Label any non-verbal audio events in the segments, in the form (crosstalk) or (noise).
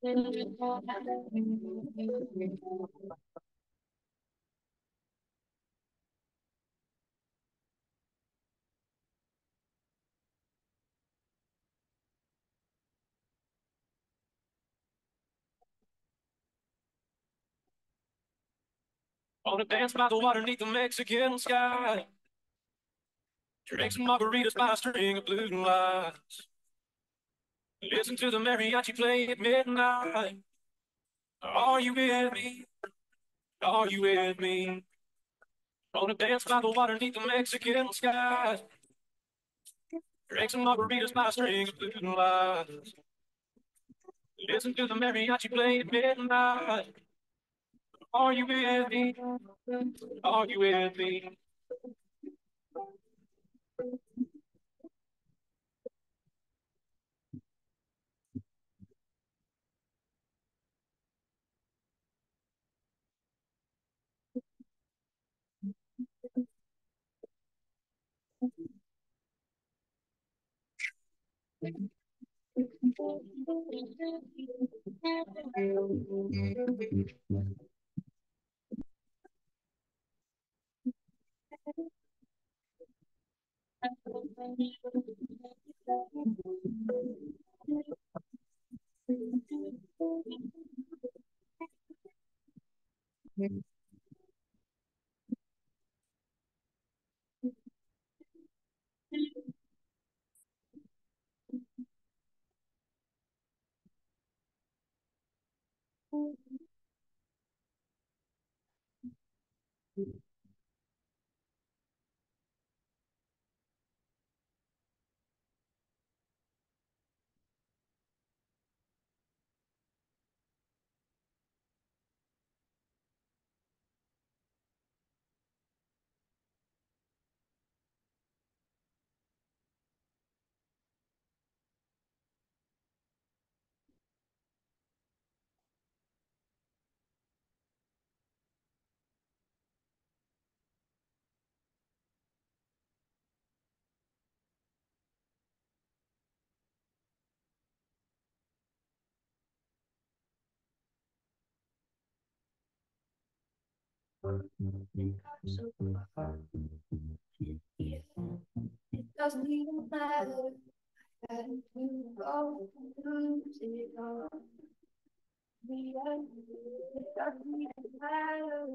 On a dance by the water neath the Mexican sky. Drinks margaritas by a string of blue lights. Listen to the mariachi play at midnight. Are you with me? Are you with me? On a dance by the water neath the Mexican skies. Drink some margaritas by strings of blue lights. Listen to the mariachi play at midnight. Are you with me? Are you with me? Thank mm -hmm. you. Thank you. It doesn't even matter that you go lose it all. We it doesn't even matter.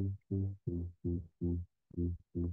Thank you.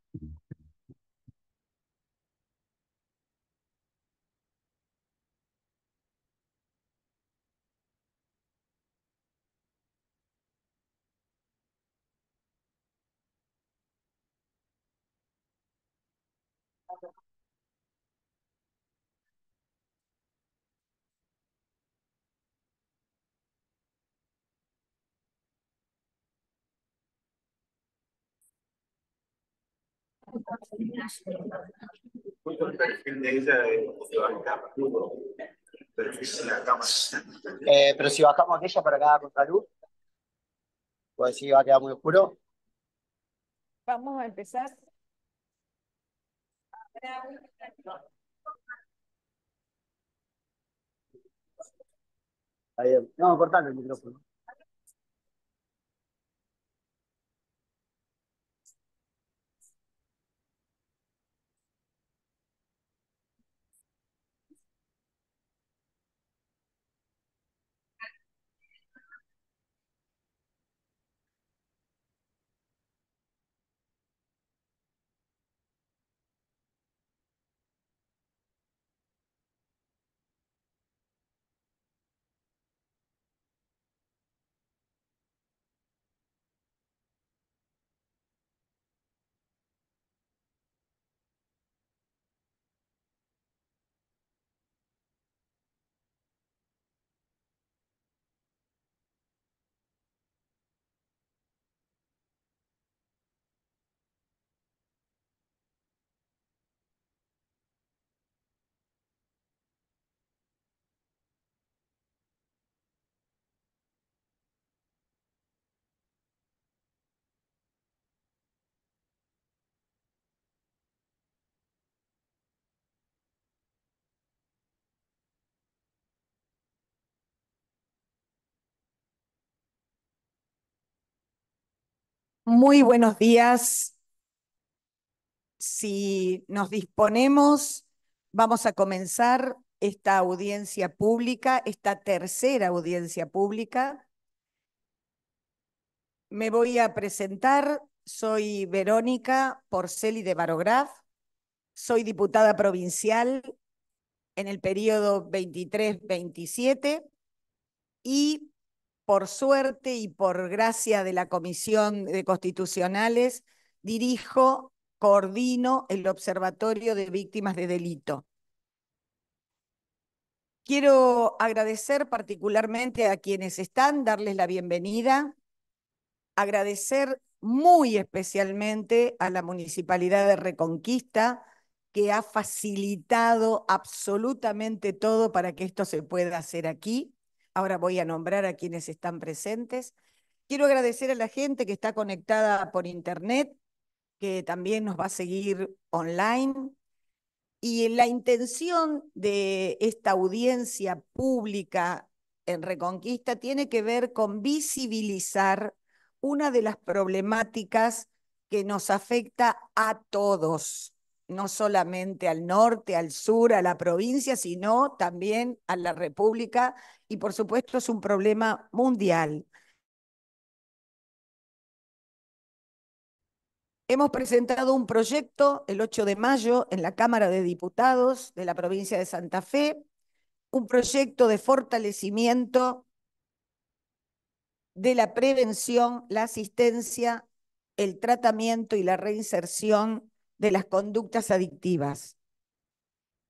Eh, pero si bajamos aquella para cada luz, pues sí va a quedar muy oscuro. Vamos a empezar Ahí, no, cortar el micrófono. Muy buenos días. Si nos disponemos, vamos a comenzar esta audiencia pública, esta tercera audiencia pública. Me voy a presentar. Soy Verónica Porceli de Barograf. Soy diputada provincial en el periodo 23-27 y por suerte y por gracia de la Comisión de Constitucionales, dirijo, coordino el Observatorio de Víctimas de Delito. Quiero agradecer particularmente a quienes están, darles la bienvenida, agradecer muy especialmente a la Municipalidad de Reconquista, que ha facilitado absolutamente todo para que esto se pueda hacer aquí. Ahora voy a nombrar a quienes están presentes. Quiero agradecer a la gente que está conectada por internet, que también nos va a seguir online. Y la intención de esta audiencia pública en Reconquista tiene que ver con visibilizar una de las problemáticas que nos afecta a todos, no solamente al norte, al sur, a la provincia, sino también a la República y por supuesto es un problema mundial. Hemos presentado un proyecto el 8 de mayo en la Cámara de Diputados de la provincia de Santa Fe, un proyecto de fortalecimiento de la prevención, la asistencia, el tratamiento y la reinserción de las conductas adictivas.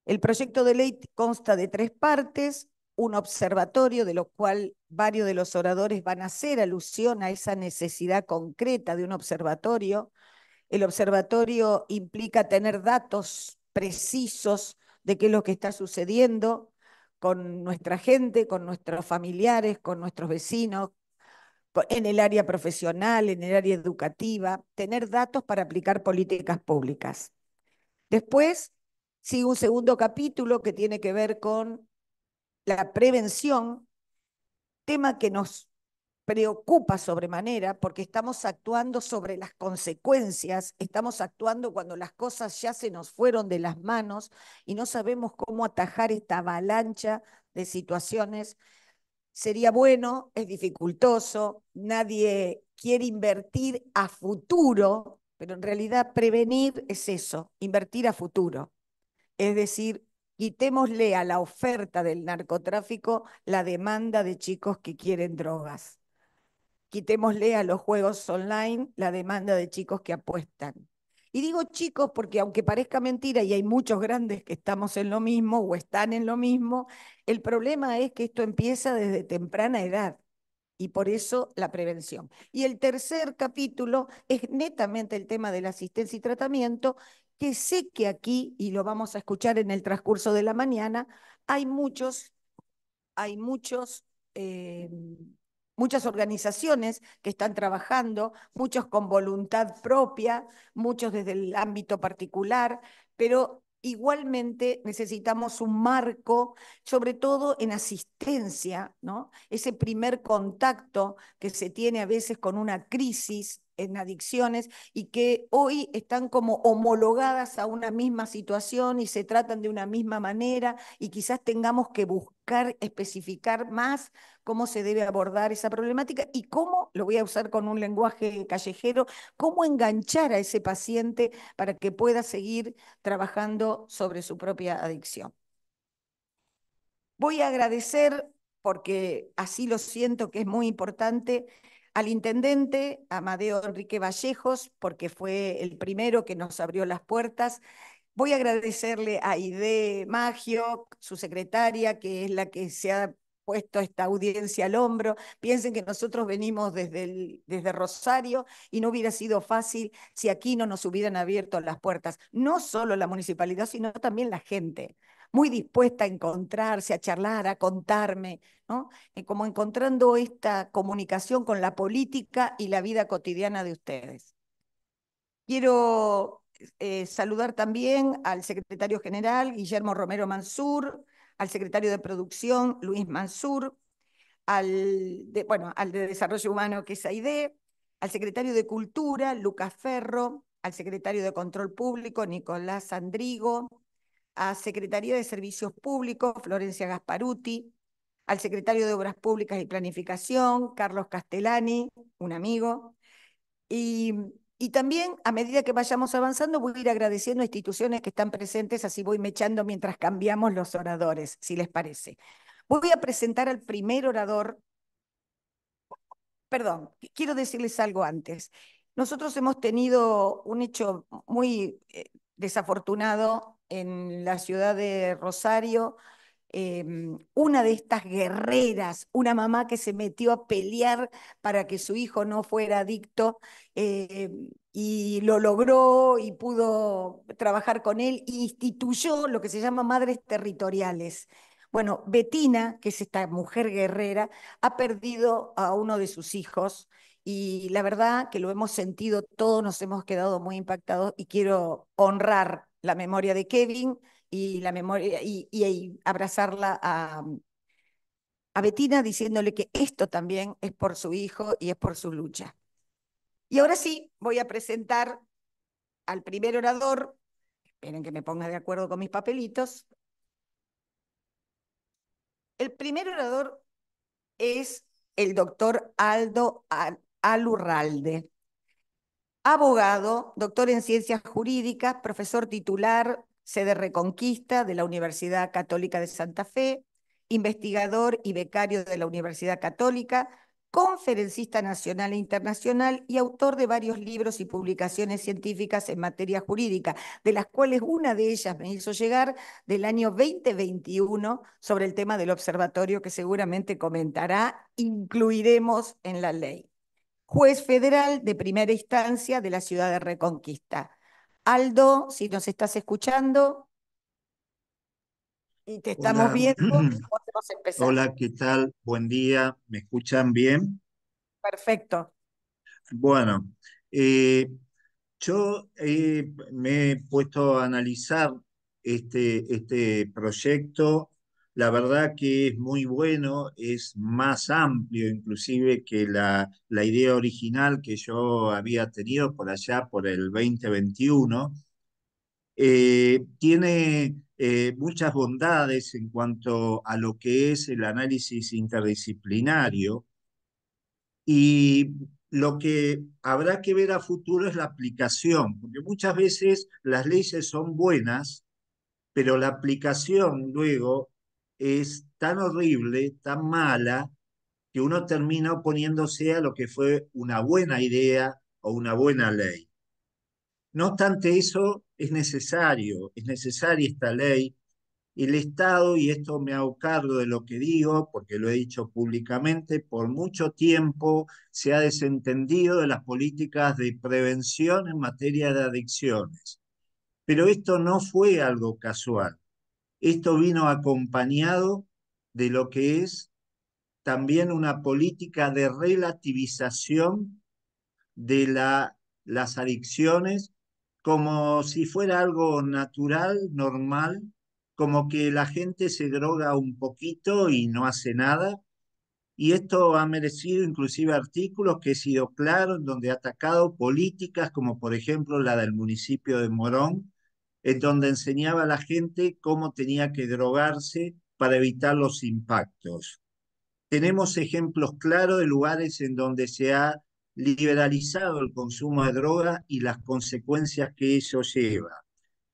El proyecto de ley consta de tres partes, un observatorio de lo cual varios de los oradores van a hacer alusión a esa necesidad concreta de un observatorio. El observatorio implica tener datos precisos de qué es lo que está sucediendo con nuestra gente, con nuestros familiares, con nuestros vecinos, en el área profesional, en el área educativa, tener datos para aplicar políticas públicas. Después sigue un segundo capítulo que tiene que ver con la prevención, tema que nos preocupa sobremanera porque estamos actuando sobre las consecuencias, estamos actuando cuando las cosas ya se nos fueron de las manos y no sabemos cómo atajar esta avalancha de situaciones sería bueno, es dificultoso, nadie quiere invertir a futuro, pero en realidad prevenir es eso, invertir a futuro. Es decir, quitémosle a la oferta del narcotráfico la demanda de chicos que quieren drogas. Quitémosle a los juegos online la demanda de chicos que apuestan. Y digo chicos porque aunque parezca mentira y hay muchos grandes que estamos en lo mismo o están en lo mismo, el problema es que esto empieza desde temprana edad y por eso la prevención. Y el tercer capítulo es netamente el tema de la asistencia y tratamiento, que sé que aquí, y lo vamos a escuchar en el transcurso de la mañana, hay muchos, hay muchos eh, muchas organizaciones que están trabajando, muchos con voluntad propia, muchos desde el ámbito particular, pero igualmente necesitamos un marco, sobre todo en asistencia, ¿no? Ese primer contacto que se tiene a veces con una crisis en adicciones y que hoy están como homologadas a una misma situación y se tratan de una misma manera y quizás tengamos que buscar especificar más cómo se debe abordar esa problemática y cómo, lo voy a usar con un lenguaje callejero, cómo enganchar a ese paciente para que pueda seguir trabajando sobre su propia adicción. Voy a agradecer, porque así lo siento que es muy importante, al intendente Amadeo Enrique Vallejos, porque fue el primero que nos abrió las puertas. Voy a agradecerle a Ide Magio, su secretaria, que es la que se ha puesto esta audiencia al hombro. Piensen que nosotros venimos desde, desde Rosario y no hubiera sido fácil si aquí no nos hubieran abierto las puertas, no solo la municipalidad, sino también la gente muy dispuesta a encontrarse, a charlar, a contarme, ¿no? Eh, como encontrando esta comunicación con la política y la vida cotidiana de ustedes. Quiero eh, saludar también al secretario general Guillermo Romero Mansur, al secretario de Producción, Luis Mansur, al de, bueno, al de Desarrollo Humano, que es AIDE, al secretario de Cultura, Lucas Ferro, al secretario de Control Público, Nicolás Andrigo, a Secretaría de Servicios Públicos, Florencia Gasparuti, al secretario de Obras Públicas y Planificación, Carlos Castellani, un amigo, y y también, a medida que vayamos avanzando, voy a ir agradeciendo a instituciones que están presentes, así voy mechando mientras cambiamos los oradores, si les parece. Voy a presentar al primer orador. Perdón, quiero decirles algo antes. Nosotros hemos tenido un hecho muy eh, desafortunado en la ciudad de Rosario, Em, una de estas guerreras, una mamá que se metió a pelear para que su hijo no fuera adicto em, y lo logró y pudo trabajar con él, instituyó lo que se llama madres territoriales. Bueno, Betina, que es esta mujer guerrera, ha perdido a uno de sus hijos y la verdad que lo hemos sentido, todos nos hemos quedado muy impactados y quiero honrar la memoria de Kevin, y la memoria y, abrazarla a, mm, a Betina diciéndole que esto también es por su hijo y es por su lucha. Y ahora sí, voy a presentar al primer orador. Esperen que me ponga de acuerdo con mis papelitos. El primer orador es el doctor Aldo Alurralde, abogado, doctor en ciencias jurídicas, profesor titular sede Reconquista de la Universidad Católica de Santa Fe, investigador y becario de la Universidad Católica, conferencista nacional e internacional y autor de varios libros y publicaciones científicas en materia jurídica, de las cuales una de ellas me hizo llegar del año 2021 sobre el tema del observatorio que seguramente comentará, incluiremos en la ley. Juez federal de primera instancia de la ciudad de Reconquista Aldo, si nos estás escuchando y te estamos viendo, (clears throat) podemos empezar. Hola, ¿qué tal? Buen día, ¿me escuchan bien? Perfecto. Bueno, eh, yo eh, me he puesto a analizar este, este proyecto la verdad que es muy bueno, es más amplio inclusive que la, la idea original que yo había tenido por allá por el 2021. Eh, tiene eh, muchas bondades en cuanto a lo que es el análisis interdisciplinario y lo que habrá que ver a futuro es la aplicación, porque muchas veces las leyes son buenas, pero la aplicación luego es tan horrible, tan mala, que uno termina oponiéndose a lo que fue una buena idea o una buena ley. No obstante eso, es necesario, es necesaria esta ley. El Estado, y esto me hago cargo de lo que digo, porque lo he dicho públicamente, por mucho tiempo se ha desentendido de las políticas de prevención en materia de adicciones. Pero esto no fue algo casual. Esto vino acompañado de lo que es también una política de relativización de las adicciones como si fuera algo natural, normal, como que la gente se droga un poquito y no hace nada. Y esto ha merecido inclusive artículos que he sido claro, en donde ha atacado políticas como por ejemplo la del municipio de Morón, en donde enseñaba a la gente cómo tenía que drogarse para evitar los impactos. Tenemos ejemplos claros de lugares en donde se ha liberalizado el consumo de droga y las consecuencias que eso lleva.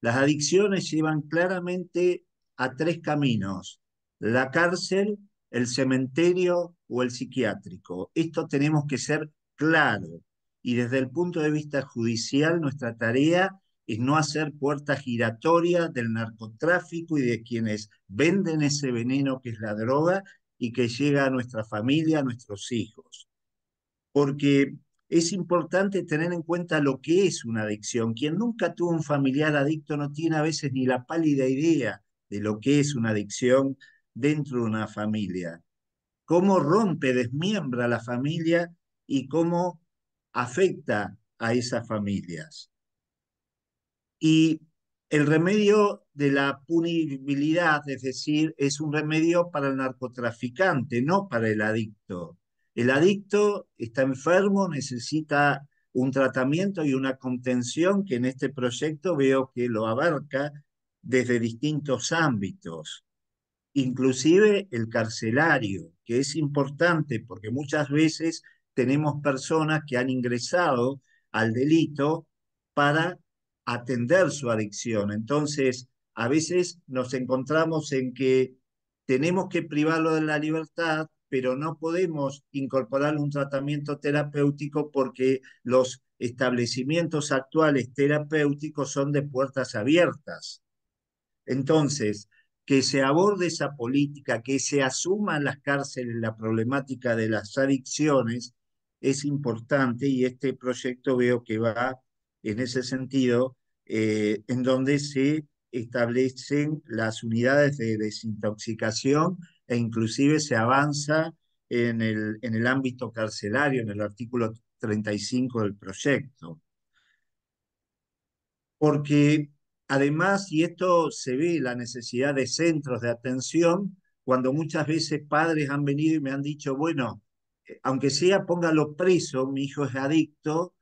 Las adicciones llevan claramente a tres caminos, la cárcel, el cementerio o el psiquiátrico. Esto tenemos que ser claro y desde el punto de vista judicial nuestra tarea es no hacer puerta giratoria del narcotráfico y de quienes venden ese veneno que es la droga y que llega a nuestra familia, a nuestros hijos. Porque es importante tener en cuenta lo que es una adicción. Quien nunca tuvo un familiar adicto no tiene a veces ni la pálida idea de lo que es una adicción dentro de una familia. Cómo rompe, desmiembra la familia y cómo afecta a esas familias. Y el remedio de la punibilidad, es decir, es un remedio para el narcotraficante, no para el adicto. El adicto está enfermo, necesita un tratamiento y una contención que en este proyecto veo que lo abarca desde distintos ámbitos, inclusive el carcelario, que es importante porque muchas veces tenemos personas que han ingresado al delito para atender su adicción. Entonces, a veces nos encontramos en que tenemos que privarlo de la libertad, pero no podemos incorporar un tratamiento terapéutico porque los establecimientos actuales terapéuticos son de puertas abiertas. Entonces, que se aborde esa política, que se asuma en las cárceles la problemática de las adicciones, es importante y este proyecto veo que va en ese sentido eh, en donde se establecen las unidades de desintoxicación e inclusive se avanza en el, en el ámbito carcelario, en el artículo 35 del proyecto. Porque además, y esto se ve, la necesidad de centros de atención, cuando muchas veces padres han venido y me han dicho, bueno, eh, aunque sea póngalo preso, mi hijo es adicto,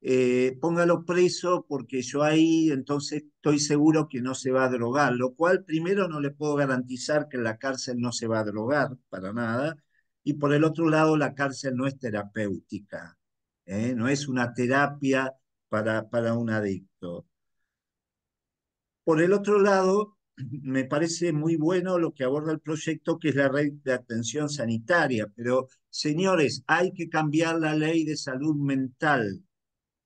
eh, póngalo preso porque yo ahí entonces estoy seguro que no se va a drogar, lo cual primero no le puedo garantizar que la cárcel no se va a drogar para nada, y por el otro lado la cárcel no es terapéutica, ¿eh? no es una terapia para, para un adicto. Por el otro lado, (clears throat) me parece muy bueno lo que aborda el proyecto, que es la red de atención sanitaria, pero señores, hay que cambiar la ley de salud mental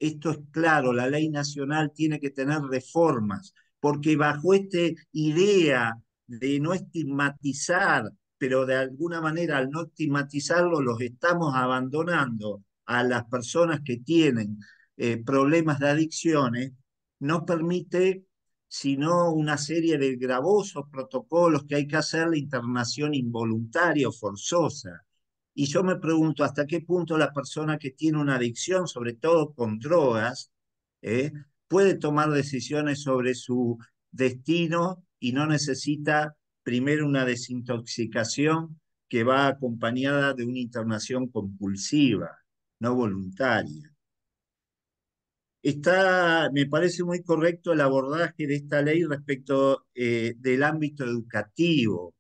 esto es claro, la ley nacional tiene que tener reformas, porque bajo esta idea de no estigmatizar, pero de alguna manera al no estigmatizarlo los estamos abandonando a las personas que tienen eh, problemas de adicciones, no permite sino una serie de gravosos protocolos que hay que hacer, la internación involuntaria o forzosa. Y yo me pregunto hasta qué punto la persona que tiene una adicción, sobre todo con drogas, eh, puede tomar decisiones sobre su destino y no necesita primero una desintoxicación que va acompañada de una internación compulsiva, no voluntaria. Está, me parece muy correcto el abordaje de esta ley respecto eh, del ámbito educativo,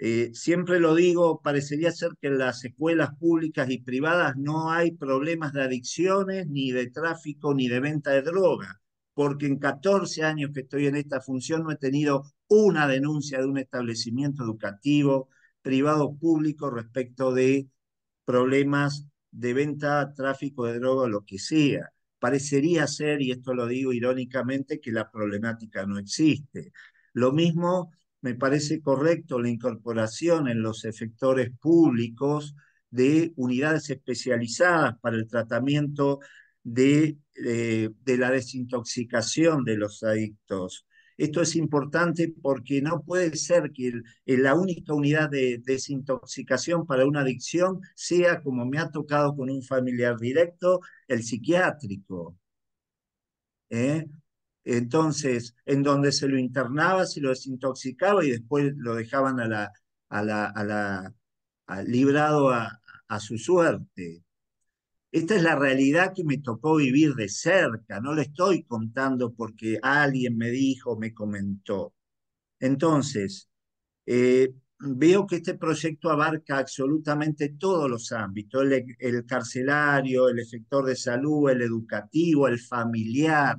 eh, siempre lo digo, parecería ser que en las escuelas públicas y privadas no hay problemas de adicciones, ni de tráfico, ni de venta de droga, porque en 14 años que estoy en esta función no he tenido una denuncia de un establecimiento educativo, privado público, respecto de problemas de venta, tráfico de droga lo que sea. Parecería ser, y esto lo digo irónicamente, que la problemática no existe. Lo mismo me parece correcto la incorporación en los efectores públicos de unidades especializadas para el tratamiento de, eh, la desintoxicación de los adictos. Esto es importante porque no puede ser que la única unidad de desintoxicación para una adicción sea, como me ha tocado con un familiar directo, el psiquiátrico. ¿Eh? entonces, en donde se lo internaba, se lo desintoxicaba y después lo dejaban a la, la, librado a, su suerte. Esta es la realidad que me tocó vivir de cerca, no lo estoy contando porque alguien me dijo, me comentó. Entonces, eh, veo que este proyecto abarca absolutamente todos los ámbitos, el, carcelario, el sector de salud, el educativo, el familiar,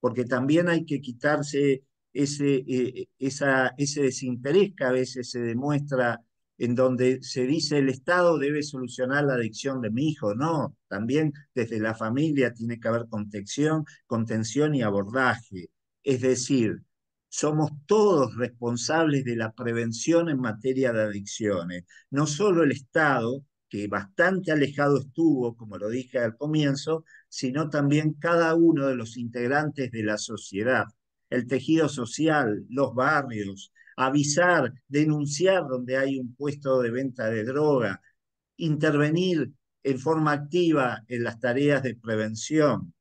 porque también hay que quitarse ese, eh, ese desinterés que a veces se demuestra en donde se dice el Estado debe solucionar la adicción de mi hijo. No, también desde la familia tiene que haber contención, contención y abordaje. Es decir, somos todos responsables de la prevención en materia de adicciones. No solo el Estado, que bastante alejado estuvo, como lo dije al comienzo, sino también cada uno de los integrantes de la sociedad, el tejido social, los barrios, avisar, denunciar donde hay un puesto de venta de droga, intervenir en forma activa en las tareas de prevención.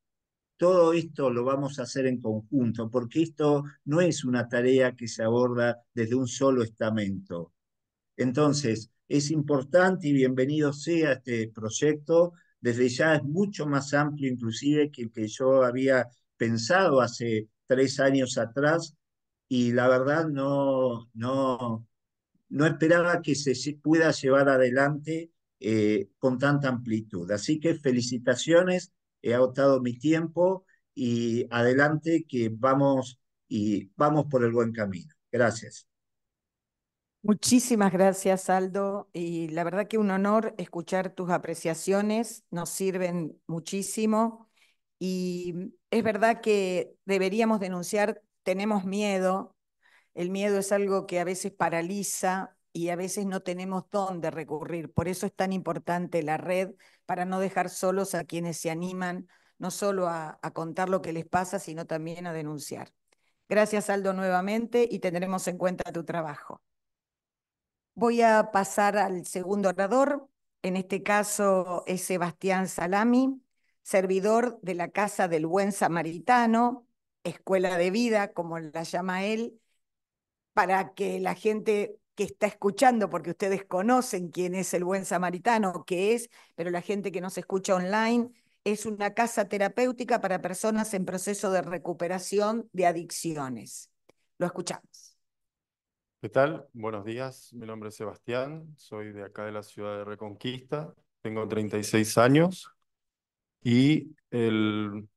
Todo esto lo vamos a hacer en conjunto, porque esto no es una tarea que se aborda desde un solo estamento. Entonces, es importante y bienvenido sea este proyecto desde ya es mucho más amplio inclusive que el que yo había pensado hace tres años atrás y la verdad no, no, no esperaba que se pueda llevar adelante eh, con tanta amplitud. Así que felicitaciones, he agotado mi tiempo y adelante que vamos y vamos por el buen camino. Gracias. Muchísimas gracias, Aldo. Y la verdad que un honor escuchar tus apreciaciones, nos sirven muchísimo. Y es verdad que deberíamos denunciar, tenemos miedo, el miedo es algo que a veces paraliza y a veces no tenemos dónde recurrir. Por eso es tan importante la red, para no dejar solos a quienes se animan, no solo a, a contar lo que les pasa, sino también a denunciar. Gracias, Aldo, nuevamente y tendremos en cuenta tu trabajo. Voy a pasar al segundo orador, en este caso es Sebastián Salami, servidor de la Casa del Buen Samaritano, Escuela de Vida, como la llama él, para que la gente que está escuchando, porque ustedes conocen quién es el buen samaritano, qué es, pero la gente que nos escucha online, es una casa terapéutica para personas en proceso de recuperación de adicciones. Lo escuchamos. ¿Qué tal? Buenos días, mi nombre es Sebastián, soy de acá de la ciudad de Reconquista, tengo 36 años y el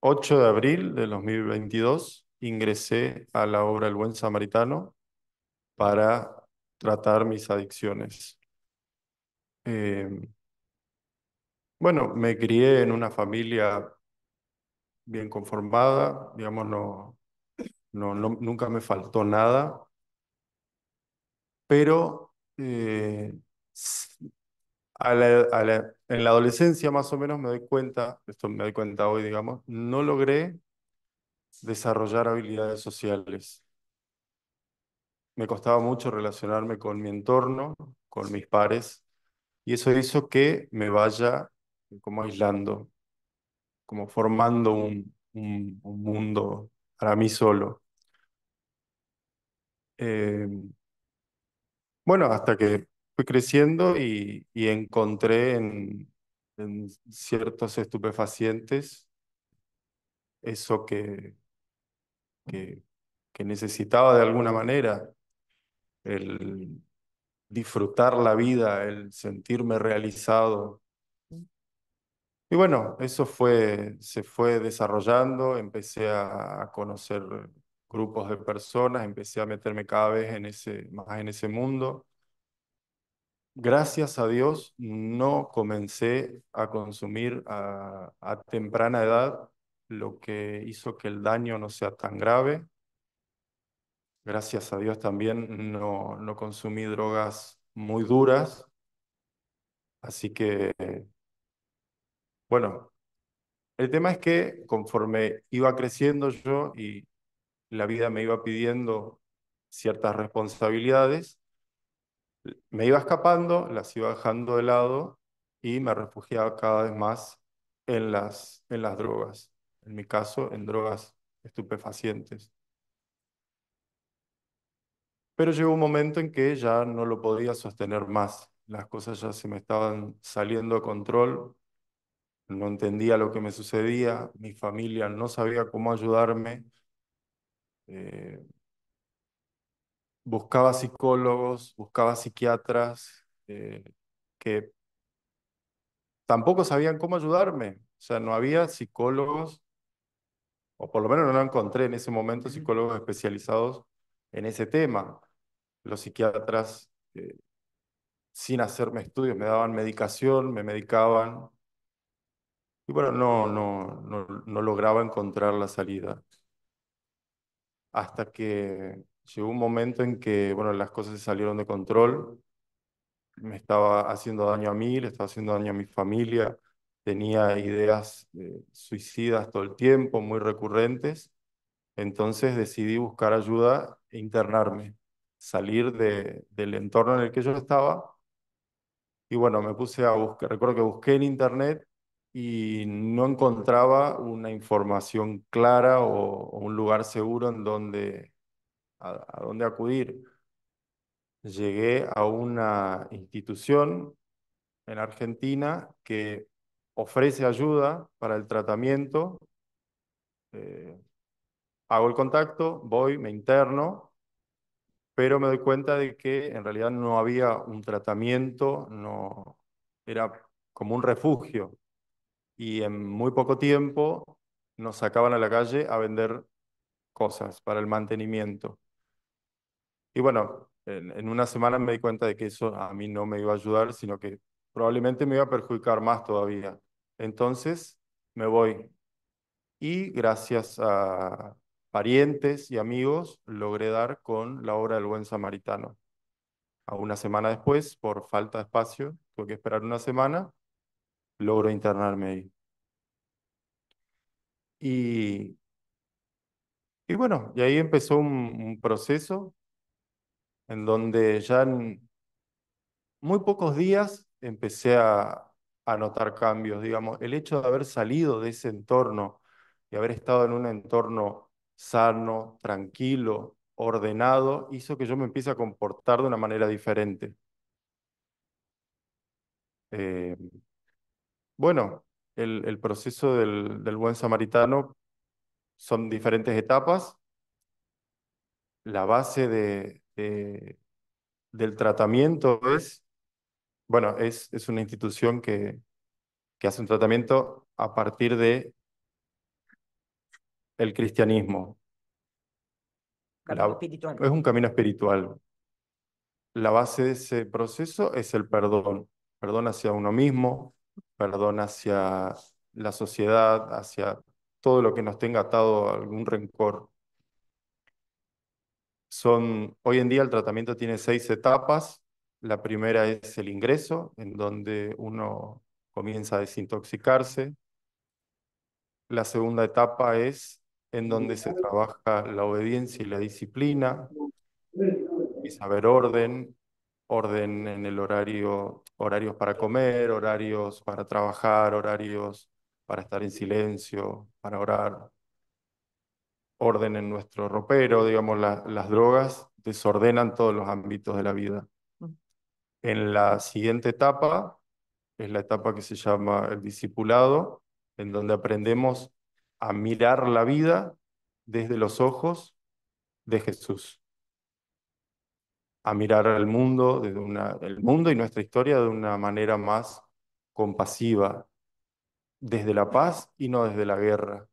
8 de abril de 2022 ingresé a la obra El Buen Samaritano para tratar mis adicciones. Em, bueno, me crié en una familia bien conformada, digamos, no nunca me faltó nada pero eh, en la adolescencia más o menos me doy cuenta, esto me doy cuenta hoy, digamos, no logré desarrollar habilidades sociales. Me costaba mucho relacionarme con mi entorno, con mis pares, y eso hizo que me vaya como aislando, como formando un, mundo para mí solo. Em, bueno, hasta que fui creciendo y, encontré en, ciertos estupefacientes eso que, que, que necesitaba de alguna manera, el disfrutar la vida, el sentirme realizado. Y bueno, eso fue, se fue desarrollando, empecé a conocer grupos de personas, empecé a meterme cada vez más en ese mundo. Gracias a Dios no comencé a consumir a, a temprana edad, lo que hizo que el daño no sea tan grave. Gracias a Dios también no, no consumí drogas muy duras, así que, bueno, el tema es que conforme iba creciendo yo y la vida me iba pidiendo ciertas responsabilidades, me iba escapando, las iba dejando de lado y me refugiaba cada vez más en las, en las drogas, en mi caso en drogas estupefacientes. Pero llegó un momento en que ya no lo podía sostener más, las cosas ya se me estaban saliendo a control, no entendía lo que me sucedía, mi familia no sabía cómo ayudarme, eh, buscaba psicólogos, buscaba psiquiatras eh, que tampoco sabían cómo ayudarme. O sea, no había psicólogos, o por lo menos no encontré en ese momento psicólogos especializados en ese tema. Los psiquiatras, eh, sin hacerme estudios, me daban medicación, me medicaban. Y bueno, no, no, no lograba encontrar la salida hasta que llegó un momento en que, bueno, las cosas se salieron de control, me estaba haciendo daño a mí, le estaba haciendo daño a mi familia, tenía ideas eh, suicidas todo el tiempo, muy recurrentes, entonces decidí buscar ayuda e internarme, salir del entorno en el que yo estaba, y bueno, me puse a buscar, recuerdo que busqué en internet y no encontraba una información clara o, un lugar seguro en donde, a, dónde acudir. Llegué a una institución en Argentina que ofrece ayuda para el tratamiento. Eh, hago el contacto, voy, me interno, pero me doy cuenta de que en realidad no había un tratamiento, no era como un refugio y en muy poco tiempo nos sacaban a la calle a vender cosas para el mantenimiento. Y bueno, en, una semana me di cuenta de que eso a mí no me iba a ayudar, sino que probablemente me iba a perjudicar más todavía. Entonces me voy. Y gracias a parientes y amigos logré dar con la obra del buen samaritano. A una semana después, por falta de espacio, tuve que esperar una semana logro internarme ahí. Y, y bueno, y ahí empezó un, proceso en donde ya en muy pocos días empecé a, notar cambios, digamos, el hecho de haber salido de ese entorno y haber estado en un entorno sano, tranquilo, ordenado, hizo que yo me empiece a comportar de una manera diferente. Eh, bueno, el, proceso del, buen samaritano son diferentes etapas. La base del tratamiento es, bueno, es, es una institución que, que hace un tratamiento a partir de el cristianismo. es un camino espiritual. La base de ese proceso es el perdón, perdón hacia uno mismo, perdón hacia la sociedad, hacia todo lo que nos tenga atado algún rencor. Son, hoy en día el tratamiento tiene seis etapas. La primera es el ingreso, en donde uno comienza a desintoxicarse. La segunda etapa es en donde se trabaja la obediencia y la disciplina, y saber orden, orden en el horario, horarios para comer, horarios para trabajar, horarios para estar en silencio, para orar, orden en nuestro ropero, digamos, las drogas desordenan todos los ámbitos de la vida. Mm. En la siguiente etapa es la etapa que se llama el discipulado, en donde aprendemos a mirar la vida desde los ojos de Jesús a mirar al mundo, desde el mundo y nuestra historia de una manera más compasiva, desde la paz y no desde la guerra.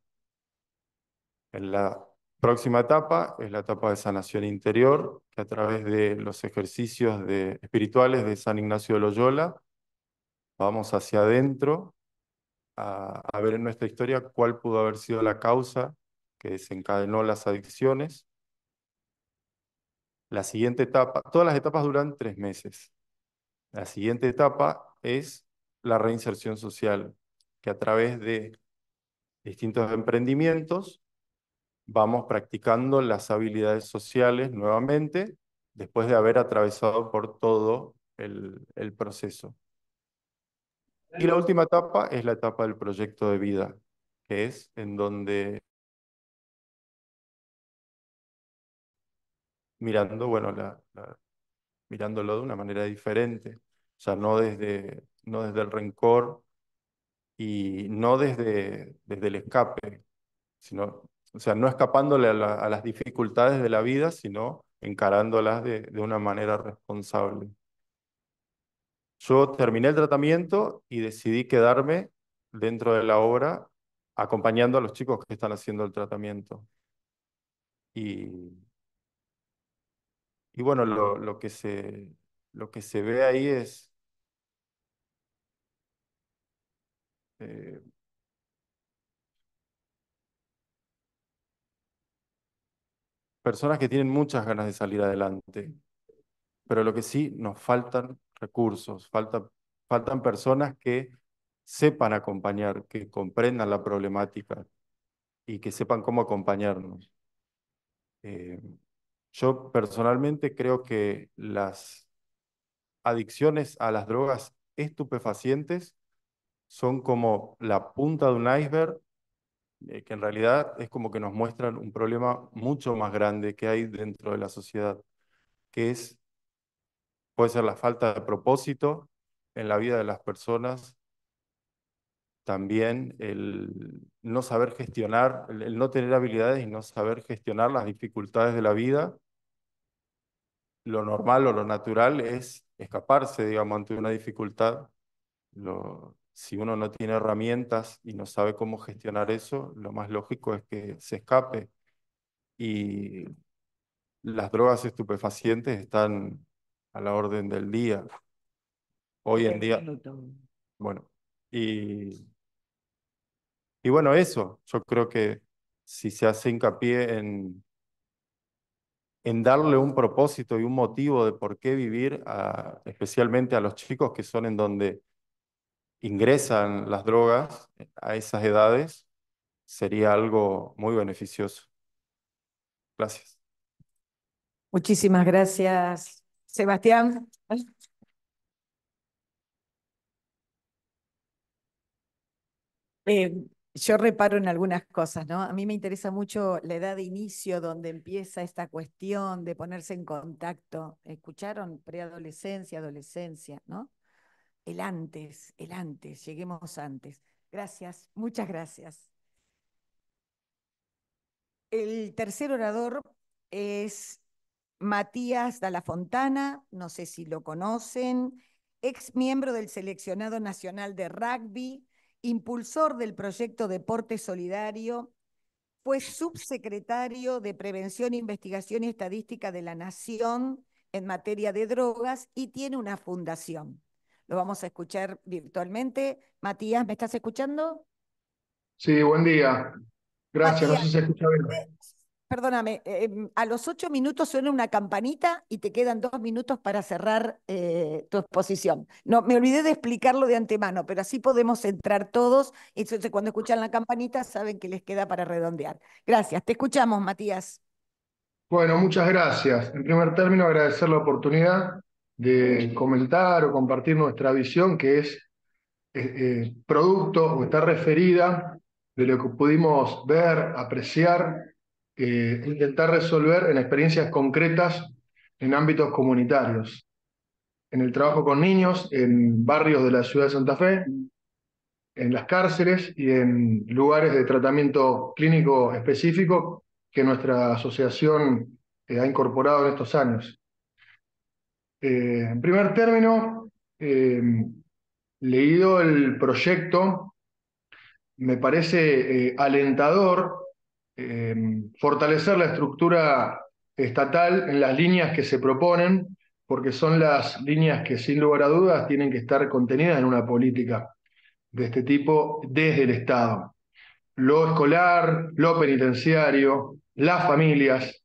En la próxima etapa es la etapa de sanación interior, que a través de los ejercicios de, espirituales de San Ignacio de Loyola, vamos hacia adentro a, a ver en nuestra historia cuál pudo haber sido la causa que desencadenó las adicciones la siguiente etapa, todas las etapas duran tres meses. La siguiente etapa es la reinserción social, que a través de distintos emprendimientos vamos practicando las habilidades sociales nuevamente después de haber atravesado por todo el, proceso. Y la última etapa es la etapa del proyecto de vida, que es en donde mirando, bueno, mirándolo de una manera diferente, o sea, no desde, no desde el rencor y no desde, desde el escape, sino, o sea, no escapándole a, las dificultades de la vida, sino encarándolas de, de una manera responsable. Yo terminé el tratamiento y decidí quedarme dentro de la obra acompañando a los chicos que están haciendo el tratamiento. Y y bueno, lo, lo, que se, lo que se ve ahí es... Eh, personas que tienen muchas ganas de salir adelante, pero lo que sí nos faltan recursos, faltan personas que sepan acompañar, que comprendan la problemática y que sepan cómo acompañarnos. Eh, yo personalmente creo que las adicciones a las drogas estupefacientes son como la punta de un iceberg, eh, que en realidad es como que nos muestran un problema mucho más grande que hay dentro de la sociedad, que es, puede ser la falta de propósito en la vida de las personas, también el no saber gestionar, el, no tener habilidades y no saber gestionar las dificultades de la vida lo normal o lo natural es escaparse, digamos, ante una dificultad. si uno no tiene herramientas y no sabe cómo gestionar eso, lo más lógico es que se escape. Y las drogas estupefacientes están a la orden del día. Hoy en día... Bueno, y, y bueno, eso, yo creo que si se hace hincapié en, en darle un propósito y un motivo de por qué vivir, especialmente a los chicos que son en donde ingresan las drogas eh, a esas edades, sería algo muy beneficioso. Gracias. Muchísimas gracias, Sebastián. Eh, yo reparo en algunas cosas, ¿no? A mí me interesa mucho la edad de inicio, donde empieza esta cuestión de ponerse en contacto. ¿Escucharon? Preadolescencia, adolescencia, ¿no? El antes, el antes, lleguemos antes. Gracias, muchas gracias. El tercer orador es Matías Fontana, no sé si lo conocen, ex miembro del seleccionado nacional de rugby impulsor del proyecto Deporte Solidario, fue subsecretario de Prevención, e Investigación y Estadística de la Nación en materia de drogas y tiene una fundación. Lo vamos a escuchar virtualmente. Matías, ¿me estás escuchando? Sí, buen día. Gracias, no sé si se escucha bien. Perdóname, eh, mm, a los ocho minutos suena una campanita y te quedan dos minutos para cerrar eh, tu exposición. No, me olvidé de explicarlo de antemano, pero así podemos entrar todos. Entonces, cuando escuchan la campanita, saben que les queda para redondear. Gracias. Te escuchamos, Matías. Bueno, muchas gracias. En primer término, agradecer la oportunidad de comentar o compartir nuestra visión, que es eh, producto o está referida de lo que pudimos ver, apreciar eh, intentar resolver en experiencias concretas en ámbitos comunitarios, en el trabajo con niños, en barrios de la ciudad de Santa Fe, en las cárceles y en lugares de tratamiento clínico específico que nuestra asociación eh, ha incorporado en estos años. Eh, en primer término, leído el proyecto, me parece alentador Em, fortalecer la estructura estatal en las líneas que se proponen, porque son las líneas que sin lugar a dudas tienen que estar contenidas en una política de este tipo desde el Estado. Lo escolar, lo penitenciario, las familias,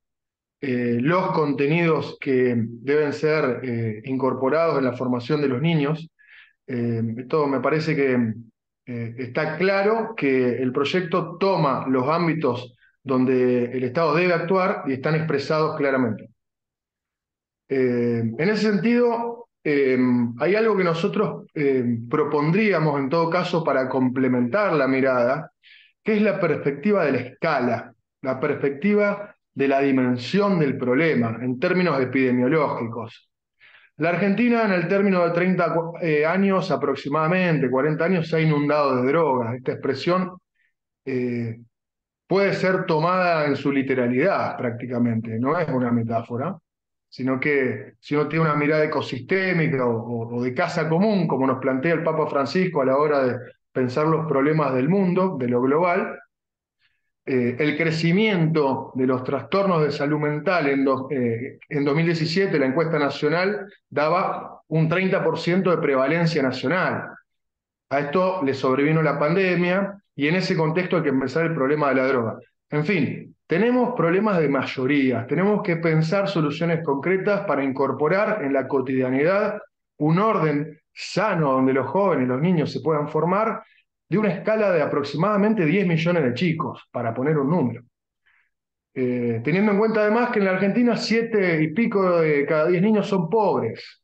eh, los contenidos que deben ser eh, incorporados en la formación de los niños. Em, todo me parece que em, eh, está claro que el proyecto toma los ámbitos donde el Estado debe actuar y están expresados claramente. Eh, en ese sentido, eh, hay algo que nosotros eh, propondríamos en todo caso para complementar la mirada, que es la perspectiva de la escala, la perspectiva de la dimensión del problema en términos epidemiológicos. La Argentina en el término de 30 años aproximadamente, 40 años, se ha inundado de drogas. Esta expresión puede ser tomada en su literalidad prácticamente, no es una metáfora, sino que si uno tiene una mirada ecosistémica o, de casa común, como nos plantea el Papa Francisco a la hora de pensar los problemas del mundo, de lo global, eh, el crecimiento de los trastornos de salud mental en, eh, en 2017, la encuesta nacional daba un 30% de prevalencia nacional. A esto le sobrevino la pandemia, y en ese contexto hay que empezar el problema de la droga. En fin, tenemos problemas de mayoría. tenemos que pensar soluciones concretas para incorporar en la cotidianidad un orden sano donde los jóvenes, los niños se puedan formar de una escala de aproximadamente 10 millones de chicos, para poner un número. Eh, teniendo en cuenta además que en la Argentina 7 y pico de cada 10 niños son pobres.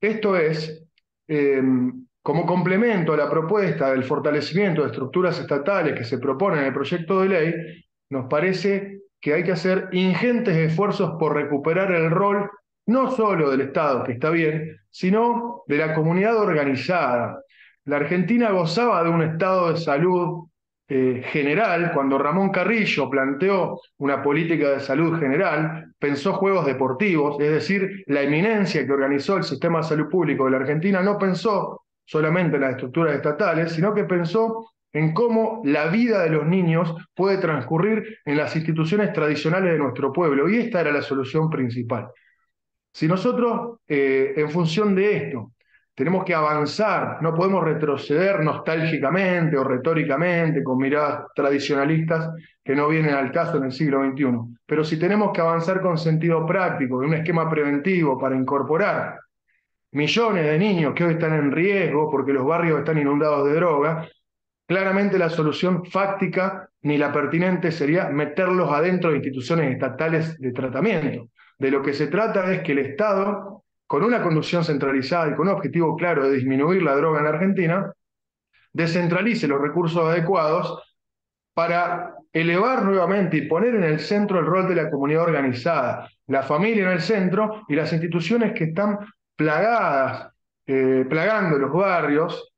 Esto es, eh, como complemento a la propuesta del fortalecimiento de estructuras estatales que se propone en el proyecto de ley, nos parece que hay que hacer ingentes esfuerzos por recuperar el rol no solo del Estado, que está bien, sino de la comunidad organizada. La Argentina gozaba de un estado de salud eh, general cuando Ramón Carrillo planteó una política de salud general, pensó juegos deportivos, es decir, la eminencia que organizó el sistema de salud público de la Argentina no pensó solamente en las estructuras estatales, sino que pensó en cómo la vida de los niños puede transcurrir en las instituciones tradicionales de nuestro pueblo. Y esta era la solución principal. Si nosotros, eh, en función de esto, tenemos que avanzar, no podemos retroceder nostálgicamente o retóricamente con miradas tradicionalistas que no vienen al caso en el siglo XXI, pero si tenemos que avanzar con sentido práctico, y un esquema preventivo para incorporar millones de niños que hoy están en riesgo porque los barrios están inundados de droga, claramente la solución fáctica ni la pertinente sería meterlos adentro de instituciones estatales de tratamiento. De lo que se trata es que el Estado, con una conducción centralizada y con un objetivo claro de disminuir la droga en Argentina, descentralice los recursos adecuados para elevar nuevamente y poner en el centro el rol de la comunidad organizada, la familia en el centro y las instituciones que están plagadas, eh, plagando los barrios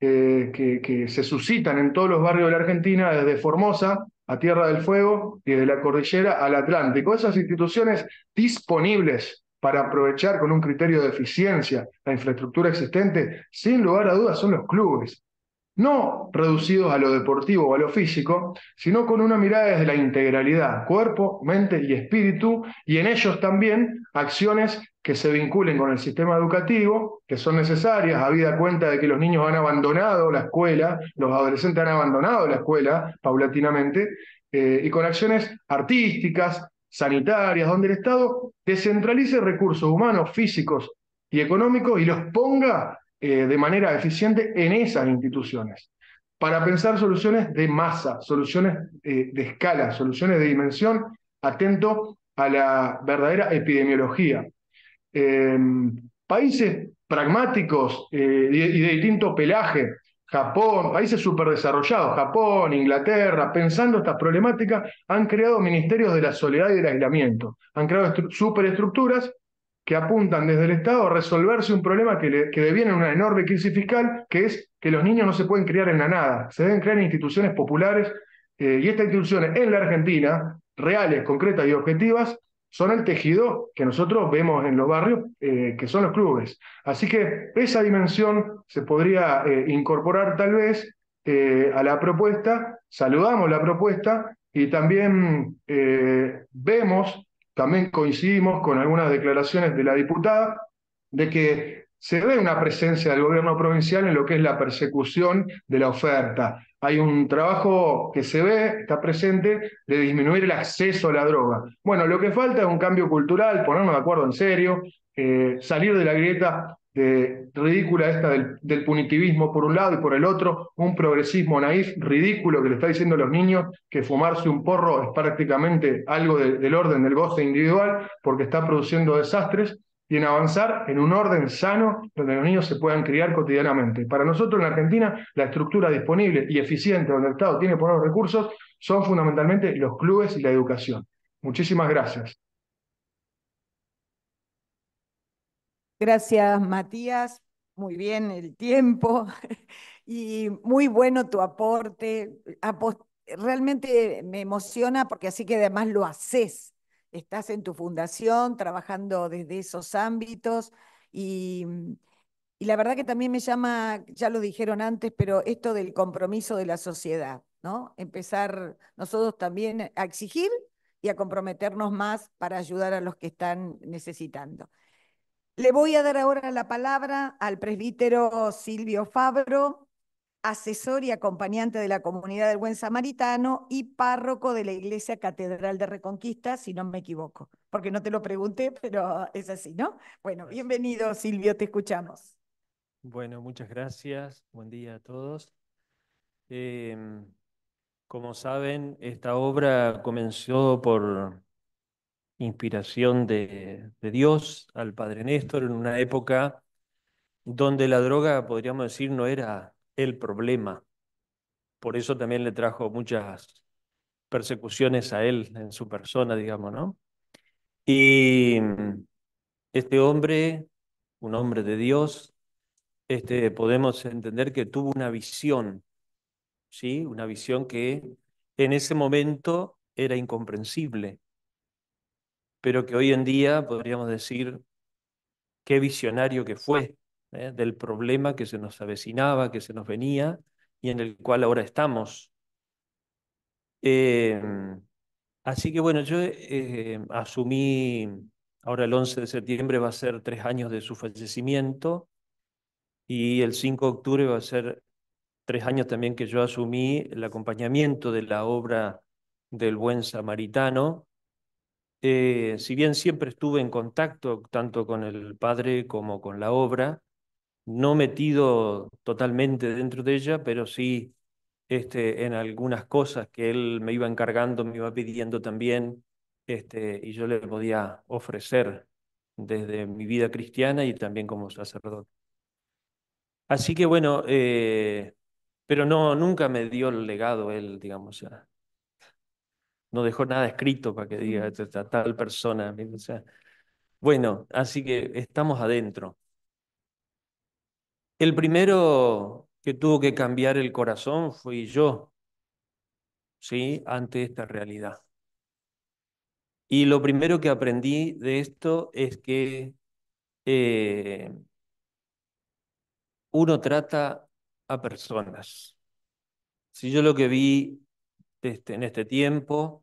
eh, que, que, se suscitan en todos los barrios de la Argentina, desde Formosa a Tierra del Fuego y desde la cordillera al Atlántico. Esas instituciones disponibles para aprovechar con un criterio de eficiencia la infraestructura existente, sin lugar a dudas, son los clubes. No reducidos a lo deportivo o a lo físico, sino con una mirada desde la integralidad, cuerpo, mente y espíritu, y en ellos también acciones que se vinculen con el sistema educativo, que son necesarias, habida cuenta de que los niños han abandonado la escuela, los adolescentes han abandonado la escuela paulatinamente, eh, y con acciones artísticas, sanitarias, donde el Estado descentralice recursos humanos, físicos y económicos y los ponga eh, de manera eficiente en esas instituciones, para pensar soluciones de masa, soluciones eh, de escala, soluciones de dimensión, atento a la verdadera epidemiología países pragmáticos eh, y de distinto pelaje, Japón, países superdesarrollados, Japón, Inglaterra, pensando estas problemáticas, han creado ministerios de la soledad y del aislamiento, han creado superestructuras que apuntan desde el Estado a resolverse un problema que, que deviene una enorme crisis fiscal, que es que los niños no se pueden criar en la nada, se deben crear instituciones populares, eh, y estas instituciones en la Argentina, reales, concretas y objetivas, son el tejido que nosotros vemos en los barrios, eh, que son los clubes. Así que esa dimensión se podría eh, incorporar tal vez eh, a la propuesta, saludamos la propuesta y también vemos, también coincidimos con algunas declaraciones de la diputada, de que se ve una presencia del gobierno provincial en lo que es la persecución de la oferta, hay un trabajo que se ve, está presente, de disminuir el acceso a la droga. Bueno, lo que falta es un cambio cultural, ponernos de acuerdo en serio, eh, salir de la grieta de, ridícula esta del, punitivismo por un lado y por el otro, un progresismo naif ridículo que le está diciendo a los niños que fumarse un porro es prácticamente algo del orden del goce individual porque está produciendo desastres y en avanzar en un orden sano donde los niños se puedan criar cotidianamente. Para nosotros en Argentina, la estructura disponible y eficiente donde el Estado tiene por los recursos son fundamentalmente los clubes y la educación. Muchísimas gracias. Gracias, Matías. Muy bien el tiempo (laughs) y muy bueno tu aporte. Realmente me emociona porque así que además lo haces estás en tu fundación trabajando desde esos ámbitos mm, y, la verdad que también me llama, ya lo dijeron antes, pero esto del compromiso de la sociedad, ¿no? Empezar nosotros también a exigir y a comprometernos más para ayudar a los que están necesitando. Le voy a dar ahora la palabra al presbítero Silvio Fabro, asesor y acompañante de la comunidad del Buen Samaritano y párroco de la Iglesia Catedral de Reconquista, si no me equivoco, porque no te lo pregunté, pero es así, ¿no? Bueno, bienvenido Silvio, te escuchamos. Bueno, muchas gracias, buen día a todos. Em, como saben, esta obra comenzó por inspiración de, de Dios al Padre Néstor en una época donde la droga, podríamos decir, no era el problema. Por eso también le trajo muchas persecuciones a él en su persona, digamos, ¿no? Y mm, este hombre, un hombre de Dios, este, podemos entender que tuvo una visión, ¿sí? Una visión que en ese momento era incomprensible, pero que hoy en día podríamos decir qué visionario que fue, ¿eh? del problema que se nos avecinaba, que se nos venía y en el cual ahora estamos. Em, así que bueno, yo eh, asumí, ahora el 11 de septiembre va a ser tres años de su fallecimiento y el 5 de octubre va a ser tres años también que yo asumí el acompañamiento de la obra del buen samaritano. Eh, si bien siempre estuve en contacto tanto con el padre como con la obra, no metido totalmente dentro de ella, pero sí este, en algunas cosas que él me iba encargando, me iba pidiendo también, este, y yo le podía ofrecer desde mi vida cristiana y también como sacerdote. Así que bueno, eh, pero no, nunca me dio el legado él, digamos, no dejó nada escrito para que diga mm. esta, tal persona. bueno, así que estamos adentro. El primero que tuvo que cambiar el corazón fui yo, ¿sí? Ante esta realidad. Y lo primero que aprendí de esto es que eh, uno trata a personas. Si yo lo que vi este, en este tiempo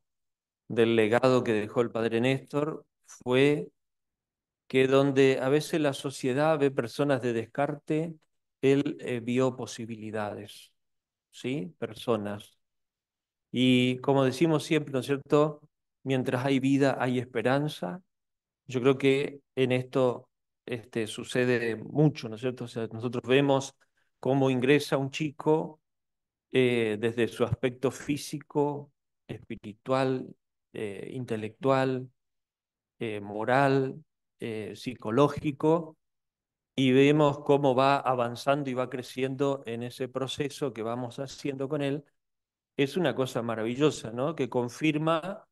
del legado que dejó el padre Néstor fue que donde a veces la sociedad ve personas de descarte, él eh, vio posibilidades, ¿sí? Personas. Y como decimos siempre, ¿no es cierto? Mientras hay vida, hay esperanza. Yo creo que en esto este, sucede mucho, ¿no es cierto? sea, nosotros vemos cómo ingresa un chico eh, desde su aspecto físico, espiritual, eh, intelectual, moral, psicológico, y vemos cómo va avanzando y va creciendo en ese proceso que vamos haciendo con él, es una cosa maravillosa, ¿no? Que confirma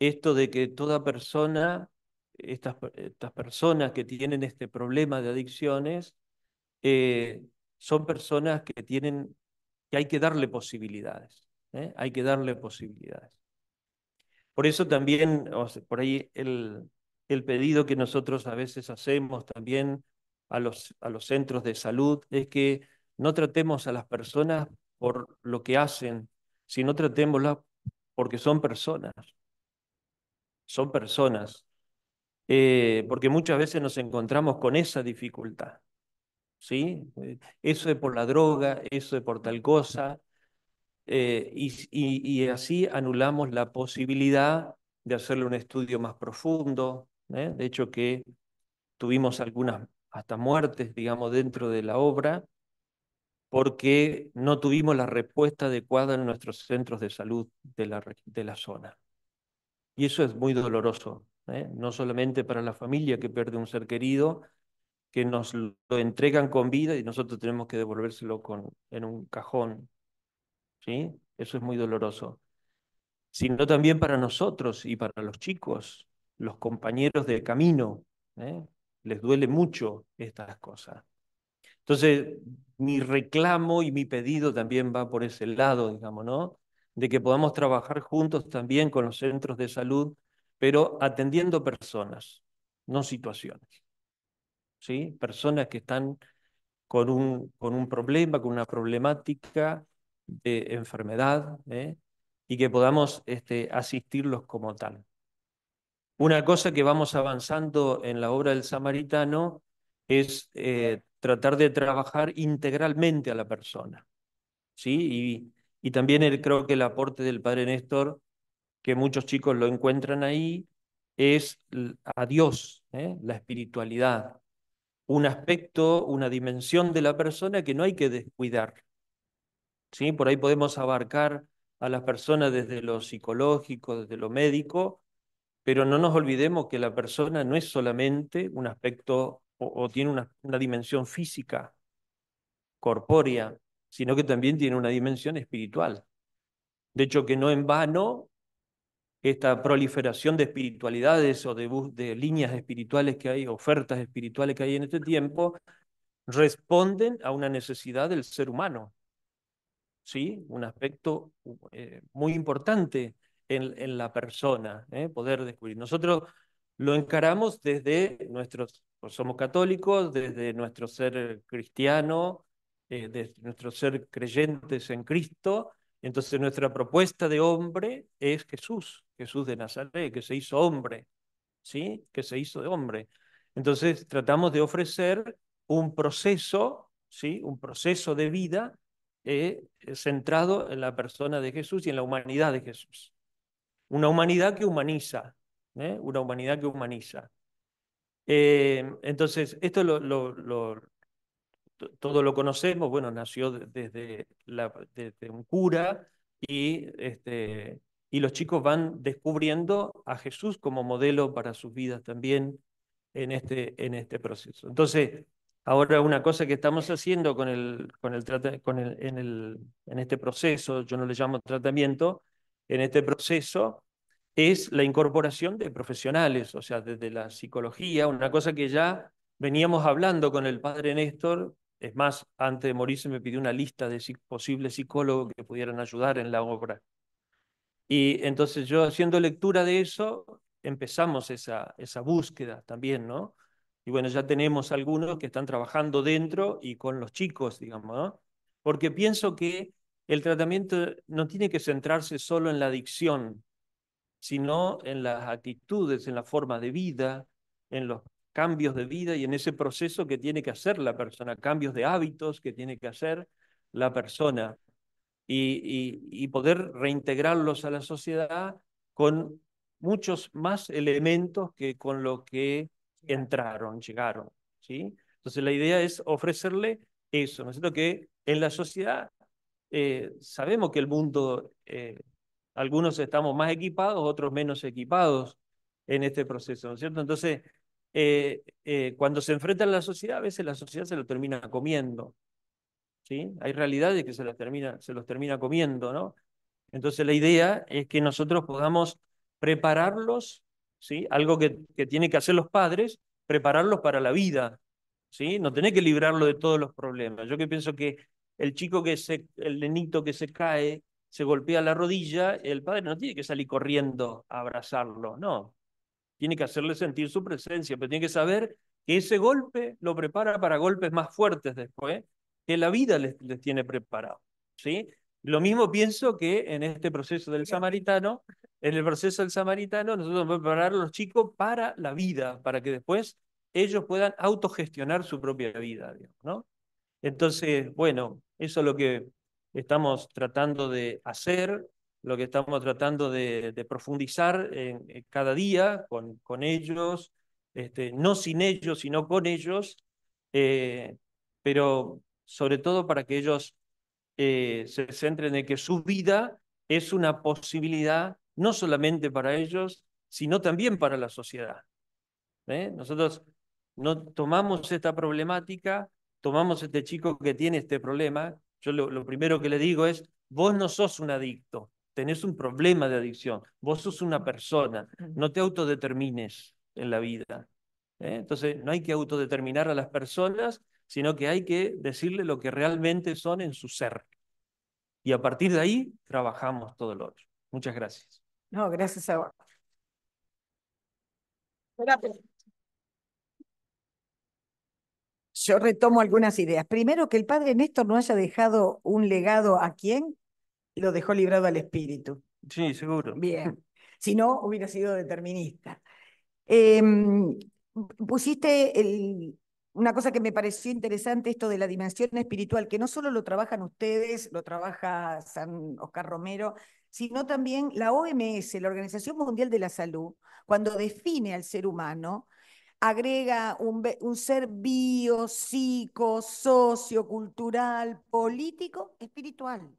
esto de que toda persona, estas, estas personas que tienen este problema de adicciones, eh, son personas que tienen, que hay que darle posibilidades, ¿eh? hay que darle posibilidades. Por eso también, por ahí el, el pedido que nosotros a veces hacemos también a los, a los centros de salud es que no tratemos a las personas por lo que hacen, sino tratémoslas porque son personas. Son personas. Eh, porque muchas veces nos encontramos con esa dificultad. ¿Sí? Eh, eso es por la droga, eso es por tal cosa. Eh, y, y, así anulamos la posibilidad de hacerle un estudio más profundo. De hecho, que tuvimos algunas hasta muertes, digamos, dentro de la obra, porque no tuvimos la respuesta adecuada en nuestros centros de salud de la, de la zona. Y eso es muy doloroso, ¿eh? no solamente para la familia que pierde un ser querido, que nos lo entregan con vida y nosotros tenemos que devolvérselo con, en un cajón. ¿sí? Eso es muy doloroso. Sino también para nosotros y para los chicos, los compañeros de camino, ¿eh? les duele mucho estas cosas. Entonces, mi reclamo y mi pedido también va por ese lado, digamos, ¿no? De que podamos trabajar juntos también con los centros de salud, pero atendiendo personas, no situaciones. ¿Sí? Personas que están con un, con un problema, con una problemática de enfermedad, ¿eh? y que podamos este, asistirlos como tal. Una cosa que vamos avanzando en la obra del samaritano es eh, tratar de trabajar integralmente a la persona. ¿sí? Y, también creo que el aporte del padre Néstor, que muchos chicos lo encuentran ahí, es a Dios, ¿eh? la espiritualidad, un aspecto, una dimensión de la persona que no hay que descuidar. ¿sí? Por ahí podemos abarcar a las personas desde lo psicológico, desde lo médico, pero no nos olvidemos que la persona no es solamente un aspecto o, tiene una, dimensión física, corpórea, sino que también tiene una dimensión espiritual. De hecho, que no en vano esta proliferación de espiritualidades o de, líneas espirituales que hay, ofertas espirituales que hay en este tiempo, responden a una necesidad del ser humano. ¿Sí? Un aspecto eh, muy importante en, la persona, ¿eh? poder descubrir. Nosotros lo encaramos desde nuestros, pues, somos católicos, desde nuestro ser cristiano, desde eh, nuestro ser creyentes en Cristo. Entonces nuestra propuesta de hombre es Jesús, Jesús de Nazaret, que se hizo hombre, ¿sí? Que se hizo de hombre. Entonces tratamos de ofrecer un proceso, ¿sí? Un proceso de vida eh, centrado en la persona de Jesús y en la humanidad de Jesús. Una humanidad que humaniza, ¿eh? una humanidad que humaniza. Eh, entonces, esto lo, todo lo conocemos, bueno, nació desde, la, un cura y, este, y los chicos van descubriendo a Jesús como modelo para sus vidas también en este, en este proceso. Entonces, Ahora una cosa que estamos haciendo con el, con el, en, en este proceso, yo no le llamo tratamiento, en este proceso es la incorporación de profesionales, o sea, desde la psicología, una cosa que ya veníamos hablando con el padre Néstor, es más, antes de morirse me pidió una lista de posibles psicólogos que pudieran ayudar en la obra. Y entonces yo haciendo lectura de eso, empezamos esa, esa búsqueda también, ¿no? Y bueno, ya tenemos algunos que están trabajando dentro y con los chicos, digamos, ¿no? Porque pienso que el tratamiento no tiene que centrarse solo en la adicción, sino en las actitudes, en la forma de vida, en los cambios de vida y en ese proceso que tiene que hacer la persona, cambios de hábitos que tiene que hacer la persona y, poder reintegrarlos a la sociedad con muchos más elementos que con lo que entraron, llegaron. ¿sí? Entonces la idea es ofrecerle eso, ¿no es cierto? Que en la sociedad eh, sabemos que el mundo, eh, algunos estamos más equipados, otros menos equipados en este proceso, ¿no es cierto? Entonces, eh, cuando se enfrenta a la sociedad, a veces la sociedad se lo termina comiendo, ¿sí? Hay realidades que se los termina, se los termina comiendo, ¿no? Entonces, la idea es que nosotros podamos prepararlos, ¿sí? Algo que, que tienen que hacer los padres, prepararlos para la vida, ¿sí? No tener que librarlo de todos los problemas. Yo que pienso que el chico que se, el nenito que se cae, se golpea la rodilla, el padre no tiene que salir corriendo a abrazarlo, no. Tiene que hacerle sentir su presencia, pero tiene que saber que ese golpe lo prepara para golpes más fuertes después, que la vida les, tiene preparado. ¿sí? Lo mismo pienso que en este proceso del samaritano, en el proceso del samaritano, nosotros vamos a preparar a los chicos para la vida, para que después ellos puedan autogestionar su propia vida, ¿no? Entonces, bueno, eso es lo que estamos tratando de hacer, lo que estamos tratando de, profundizar en, cada día con, ellos, este, no sin ellos, sino con ellos, eh, pero sobre todo para que ellos eh, se centren en que su vida es una posibilidad no solamente para ellos, sino también para la sociedad. ¿eh? Nosotros no tomamos esta problemática tomamos este chico que tiene este problema, yo lo, primero que le digo es, vos no sos un adicto, tenés un problema de adicción, vos sos una persona, no te autodetermines en la vida. ¿eh? Entonces, no hay que autodeterminar a las personas, sino que hay que decirle lo que realmente son en su ser. Y a partir de ahí trabajamos todo lo otro. Muchas gracias. No, gracias a vos. Gracias. yo retomo algunas ideas. Primero, que el padre Néstor no haya dejado un legado a quién, lo dejó librado al espíritu. Sí, seguro. Bien. Si no, hubiera sido determinista. Em, pusiste una cosa que me pareció interesante, esto de la dimensión espiritual, que no solo lo trabajan ustedes, lo trabaja San Oscar Romero, sino también la OMS, la Organización Mundial de la Salud, cuando define al ser humano, agrega un, un ser bio, psico, sociocultural, político, espiritual.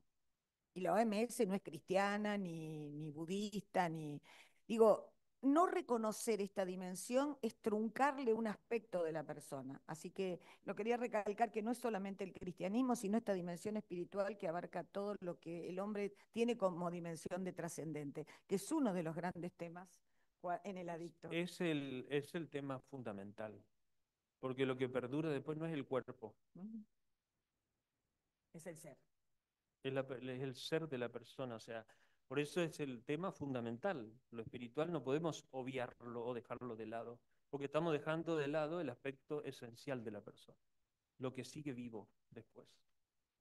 Y la OMS no es cristiana, ni, ni budista, ni... Digo, no reconocer esta dimensión es truncarle un aspecto de la persona. Así que lo quería recalcar que no es solamente el cristianismo, sino esta dimensión espiritual que abarca todo lo que el hombre tiene como dimensión de trascendente, que es uno de los grandes temas en el adicto? Es el, es el tema fundamental, porque lo que perdura después no es el cuerpo. Es el ser. Es, es el ser de la persona, o sea, por eso es el tema fundamental. Lo espiritual no podemos obviarlo o dejarlo de lado, porque estamos dejando de lado el aspecto esencial de la persona, lo que sigue vivo después.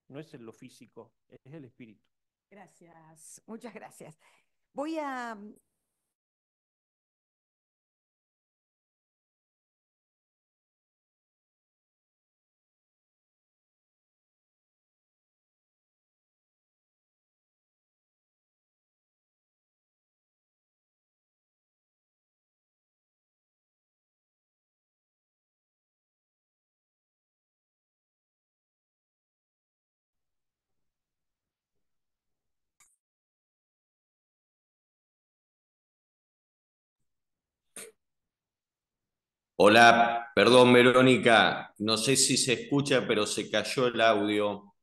No es lo físico, es el espíritu. Gracias, muchas gracias. Voy a Hola, perdón Verónica, no sé si se escucha, pero se cayó el audio.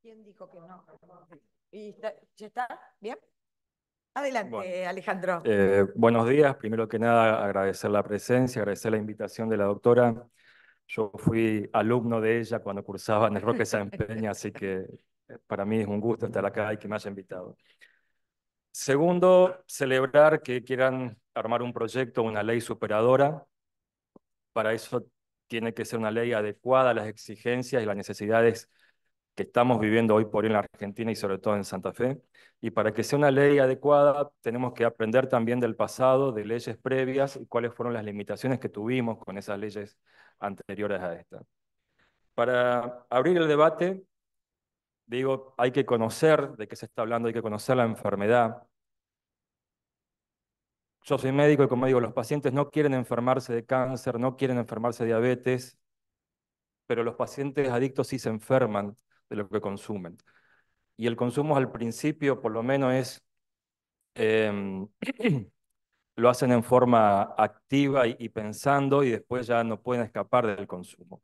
¿Quién, dijo que no? ¿Y ¿Ya está? ¿Bien? Adelante, Alejandro. Eh, buenos días. Primero que nada, agradecer la presencia, agradecer la invitación de la doctora. Yo fui alumno de ella cuando cursaba en el Roque San Peña, (laughs) así que eh, para mí es un gusto estar acá y que me haya invitado. Segundo, celebrar que quieran armar un proyecto, una ley superadora. Para eso tiene que ser una ley adecuada a las exigencias y las necesidades que estamos viviendo hoy por hoy en la Argentina y sobre todo en Santa Fe. Y para que sea una ley adecuada, tenemos que aprender también del pasado, de leyes previas y cuáles fueron las limitaciones que tuvimos con esas leyes anteriores a esta. Para abrir el debate, digo, hay que conocer de qué se está hablando, hay que conocer la enfermedad. Yo soy médico y como digo, los pacientes no quieren enfermarse de cáncer, no quieren enfermarse de diabetes, pero los pacientes adictos sí se enferman de lo que consumen. Y el consumo al principio, por lo menos, es... Em, (clears throat) lo hacen en forma activa y, y, pensando y después ya no pueden escapar del consumo.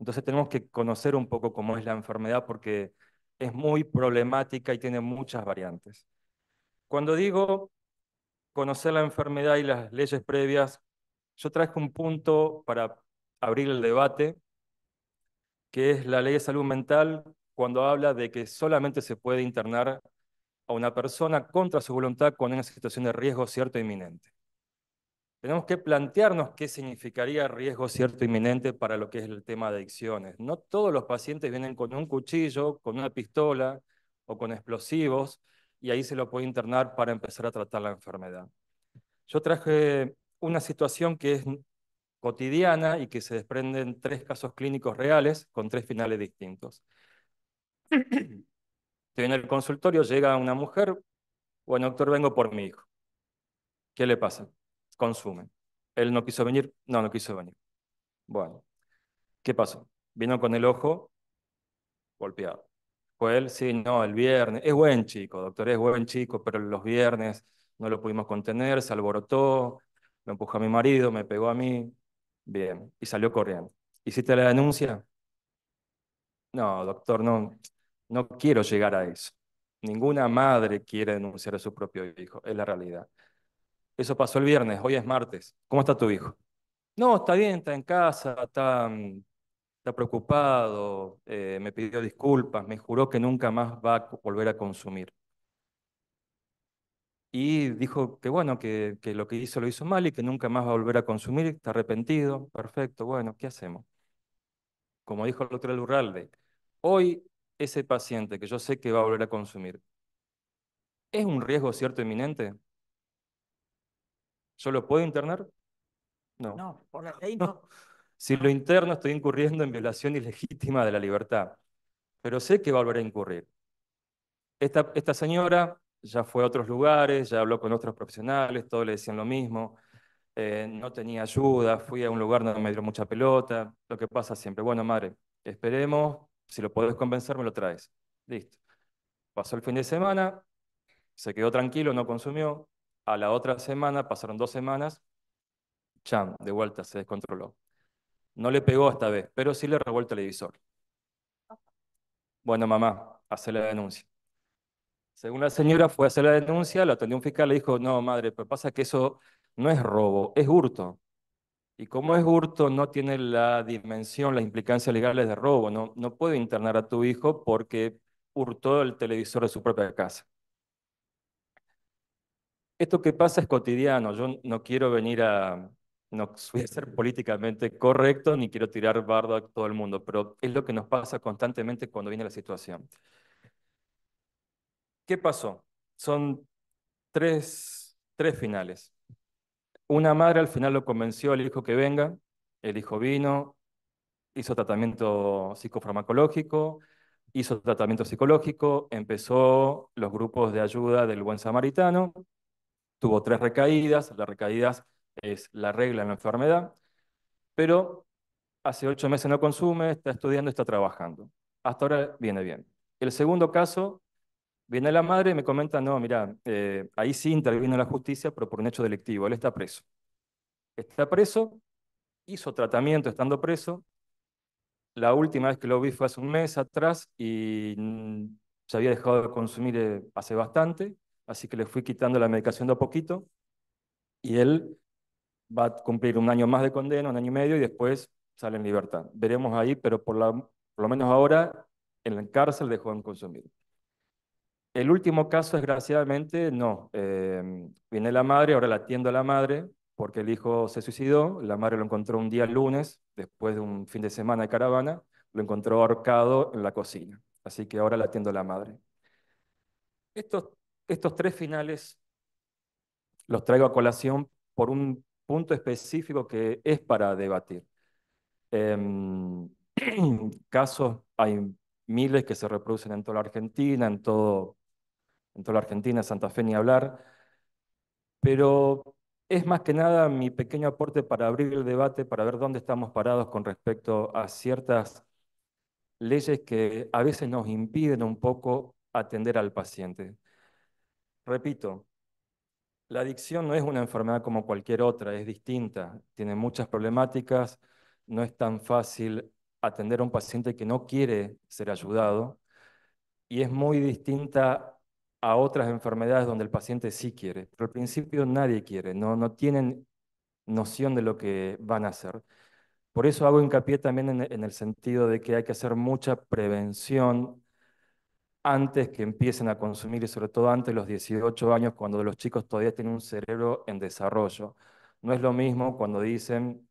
Entonces tenemos que conocer un poco cómo es la enfermedad porque es muy problemática y tiene muchas variantes. Cuando digo conocer la enfermedad y las leyes previas, yo traje un punto para abrir el debate, que es la ley de salud mental cuando habla de que solamente se puede internar a una persona contra su voluntad con una situación de riesgo cierto e inminente. Tenemos que plantearnos qué significaría riesgo cierto e inminente para lo que es el tema de adicciones. No todos los pacientes vienen con un cuchillo, con una pistola o con explosivos y ahí se lo puede internar para empezar a tratar la enfermedad. Yo traje una situación que es cotidiana y que se desprenden tres casos clínicos reales con tres finales distintos. Estoy en el consultorio, llega una mujer, bueno, doctor, vengo por mi hijo. ¿Qué le pasa? Consume. Él no quiso venir, no, no quiso venir. Bueno, ¿qué pasó? Vino con el ojo golpeado. ¿Fue él? Sí, no, el viernes. Es buen chico, doctor, es buen chico, pero los viernes no lo pudimos contener, se alborotó, me empujó a mi marido, me pegó a mí. Bien, y salió corriendo. ¿Hiciste la denuncia? No, doctor, no. No quiero llegar a eso. Ninguna madre quiere denunciar a su propio hijo, es la realidad. Eso pasó el viernes, hoy es martes. ¿Cómo está tu hijo? No, está bien, está en casa, está, mm, preocupado, eh, me pidió disculpas, me juró que nunca más va a volver a consumir. Y dijo que bueno, que, lo que hizo lo hizo mal y que nunca más va a volver a consumir, está arrepentido, perfecto, bueno, ¿qué hacemos? Como dijo el doctor Lurralde, hoy ese paciente que yo sé que va a volver a consumir, ¿es un riesgo cierto inminente? ¿Yo lo puedo internar? No. No, por la (laughs) ley Si lo interno estoy incurriendo en violación ilegítima de la libertad, pero sé que va a volver a incurrir. Esta, esta señora ya fue a otros lugares, ya habló con otros profesionales, todos le decían lo mismo, eh, no tenía ayuda, fui a un lugar donde me dio mucha pelota, lo que pasa siempre. Bueno, madre, esperemos si lo puedes convencer, me lo traes. Listo. Pasó el fin de semana, se quedó tranquilo, no consumió. A la otra semana, pasaron dos semanas, cham, de vuelta se descontroló. No le pegó esta vez, pero sí le robó el televisor. Bueno, mamá, hace la denuncia. Según la señora, fue a hacer la denuncia, la atendió un fiscal, le dijo, no, madre, pero pasa que eso no es robo, es hurto. Y como es hurto, no tiene la dimensión, las implicancias legales de robo. No, no puede internar a tu hijo porque hurtó el televisor de su propia casa. Esto que pasa es cotidiano. Yo no quiero venir a... No (laughs) ser políticamente correcto ni quiero tirar bardo a todo el mundo, pero es lo que nos pasa constantemente cuando viene la situación. ¿Qué pasó? Son tres, tres finales. Una madre al final lo convenció le hijo que venga, el hijo vino, hizo tratamiento psicofarmacológico, hizo tratamiento psicológico, empezó los grupos de ayuda del buen samaritano, tuvo tres recaídas, las recaídas es la regla en la enfermedad, pero hace ocho meses no consume, está estudiando, está trabajando. Hasta ahora viene bien. El segundo caso Viene la madre y me comenta, no, mira, eh, ahí sí intervino la justicia, pero por un hecho delictivo, él está preso. Está preso, hizo tratamiento estando preso. La última vez que lo vi fue hace un mes atrás y mm, se había dejado de consumir eh, hace bastante, así que le fui quitando la medicación de a poquito y él va a cumplir un año más de condena, un año y medio, y después sale en libertad. Veremos ahí, pero por lo menos ahora en la cárcel dejó de consumir. El último caso, desgraciadamente, no. Em, viene la madre, ahora la atiendo a la madre, porque el hijo se suicidó. La madre lo encontró un día lunes, después de un fin de semana de caravana, lo encontró ahorcado en la cocina. Así que ahora la atiendo a la madre. Estos, estos tres finales los traigo a colación por un punto específico que es para debatir. Em, (clears throat) casos hay miles que se reproducen en toda la Argentina, en todo en toda la Argentina, Santa Fe ni hablar, pero es más que nada mi pequeño aporte para abrir el debate, para ver dónde estamos parados con respecto a ciertas leyes que a veces nos impiden un poco atender al paciente. Repito, la adicción no es una enfermedad como cualquier otra, es distinta, tiene muchas problemáticas, no es tan fácil atender a un paciente que no quiere ser ayudado y es muy distinta a otras enfermedades donde el paciente sí quiere, pero al principio nadie quiere, no, no tienen noción de lo que van a hacer. Por eso hago hincapié también en, en el sentido de que hay que hacer mucha prevención antes que empiecen a consumir y sobre todo antes de los 18 años, cuando los chicos todavía tienen un cerebro en desarrollo. No es lo mismo cuando dicen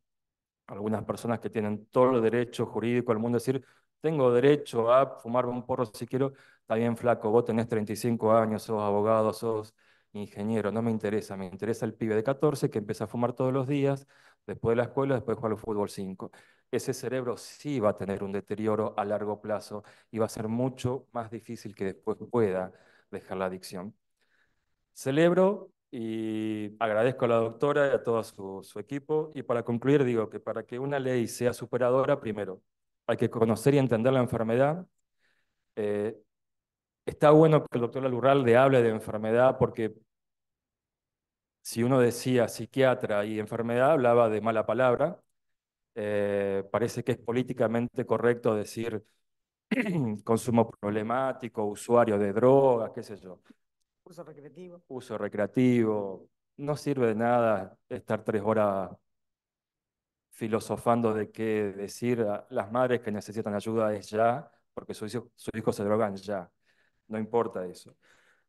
algunas personas que tienen todo el derecho jurídico al mundo decir, tengo derecho a fumarme un porro si quiero, está bien flaco, vos tenés 35 años, sos abogado, sos ingeniero, no me interesa, me interesa el pibe de 14 que empieza a fumar todos los días, después de la escuela, después juega al fútbol 5. Ese cerebro sí va a tener un deterioro a largo plazo y va a ser mucho más difícil que después pueda dejar la adicción. Celebro y agradezco a la doctora y a todo su equipo. Y para concluir, digo que para que una ley sea superadora, primero, hay que conocer y entender la enfermedad. Eh, está bueno que el doctor Alurralde le hable de enfermedad porque si uno decía psiquiatra y enfermedad, hablaba de mala palabra. Eh, parece que es políticamente correcto decir (clears throat) consumo problemático, usuario de drogas, qué sé yo. Uso recreativo. Uso recreativo. No sirve de nada estar tres horas filosofando de qué decir a las madres que necesitan ayuda es ya, porque sus hijos, sus hijos se drogan ya. No importa eso.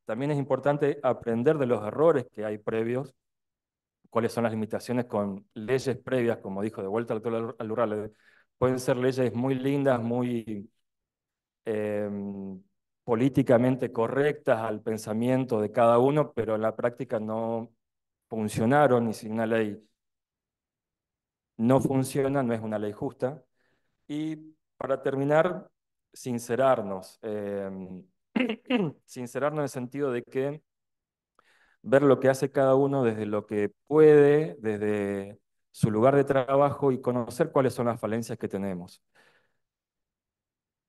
También es importante aprender de los errores que hay previos, cuáles son las limitaciones con leyes previas, como dijo de vuelta al, al rural. Pueden ser leyes muy lindas, muy em, políticamente correctas al pensamiento de cada uno, pero en la práctica no funcionaron ni sin una ley no funciona, no es una ley justa. Y para terminar, sincerarnos. Em, (clears throat) sincerarnos en el sentido de que ver lo que hace cada uno desde lo que puede, desde su lugar de trabajo y conocer cuáles son las falencias que tenemos.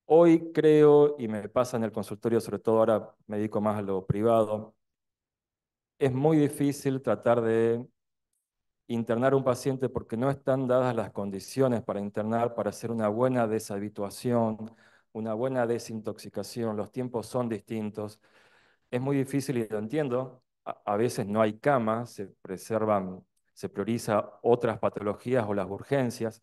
Hoy creo, y me pasa en el consultorio, sobre todo ahora me dedico más a lo privado, es muy difícil tratar de internar un paciente porque no están dadas las condiciones para internar, para hacer una buena deshabituación, una buena desintoxicación, los tiempos son distintos. Es muy difícil y lo entiendo, a, veces no hay camas, se preservan, se prioriza otras patologías o las urgencias.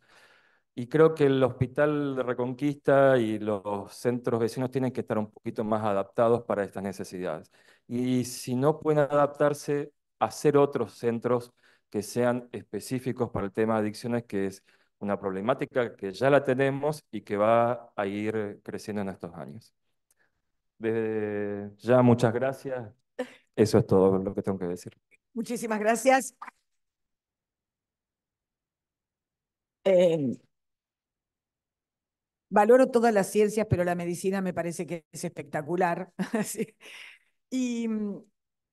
Y creo que el Hospital de Reconquista y los centros vecinos tienen que estar un poquito más adaptados para estas necesidades. Y si no pueden adaptarse, hacer otros centros que sean específicos para el tema de adicciones, que es una problemática que ya la tenemos y que va a ir creciendo en estos años. Desde ya, muchas gracias. Eso es todo lo que tengo que decir. Muchísimas gracias. Em, valoro todas las ciencias, pero la medicina me parece que es espectacular. (laughs) y mm,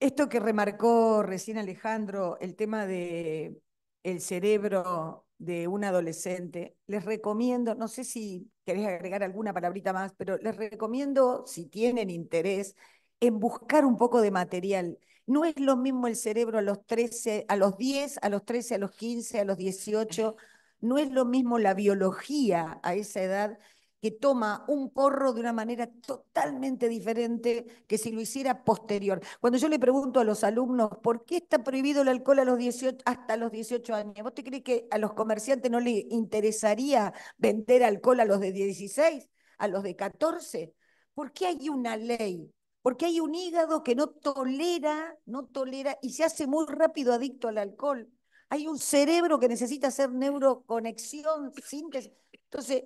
esto que remarcó recién Alejandro, el tema de el cerebro de un adolescente, les recomiendo, no sé si querés agregar alguna palabrita más, pero les recomiendo, si tienen interés, en buscar un poco de material. No es lo mismo el cerebro a los 13, a los 10, a los 13, a los 15, a los 18. No es lo mismo la biología a esa edad que toma un porro de una manera totalmente diferente que si lo hiciera posterior. Cuando yo le pregunto a los alumnos, ¿por qué está prohibido el alcohol a los 18, hasta los 18 años? ¿Vos te crees que a los comerciantes no les interesaría vender alcohol a los de 16, a los de 14? ¿Por qué hay una ley? ¿por qué hay un hígado que no tolera, no tolera y se hace muy rápido adicto al alcohol. Hay un cerebro que necesita hacer neuroconexión, síntesis. Entonces,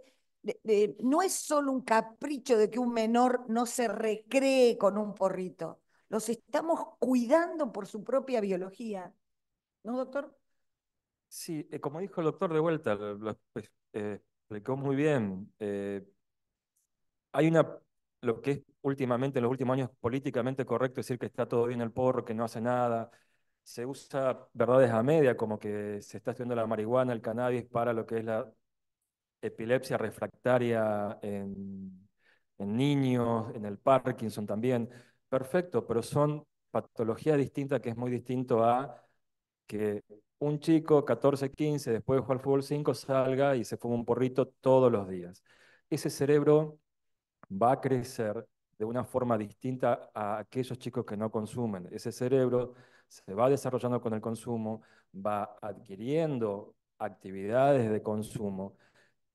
no es solo un capricho de que un menor no se recree con un porrito. Los estamos cuidando por su propia biología. ¿No, doctor? Sí, eh, como dijo el doctor de vuelta, lo, pues, eh, explicó muy bien. Eh, hay una, lo que es últimamente, en los últimos años, políticamente correcto decir que está todo bien el porro, que no hace nada. Se usa verdades a media, como que se está estudiando la marihuana, el cannabis para lo que es la epilepsia refractaria en, niños, en el Parkinson también. Perfecto, pero son patologías distintas que es muy distinto a que un chico 14, 15, después de jugar al fútbol 5, salga y se fuma un porrito todos los días. Ese cerebro va a crecer de una forma distinta a aquellos chicos que no consumen. Ese cerebro se va desarrollando con el consumo, va adquiriendo actividades de consumo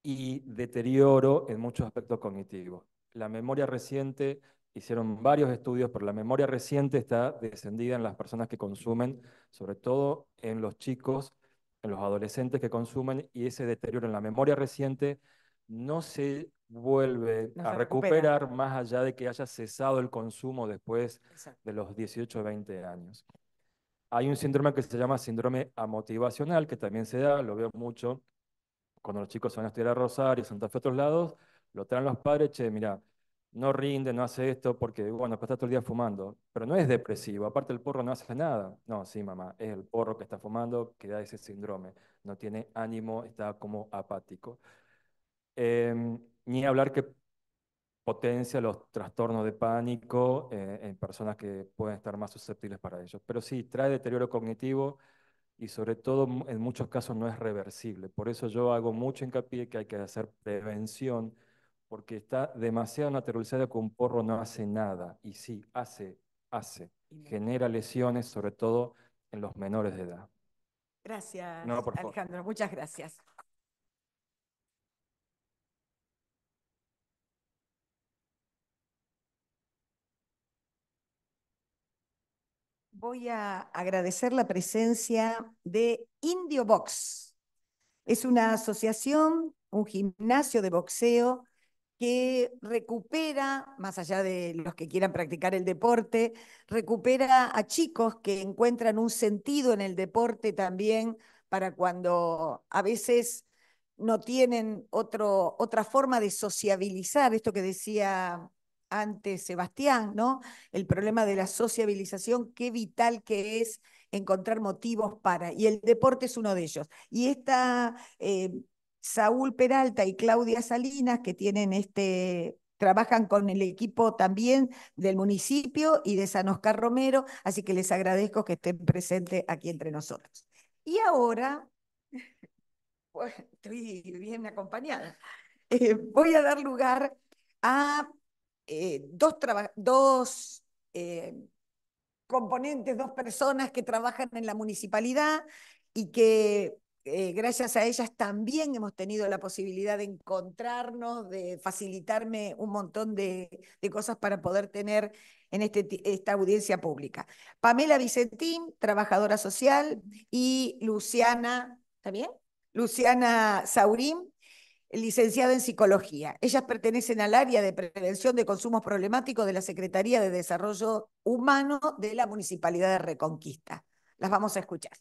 y deterioro en muchos aspectos cognitivos. La memoria reciente, hicieron varios estudios, pero la memoria reciente está descendida en las personas que consumen, sobre todo en los chicos, en los adolescentes que consumen, y ese deterioro en la memoria reciente no se vuelve a recuperar más allá de que haya cesado el consumo después de los 18 o 20 años. Hay un síndrome que se llama síndrome amotivacional, que también se da, lo veo mucho cuando los chicos se van a estudiar a Rosario, Santa Fe, otros lados, lo traen los padres, che, mira, no rinde, no hace esto, porque, bueno, está todo el día fumando. Pero no es depresivo, aparte el porro no hace nada. No, sí, mamá, es el porro que está fumando que da ese síndrome. No tiene ánimo, está como apático. Em, ni hablar que potencia los trastornos de pánico eh, en personas que pueden estar más susceptibles para ellos. Pero sí, trae deterioro cognitivo, y sobre todo en muchos casos no es reversible. Por eso yo hago mucho hincapié que hay que hacer prevención, porque está demasiado naturalizado que un porro no hace nada, y sí, hace, hace, genera lesiones, sobre todo en los menores de edad. Gracias, Alejandro, muchas gracias. Voy a agradecer la presencia de Indio Box. Es una asociación, un gimnasio de boxeo que recupera, más allá de los que quieran practicar el deporte, recupera a chicos que encuentran un sentido en el deporte también para cuando a veces no tienen otro, otra forma de sociabilizar, esto que decía ante Sebastián, ¿no? El problema de la sociabilización, qué vital que es encontrar motivos para, y el deporte es uno de ellos. Y esta eh, Saúl Peralta y Claudia Salinas, que tienen este trabajan con el equipo también del municipio y de San Oscar Romero, así que les agradezco que estén presentes aquí entre nosotros. Y ahora, (laughs) estoy bien acompañada, eh, voy a dar lugar a eh, dos, dos eh, componentes, dos personas que trabajan en la municipalidad y que eh, gracias a ellas también hemos tenido la posibilidad de encontrarnos, de facilitarme un montón de, cosas para poder tener en este, esta audiencia pública. Pamela Vicentín, trabajadora social, y Luciana, Luciana Saurín, licenciada en psicología. Ellas pertenecen al área de prevención de consumos problemáticos de la Secretaría de Desarrollo Humano de la Municipalidad de Reconquista. Las vamos a escuchar.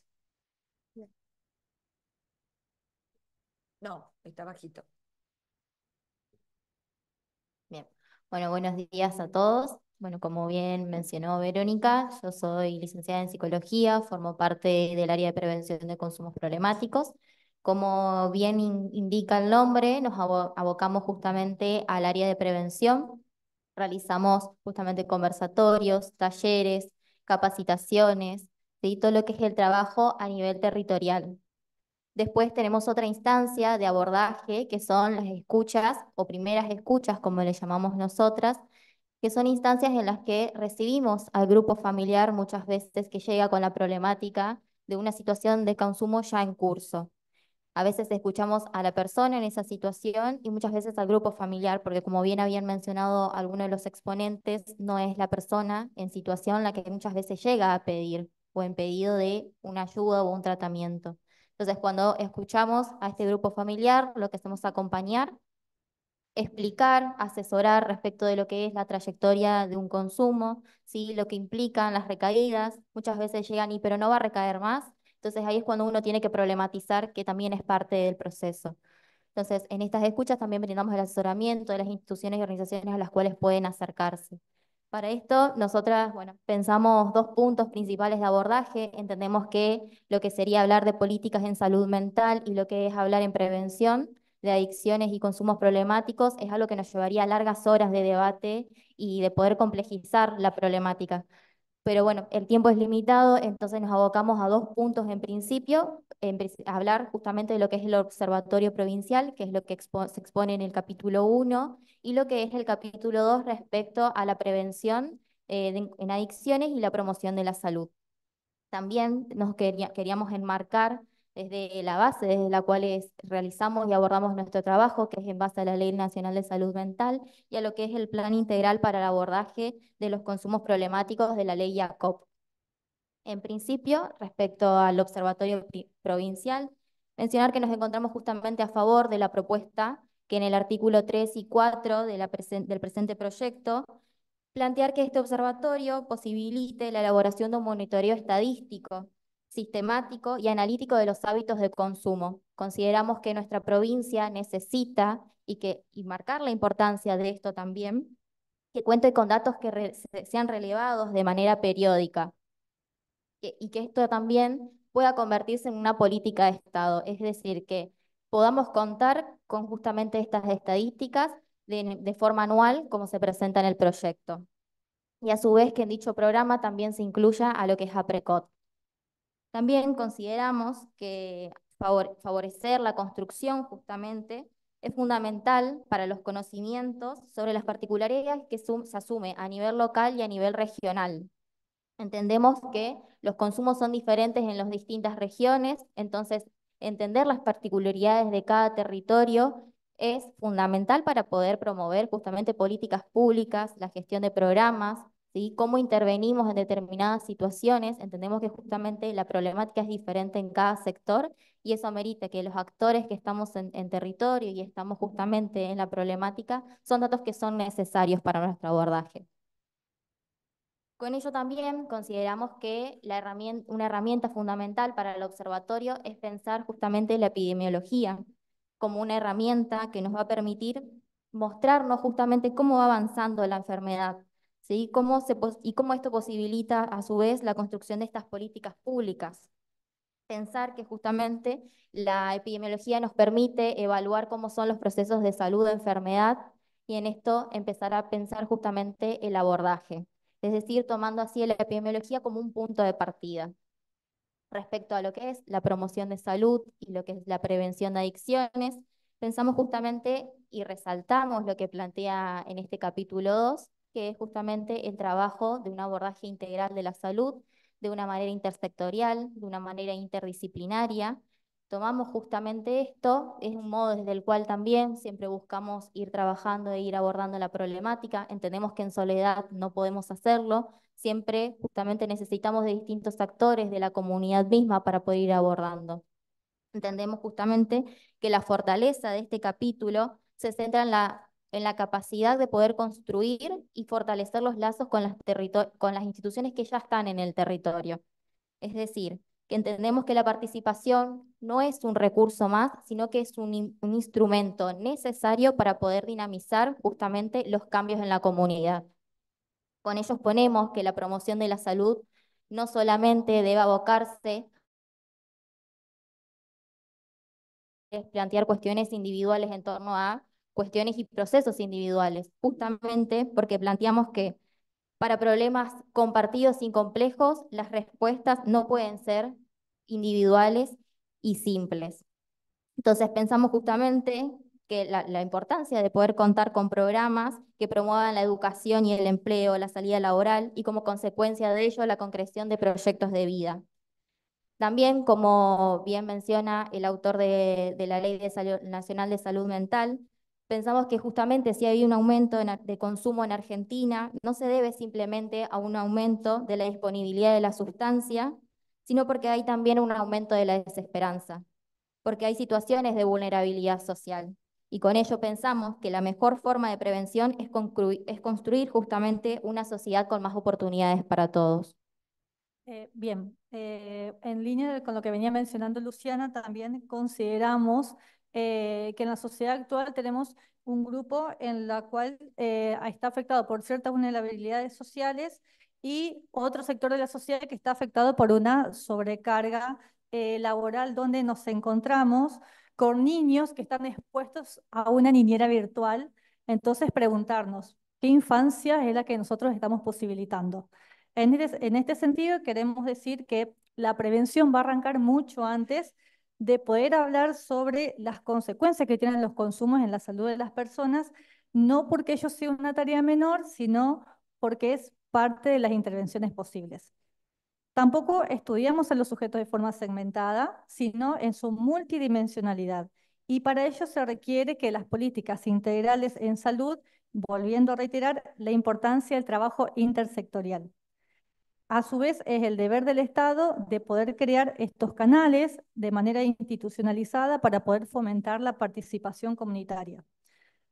No, está bajito. Bien. Bueno, buenos días a todos. Bueno, como bien mencionó Verónica, yo soy licenciada en psicología, formo parte del área de prevención de consumos problemáticos como bien indica el nombre, nos abocamos justamente al área de prevención. Realizamos justamente conversatorios, talleres, capacitaciones, y todo lo que es el trabajo a nivel territorial. Después tenemos otra instancia de abordaje que son las escuchas o primeras escuchas, como le llamamos nosotras, que son instancias en las que recibimos al grupo familiar muchas veces que llega con la problemática de una situación de consumo ya en curso. A veces escuchamos a la persona en esa situación y muchas veces al grupo familiar, porque como bien habían mencionado algunos de los exponentes, no es la persona en situación la que muchas veces llega a pedir o en pedido de una ayuda o un tratamiento. Entonces, cuando escuchamos a este grupo familiar, lo que hacemos es acompañar, explicar, asesorar respecto de lo que es la trayectoria de un consumo, ¿sí? lo que implican las recaídas. Muchas veces llegan y, pero no va a recaer más, entonces ahí es cuando uno tiene que problematizar, que también es parte del proceso. Entonces, en estas escuchas también brindamos el asesoramiento de las instituciones y organizaciones a las cuales pueden acercarse. Para esto, nosotras bueno, pensamos dos puntos principales de abordaje. Entendemos que lo que sería hablar de políticas en salud mental y lo que es hablar en prevención de adicciones y consumos problemáticos es algo que nos llevaría largas horas de debate y de poder complejizar la problemática pero bueno, el tiempo es limitado, entonces nos abocamos a dos puntos en principio, hablar justamente de lo que es el observatorio provincial, que es lo que se expone en el capítulo 1, y lo que es el capítulo 2 respecto a la prevención eh, en adicciones y la promoción de la salud. También nos queríamos enmarcar desde la base desde la cual realizamos y abordamos nuestro trabajo, que es en base a la Ley Nacional de Salud Mental y a lo que es el Plan Integral para el Abordaje de los Consumos Problemáticos de la Ley IACOP. En principio, respecto al Observatorio Provincial, mencionar que nos encontramos justamente a favor de la propuesta que en el artículo 3 y 4 del presente proyecto plantear que este observatorio posibilite la elaboración de un monitoreo estadístico sistemático y analítico de los hábitos de consumo. Consideramos que nuestra provincia necesita, y, que, y marcar la importancia de esto también, que cuente con datos que sean relevados de manera periódica y que esto también pueda convertirse en una política de Estado, es decir, que podamos contar con justamente estas estadísticas de, de forma anual como se presenta en el proyecto. Y a su vez que en dicho programa también se incluya a lo que es APRECOT. También consideramos que favorecer la construcción justamente es fundamental para los conocimientos sobre las particularidades que se asume a nivel local y a nivel regional. Entendemos que los consumos son diferentes en las distintas regiones, entonces entender las particularidades de cada territorio es fundamental para poder promover justamente políticas públicas, la gestión de programas, y cómo intervenimos en determinadas situaciones. Entendemos que justamente la problemática es diferente en cada sector y eso merita que los actores que estamos en, territorio y estamos justamente en la problemática son datos que son necesarios para nuestro abordaje. Con ello también consideramos que la herramienta, una herramienta fundamental para el observatorio es pensar justamente la epidemiología como una herramienta que nos va a permitir mostrarnos justamente cómo va avanzando la enfermedad, ¿Cómo y cómo esto posibilita a su vez la construcción de estas políticas públicas. Pensar que justamente la epidemiología nos permite evaluar cómo son los procesos de salud o enfermedad y en esto empezar a pensar justamente el abordaje, es decir, tomando así la epidemiología como un punto de partida respecto a lo que es la promoción de salud y lo que es la prevención de adicciones, pensamos justamente y resaltamos lo que plantea en este capítulo 2, que es justamente el trabajo de un abordaje integral de la salud, de una manera intersectorial, de una manera interdisciplinaria. Tomamos justamente esto, es un modo desde el cual también siempre buscamos ir trabajando e ir abordando la problemática. Entendemos que en soledad no podemos hacerlo, siempre justamente necesitamos de distintos actores de la comunidad misma para poder ir abordando. Entendemos justamente que la fortaleza de este capítulo se centra en la en la capacidad de poder construir y fortalecer los lazos con las, instituciones que ya están en el territorio. Es decir, que entendemos que la participación no es un recurso más, sino que es un, un instrumento necesario para poder dinamizar justamente los cambios en la comunidad. Con ellos ponemos que la promoción de la salud no solamente debe abocarse a plantear cuestiones individuales en torno a cuestiones y procesos individuales, justamente porque planteamos que para problemas compartidos y complejos, las respuestas no pueden ser individuales y simples. Entonces pensamos justamente que la, importancia de poder contar con programas que promuevan la educación y el empleo, la salida laboral y como consecuencia de ello la concreción de proyectos de vida. También, como bien menciona el autor de, la Ley Nacional de Salud Mental, Pensamos que justamente si hay un aumento de consumo en Argentina, no se debe simplemente a un aumento de la disponibilidad de la sustancia, sino porque hay también un aumento de la desesperanza, porque hay situaciones de vulnerabilidad social. Y con ello pensamos que la mejor forma de prevención es, es construir justamente una sociedad con más oportunidades para todos. Eh, bien, eh, en línea con lo que venía mencionando Luciana, también consideramos eh, que en la sociedad actual tenemos un grupo en la cual eh, está afectado por ciertas vulnerabilidades sociales y otro sector de la sociedad que está afectado por una sobrecarga eh, laboral donde nos encontramos con niños que están expuestos a una niñera virtual. Entonces preguntarnos, ¿qué infancia es la que nosotros estamos posibilitando? en este sentido, queremos decir que la prevención va a arrancar mucho antes de poder hablar sobre las consecuencias que tienen los consumos en la salud de las personas, no porque ello sea una tarea menor, sino porque es parte de las intervenciones posibles. Tampoco estudiamos a los sujetos de forma segmentada, sino en su multidimensionalidad. Y para ello se requiere que las políticas integrales en salud, volviendo a reiterar la importancia del trabajo intersectorial. A su vez, es el deber del Estado de poder crear estos canales de manera institucionalizada para poder fomentar la participación comunitaria.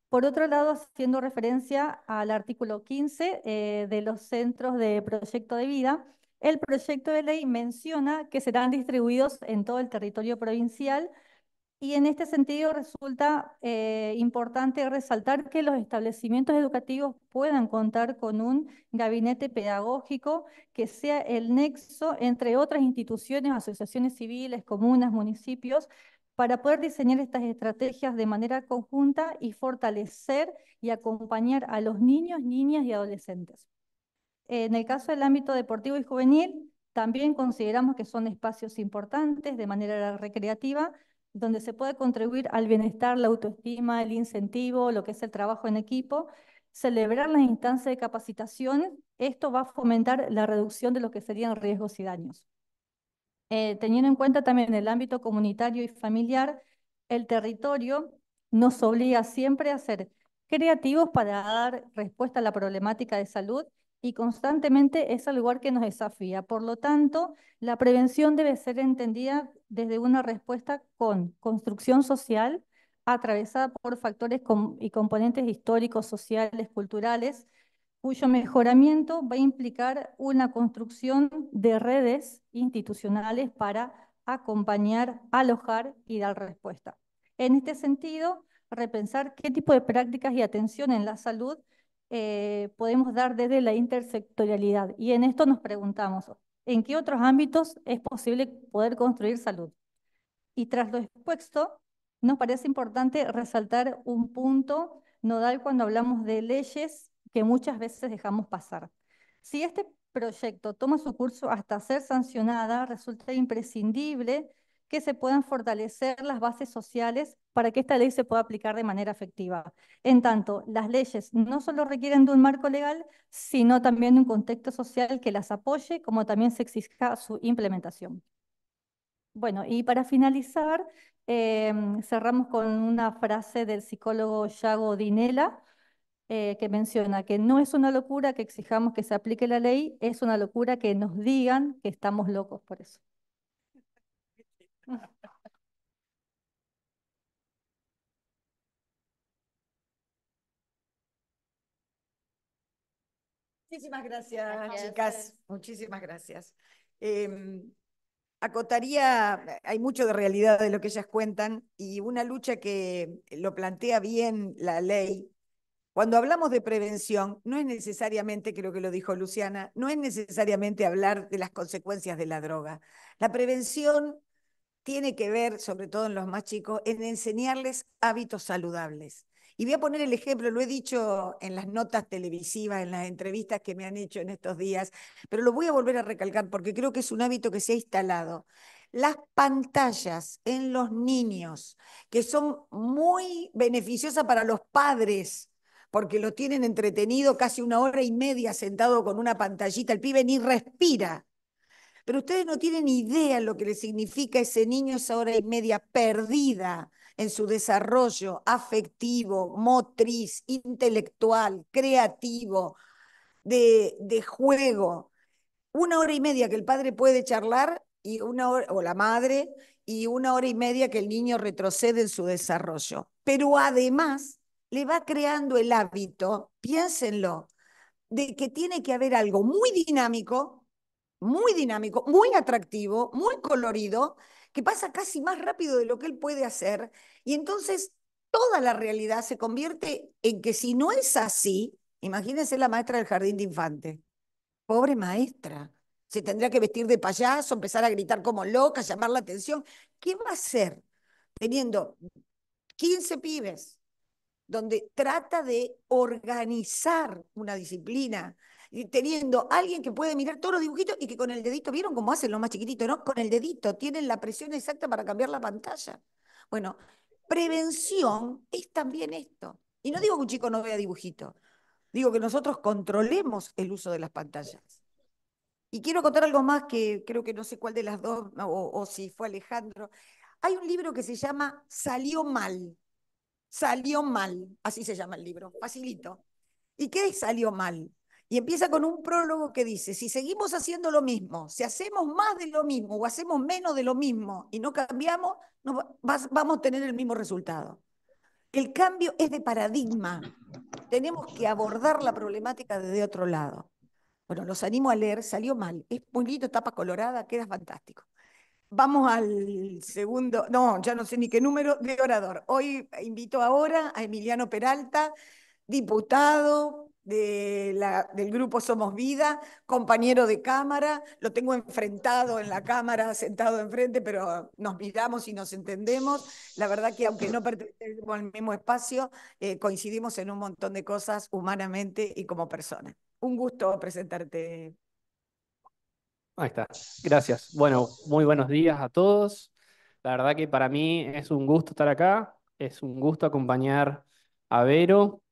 Por otro lado, haciendo referencia al artículo 15 eh, de los centros de proyecto de vida, el proyecto de ley menciona que serán distribuidos en todo el territorio provincial y en este sentido resulta eh, importante resaltar que los establecimientos educativos puedan contar con un gabinete pedagógico que sea el nexo entre otras instituciones, asociaciones civiles, comunas, municipios, para poder diseñar estas estrategias de manera conjunta y fortalecer y acompañar a los niños, niñas y adolescentes. En el caso del ámbito deportivo y juvenil, también consideramos que son espacios importantes de manera recreativa donde se puede contribuir al bienestar, la autoestima, el incentivo, lo que es el trabajo en equipo, celebrar las instancias de capacitación, esto va a fomentar la reducción de lo que serían riesgos y daños. Eh, teniendo en cuenta también el ámbito comunitario y familiar, el territorio nos obliga siempre a ser creativos para dar respuesta a la problemática de salud y constantemente es algo lugar que nos desafía. Por lo tanto, la prevención debe ser entendida desde una respuesta con construcción social, atravesada por factores y componentes históricos, sociales, culturales, cuyo mejoramiento va a implicar una construcción de redes institucionales para acompañar, alojar y dar respuesta. En este sentido, repensar qué tipo de prácticas y atención en la salud eh, podemos dar desde la intersectorialidad. Y en esto nos preguntamos, ¿en qué otros ámbitos es posible poder construir salud? Y tras lo expuesto, nos parece importante resaltar un punto nodal cuando hablamos de leyes que muchas veces dejamos pasar. Si este proyecto toma su curso hasta ser sancionada, resulta imprescindible se puedan fortalecer las bases sociales para que esta ley se pueda aplicar de manera efectiva. En tanto, las leyes no solo requieren de un marco legal, sino también de un contexto social que las apoye, como también se exija su implementación. Bueno, y para finalizar, em, cerramos con una frase del psicólogo Yago Dinela, eh, que menciona que no es una locura que exijamos que se aplique la ley, es una locura que nos digan que estamos locos por eso. Muchísimas gracias, chicas. Muchísimas gracias. Em, acotaría, hay mucho de realidad de lo que ellas cuentan y una lucha que lo plantea bien la ley. Cuando hablamos de prevención, no es necesariamente, creo que lo dijo Luciana, no es necesariamente hablar de las consecuencias de la droga. La prevención tiene que ver, sobre todo en los más chicos, en enseñarles hábitos saludables. Y voy a poner el ejemplo, lo he dicho en las notas televisivas, en las entrevistas que me han hecho en estos días, pero lo voy a volver a recalcar porque creo que es un hábito que se ha instalado. Las pantallas en los niños, que son muy beneficiosas para los padres, porque lo tienen entretenido casi una hora y media sentado con una pantallita, el pibe ni respira. Pero ustedes no tienen idea lo que le significa ese niño esa hora y media perdida en su desarrollo afectivo, motriz, intelectual, creativo, de, de juego. Una hora y media que el padre puede charlar y una hora, o la madre y una hora y media que el niño retrocede en su desarrollo. Pero además le va creando el hábito, piénsenlo, de que tiene que haber algo muy dinámico muy dinámico, muy atractivo, muy colorido, que pasa casi más rápido de lo que él puede hacer. Y entonces toda la realidad se convierte en que si no es así, imagínense la maestra del jardín de infante. Pobre maestra, se tendría que vestir de payaso, empezar a gritar como loca, llamar la atención. ¿Qué va a hacer teniendo 15 pibes, donde trata de organizar una disciplina, teniendo alguien que puede mirar todos los dibujitos y que con el dedito, ¿vieron cómo hacen los más chiquititos? ¿No? Con el dedito, tienen la presión exacta para cambiar la pantalla. Bueno, prevención es también esto. Y no digo que un chico no vea dibujitos, digo que nosotros controlemos el uso de las pantallas. Y quiero contar algo más que creo que no sé cuál de las dos, o, si fue Alejandro. Hay un libro que se llama Salió mal. Salió mal, así se llama el libro, facilito. ¿Y qué es salió mal? Y empieza con un prólogo que dice, si seguimos haciendo lo mismo, si hacemos más de lo mismo o hacemos menos de lo mismo y no cambiamos, vamos a tener el mismo resultado. El cambio es de paradigma. Tenemos que abordar la problemática desde otro lado. Bueno, los animo a leer, salió mal. Es muy tapa colorada, queda fantástico. Vamos al segundo, no, ya no sé ni qué número de orador. Hoy invito ahora a Emiliano Peralta, diputado, del grupo Somos Vida, compañero de cámara, lo tengo enfrentado en la cámara, (laughs) sentado enfrente, pero nos miramos y nos entendemos. La verdad que aunque no pertenecemos al mismo espacio, eh, coincidimos en un montón de cosas humanamente y como personas Un gusto presentarte. Ahí está, gracias. Bueno, muy buenos días a todos. La verdad que para mí es un gusto estar acá, es un gusto acompañar a Vero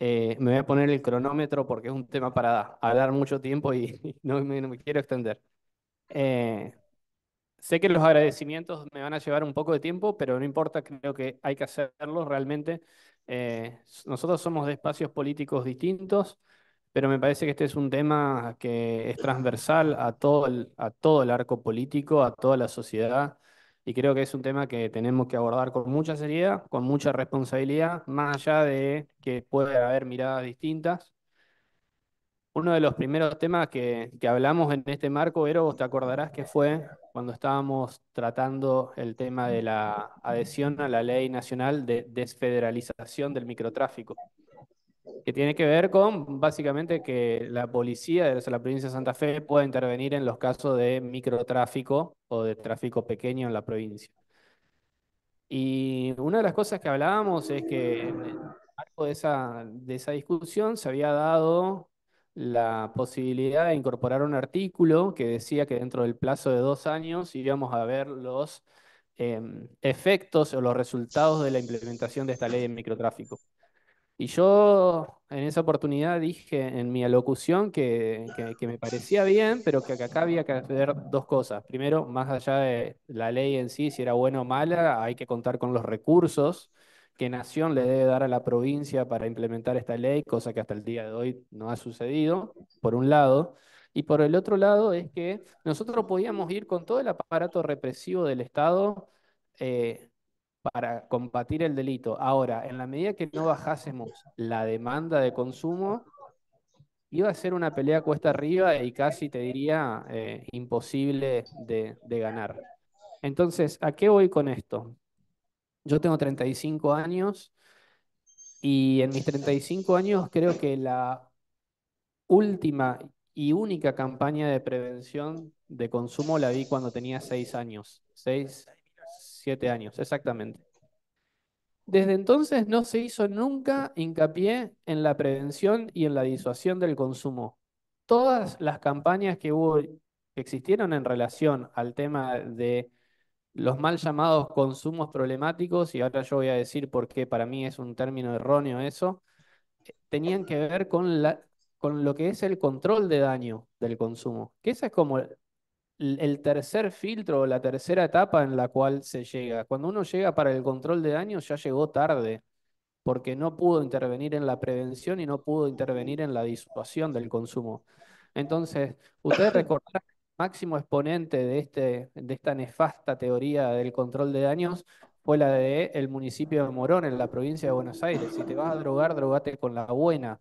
eh, me voy a poner el cronómetro porque es un tema para hablar mucho tiempo y, (laughs) no, me, quiero extender. Eh, sé que los agradecimientos me van a llevar un poco de tiempo, pero no importa, creo que hay que hacerlo realmente. Eh, nosotros somos de espacios políticos distintos, pero me parece que este es un tema que es transversal a todo el, a todo el arco político, a toda la sociedad y creo que es un tema que tenemos que abordar con mucha seriedad, con mucha responsabilidad, más allá de que pueda haber miradas distintas. Uno de los primeros temas que, que hablamos en este marco, Ero, vos te acordarás que fue cuando estábamos tratando el tema de la adhesión a la ley nacional de desfederalización del microtráfico que tiene que ver con básicamente que la policía de la provincia de Santa Fe pueda intervenir en los casos de microtráfico o de tráfico pequeño en la provincia. Y una de las cosas que hablábamos es que en marco de esa, discusión se había dado la posibilidad de incorporar un artículo que decía que dentro del plazo de dos años íbamos a ver los em, efectos o los resultados de la implementación de esta ley de microtráfico. Y yo en esa oportunidad dije en mi alocución que, me parecía bien, pero que acá había que hacer dos cosas. Primero, más allá de la ley en sí, si era buena o mala, hay que contar con los recursos que Nación le debe dar a la provincia para implementar esta ley, cosa que hasta el día de hoy no ha sucedido, por un lado. Y por el otro lado es que nosotros podíamos ir con todo el aparato represivo del Estado eh, para combatir el delito. Ahora, en la medida que no bajásemos la demanda de consumo, iba a ser una pelea cuesta arriba y casi te diría eh, imposible de, ganar. Entonces, ¿a qué voy con esto? Yo tengo 35 años y en mis 35 años creo que la última y única campaña de prevención de consumo la vi cuando tenía 6 años, 6, Siete años, exactamente. Desde entonces no se hizo nunca hincapié en la prevención y en la disuasión del consumo. Todas las campañas que hubo, existieron en relación al tema de los mal llamados consumos problemáticos, y ahora yo voy a decir por qué para mí es un término erróneo eso, tenían que ver con, la, con lo que es el control de daño del consumo, que esa es como el tercer filtro o la tercera etapa en la cual se llega. Cuando uno llega para el control de daños ya llegó tarde, porque no pudo intervenir en la prevención y no pudo intervenir en la disuasión del consumo. Entonces, ustedes (coughs) recordarán que el máximo exponente de, este, de esta nefasta teoría del control de daños fue la del el municipio de Morón, en la provincia de Buenos Aires. Si te vas a drogar, drogate con la buena.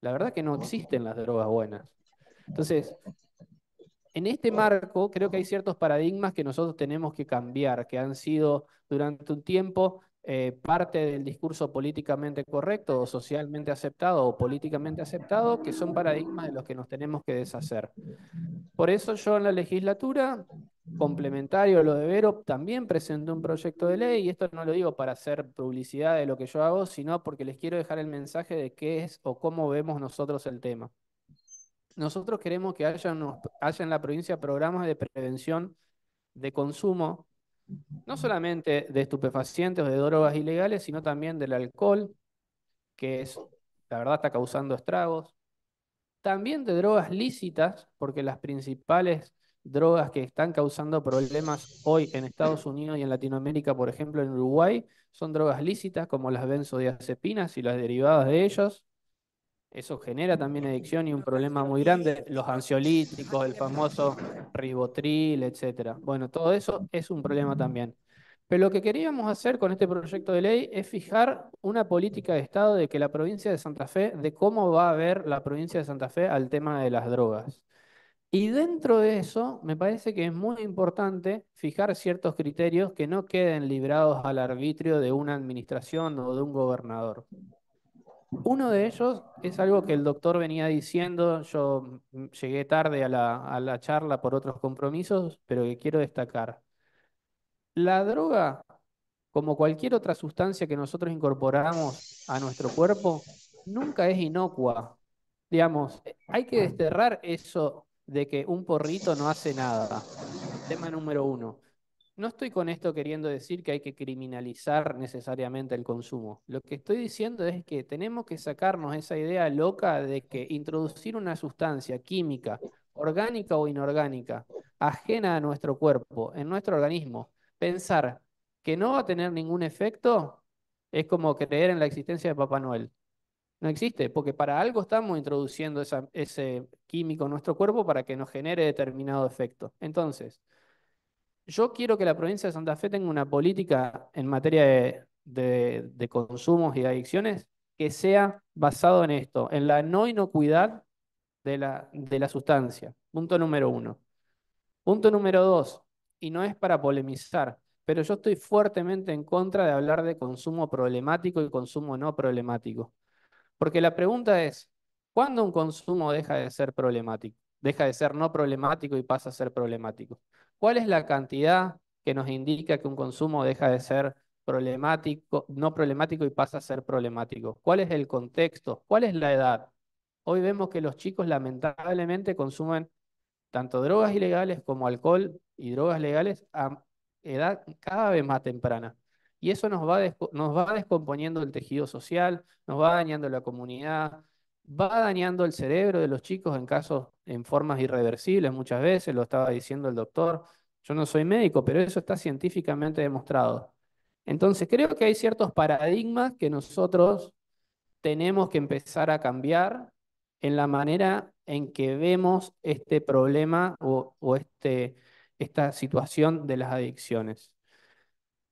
La verdad que no existen las drogas buenas. Entonces, en este marco creo que hay ciertos paradigmas que nosotros tenemos que cambiar, que han sido durante un tiempo eh, parte del discurso políticamente correcto o socialmente aceptado o políticamente aceptado, que son paradigmas de los que nos tenemos que deshacer. Por eso yo en la legislatura, complementario a lo de Vero, también presenté un proyecto de ley, y esto no lo digo para hacer publicidad de lo que yo hago, sino porque les quiero dejar el mensaje de qué es o cómo vemos nosotros el tema. Nosotros queremos que haya, en la provincia programas de prevención de consumo, no solamente de estupefacientes o de drogas ilegales, sino también del alcohol, que es, la verdad está causando estragos. También de drogas lícitas, porque las principales drogas que están causando problemas hoy en Estados Unidos y en Latinoamérica, por ejemplo en Uruguay, son drogas lícitas como las benzodiazepinas y las derivadas de ellos. Eso genera también adicción y un problema muy grande. Los ansiolíticos, el famoso ribotril, etc. Bueno, todo eso es un problema también. Pero lo que queríamos hacer con este proyecto de ley es fijar una política de Estado de que la provincia de Santa Fe, de cómo va a ver la provincia de Santa Fe al tema de las drogas. Y dentro de eso, me parece que es muy importante fijar ciertos criterios que no queden librados al arbitrio de una administración o de un gobernador. Uno de ellos es algo que el doctor venía diciendo, yo mm, llegué tarde a la, charla por otros compromisos, pero que quiero destacar. La droga, como cualquier otra sustancia que nosotros incorporamos a nuestro cuerpo, nunca es inocua. Digamos, eh, hay que desterrar eso de que un porrito no hace nada. Tema número uno. No estoy con esto queriendo decir que hay que criminalizar necesariamente el consumo. Lo que estoy diciendo es que tenemos que sacarnos esa idea loca de que introducir una sustancia química, orgánica o inorgánica, ajena a nuestro cuerpo, en nuestro organismo, pensar que no va a tener ningún efecto, es como creer en la existencia de Papá Noel. No existe, porque para algo estamos introduciendo ese químico en nuestro cuerpo para que nos genere determinado efecto. Entonces, yo quiero que la provincia de Santa Fe tenga una política en materia de, consumos y adicciones que sea basado en esto, en la no inocuidad de la, de la sustancia. Punto número uno. Punto número dos, y no es para polemizar, pero yo estoy fuertemente en contra de hablar de consumo problemático y consumo no problemático. Porque la pregunta es, ¿cuándo un consumo deja de ser problemático? Deja de ser no problemático y pasa a ser problemático. ¿Cuál es la cantidad que nos indica que un consumo deja de ser problemático, no problemático y pasa a ser problemático? ¿Cuál es el contexto? ¿Cuál es la edad? Hoy vemos que los chicos lamentablemente consumen tanto drogas ilegales como alcohol y drogas legales a edad cada vez más temprana. Y eso nos va, nos va descomponiendo el tejido social, nos va dañando la comunidad, va dañando el cerebro de los chicos en casos, en formas irreversibles muchas veces, lo estaba diciendo el doctor. Yo no soy médico, pero eso está científicamente demostrado. Entonces, creo que hay ciertos paradigmas que nosotros tenemos que empezar a cambiar en la manera en que vemos este problema o, este, esta situación de las adicciones.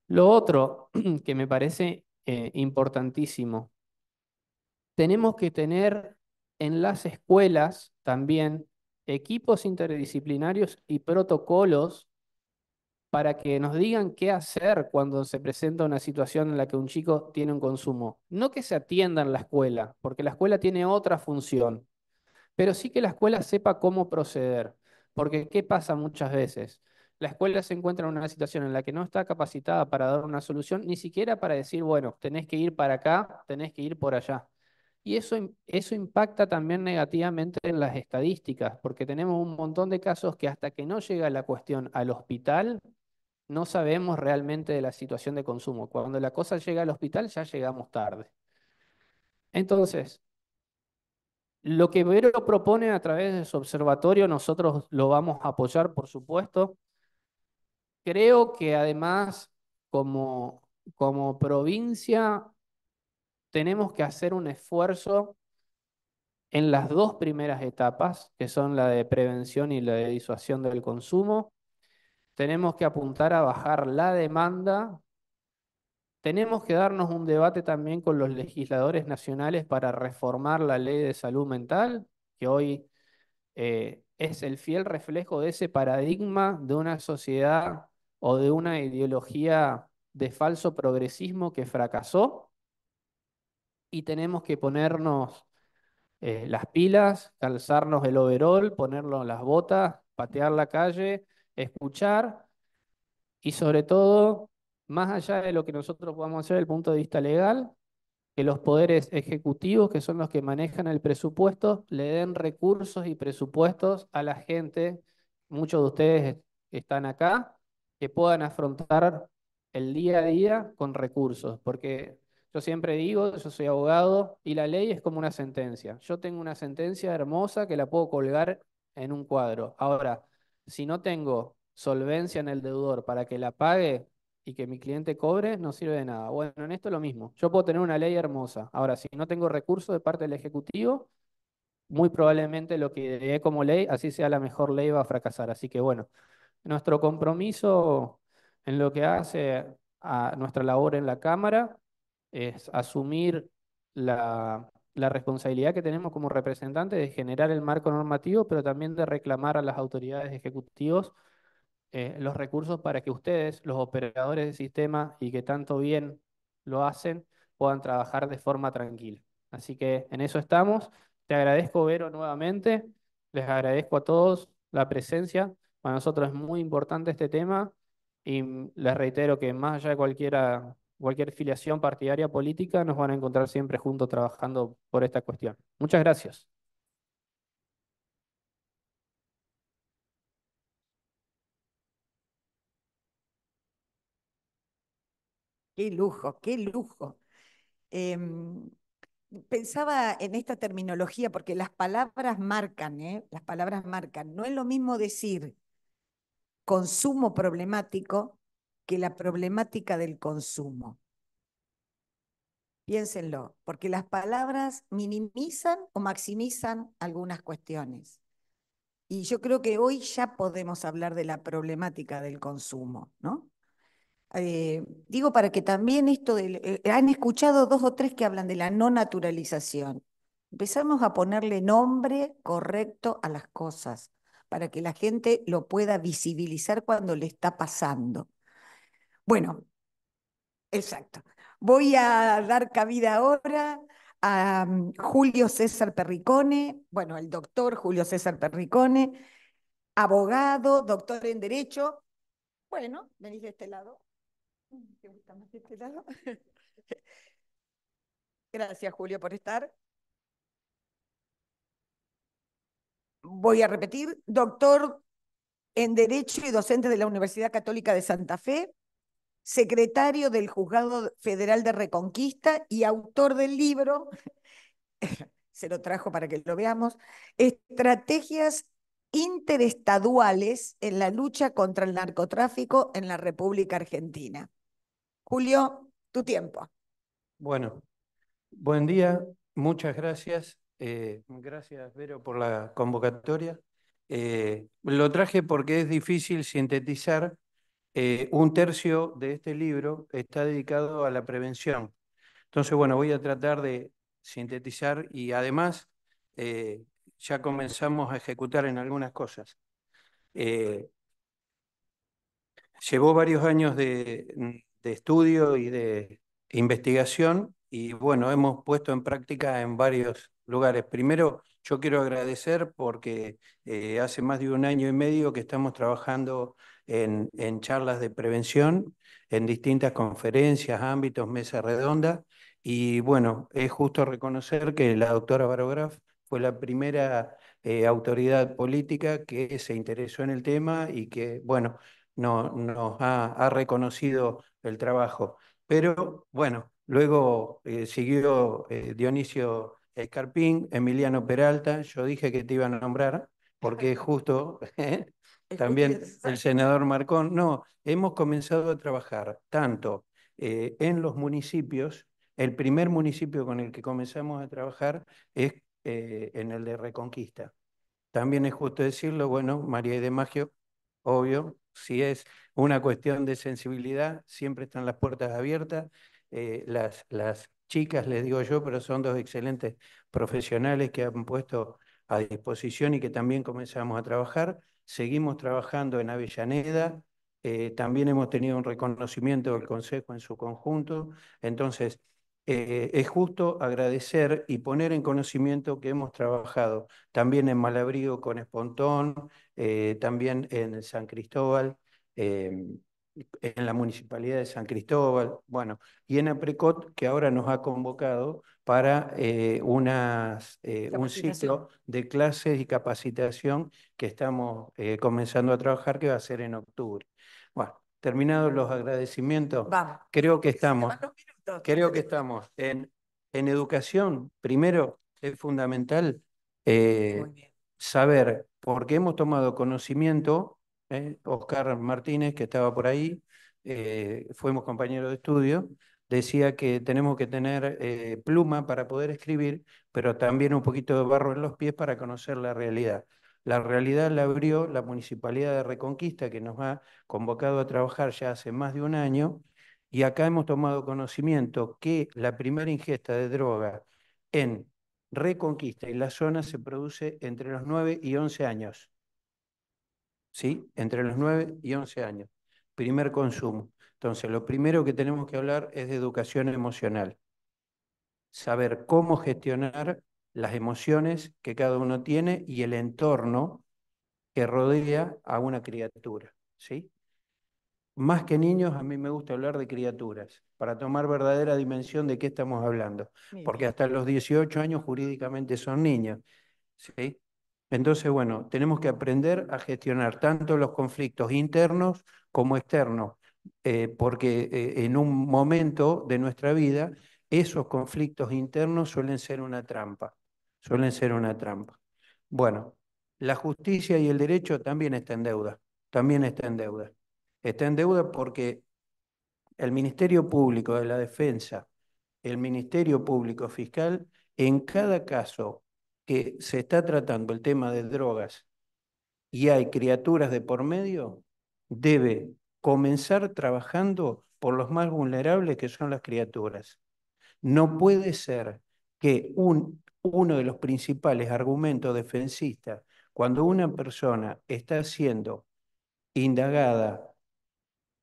Lo otro (clears throat) que me parece eh, importantísimo, tenemos que tener en las escuelas también equipos interdisciplinarios y protocolos para que nos digan qué hacer cuando se presenta una situación en la que un chico tiene un consumo. No que se atienda en la escuela, porque la escuela tiene otra función, pero sí que la escuela sepa cómo proceder, porque ¿qué pasa muchas veces? La escuela se encuentra en una situación en la que no está capacitada para dar una solución, ni siquiera para decir, bueno, tenés que ir para acá, tenés que ir por allá. Y eso, eso impacta también negativamente en las estadísticas, porque tenemos un montón de casos que hasta que no llega la cuestión al hospital, no sabemos realmente de la situación de consumo. Cuando la cosa llega al hospital, ya llegamos tarde. Entonces, lo que Vero propone a través de su observatorio, nosotros lo vamos a apoyar, por supuesto. Creo que además, como, como provincia, tenemos que hacer un esfuerzo en las dos primeras etapas, que son la de prevención y la de disuasión del consumo. Tenemos que apuntar a bajar la demanda. Tenemos que darnos un debate también con los legisladores nacionales para reformar la ley de salud mental, que hoy eh, es el fiel reflejo de ese paradigma de una sociedad o de una ideología de falso progresismo que fracasó y tenemos que ponernos eh, las pilas, calzarnos el overall, ponernos las botas, patear la calle, escuchar y sobre todo, más allá de lo que nosotros podamos hacer desde el punto de vista legal, que los poderes ejecutivos, que son los que manejan el presupuesto, le den recursos y presupuestos a la gente, muchos de ustedes están acá, que puedan afrontar el día a día con recursos, porque yo siempre digo, yo soy abogado y la ley es como una sentencia. Yo tengo una sentencia hermosa que la puedo colgar en un cuadro. Ahora, si no tengo solvencia en el deudor para que la pague y que mi cliente cobre, no sirve de nada. Bueno, en esto es lo mismo. Yo puedo tener una ley hermosa. Ahora, si no tengo recursos de parte del Ejecutivo, muy probablemente lo que dé como ley, así sea la mejor ley, va a fracasar. Así que bueno, nuestro compromiso en lo que hace a nuestra labor en la Cámara es asumir la, responsabilidad que tenemos como representantes de generar el marco normativo, pero también de reclamar a las autoridades ejecutivas eh, los recursos para que ustedes, los operadores del sistema y que tanto bien lo hacen, puedan trabajar de forma tranquila. Así que en eso estamos. Te agradezco, Vero, nuevamente. Les agradezco a todos la presencia. Para nosotros es muy importante este tema y les reitero que más allá de cualquiera cualquier filiación partidaria política, nos van a encontrar siempre juntos trabajando por esta cuestión. Muchas gracias. Qué lujo, qué lujo. Em, pensaba en esta terminología porque las palabras marcan, ¿eh? las palabras marcan. No es lo mismo decir consumo problemático que la problemática del consumo. Piénsenlo, porque las palabras minimizan o maximizan algunas cuestiones. Y yo creo que hoy ya podemos hablar de la problemática del consumo, ¿no? Eh, digo para que también esto, eh, han escuchado dos o tres que hablan de la no naturalización. Empezamos a ponerle nombre correcto a las cosas para que la gente lo pueda visibilizar cuando le está pasando. Bueno, exacto. Voy a dar cabida ahora a mm, Julio César Perricone, bueno, el doctor Julio César Perricone, abogado, doctor en Derecho. Bueno, venís de este lado. este lado? (laughs) Gracias, Julio, por estar. Voy a repetir, doctor en Derecho y docente de la Universidad Católica de Santa Fe, secretario del Juzgado Federal de Reconquista y autor del libro, (laughs) se lo trajo para que lo veamos, Estrategias interestaduales en la lucha contra el narcotráfico en la República Argentina. Julio, tu tiempo. Bueno, buen día, muchas gracias. Eh, gracias, Vero, por la convocatoria. Eh, lo traje porque es difícil sintetizar eh, un tercio de este libro está dedicado a la prevención. Entonces, bueno, voy a tratar de sintetizar y además eh, ya comenzamos a ejecutar en algunas cosas. Eh, llevó varios años mm, de, estudio y de investigación y bueno, hemos puesto en práctica en varios lugares. Primero, yo quiero agradecer porque hace más de un año y medio que estamos trabajando en, charlas de prevención, en distintas conferencias, ámbitos, mesas redondas, Y bueno, es justo reconocer que la doctora Barograf fue la primera eh, autoridad política que se interesó en el tema y que, bueno, no, nos ha, reconocido el trabajo. Pero bueno, luego eh, siguió eh, Dionisio Escarpín, Emiliano Peralta, yo dije que te iban a nombrar, porque es justo (laughs) también el senador Marcón. No, hemos comenzado a trabajar tanto eh, en los municipios. El primer municipio con el que comenzamos a trabajar es eh, en el de Reconquista. También es justo decirlo, bueno, María de Maggio, obvio, si es una cuestión de sensibilidad, siempre están las puertas abiertas. Eh, las, las chicas, les digo yo, pero son dos excelentes profesionales que han puesto a disposición y que también comenzamos a trabajar seguimos trabajando en Avellaneda, eh, también hemos tenido un reconocimiento del Consejo en su conjunto, entonces eh, es justo agradecer y poner en conocimiento que hemos trabajado también en Malabrigo con Espontón, eh, también en San Cristóbal, em, en la Municipalidad de San Cristóbal, bueno, y en APRECOT que ahora nos ha convocado para eh, eh, un ciclo de clases y capacitación que estamos eh, comenzando a trabajar, que va a ser en octubre. Bueno, terminados los agradecimientos, creo que estamos, creo que estamos en, en educación. Primero, es fundamental saber, por qué hemos tomado conocimiento, Oscar Martínez, que estaba por ahí, fuimos compañeros de estudio, decía que tenemos que tener eh, pluma para poder escribir, pero también un poquito de barro en los pies para conocer la realidad. La realidad la abrió la Municipalidad de Reconquista, que nos ha convocado a trabajar ya hace más de un año, y acá hemos tomado conocimiento que la primera ingesta de droga en Reconquista y la zona se produce entre los 9 y 11 años. ¿Sí? Entre los 9 y 11 años. Primer consumo. Entonces, lo primero que tenemos que hablar es de educación emocional. Saber cómo gestionar las emociones que cada uno tiene y el entorno que rodea a una criatura. ¿sí? Más que niños, a mí me gusta hablar de criaturas, para tomar verdadera dimensión de qué estamos hablando, porque hasta los 18 años jurídicamente son niños. ¿sí? Entonces, bueno, tenemos que aprender a gestionar tanto los conflictos internos como externos, eh, porque eh, en un momento de nuestra vida esos conflictos internos suelen ser una trampa, suelen ser una trampa. Bueno, la justicia y el derecho también están en deuda, también están en deuda. Está en deuda porque el Ministerio Público de la Defensa, el Ministerio Público Fiscal, en cada caso que se está tratando el tema de drogas y hay criaturas de por medio, debe comenzar trabajando por los más vulnerables que son las criaturas. No puede ser que un, uno de los principales argumentos defensistas, cuando una persona está siendo indagada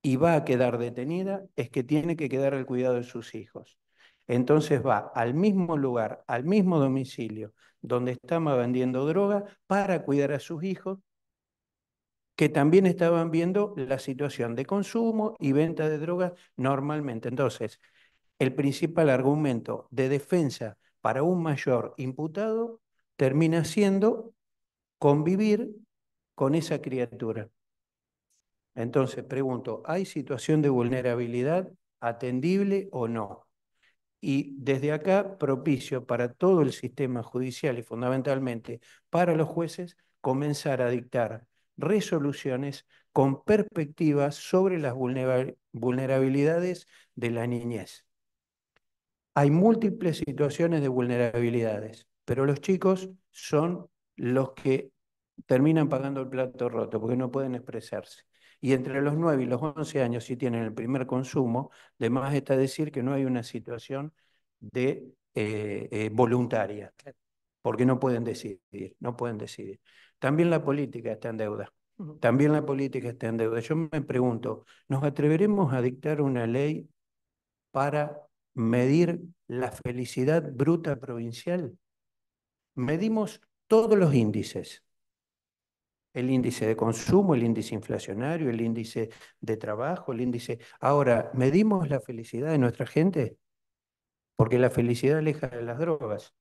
y va a quedar detenida, es que tiene que quedar al cuidado de sus hijos. Entonces va al mismo lugar, al mismo domicilio donde estaba vendiendo droga para cuidar a sus hijos que también estaban viendo la situación de consumo y venta de drogas normalmente. Entonces, el principal argumento de defensa para un mayor imputado termina siendo convivir con esa criatura. Entonces, pregunto, ¿hay situación de vulnerabilidad atendible o no? Y desde acá propicio para todo el sistema judicial y fundamentalmente para los jueces comenzar a dictar resoluciones con perspectivas sobre las vulnerabilidades de la niñez. Hay múltiples situaciones de vulnerabilidades, pero los chicos son los que terminan pagando el plato roto porque no pueden expresarse. Y entre los 9 y los 11 años, si tienen el primer consumo, de más está decir que no hay una situación de eh, eh, voluntaria, porque no pueden decidir, no pueden decidir. También la política está en deuda. También la política está en deuda. Yo me pregunto, ¿nos atreveremos a dictar una ley para medir la felicidad bruta provincial? Medimos todos los índices. El índice de consumo, el índice inflacionario, el índice de trabajo, el índice... Ahora, ¿medimos la felicidad de nuestra gente? Porque la felicidad aleja de las drogas.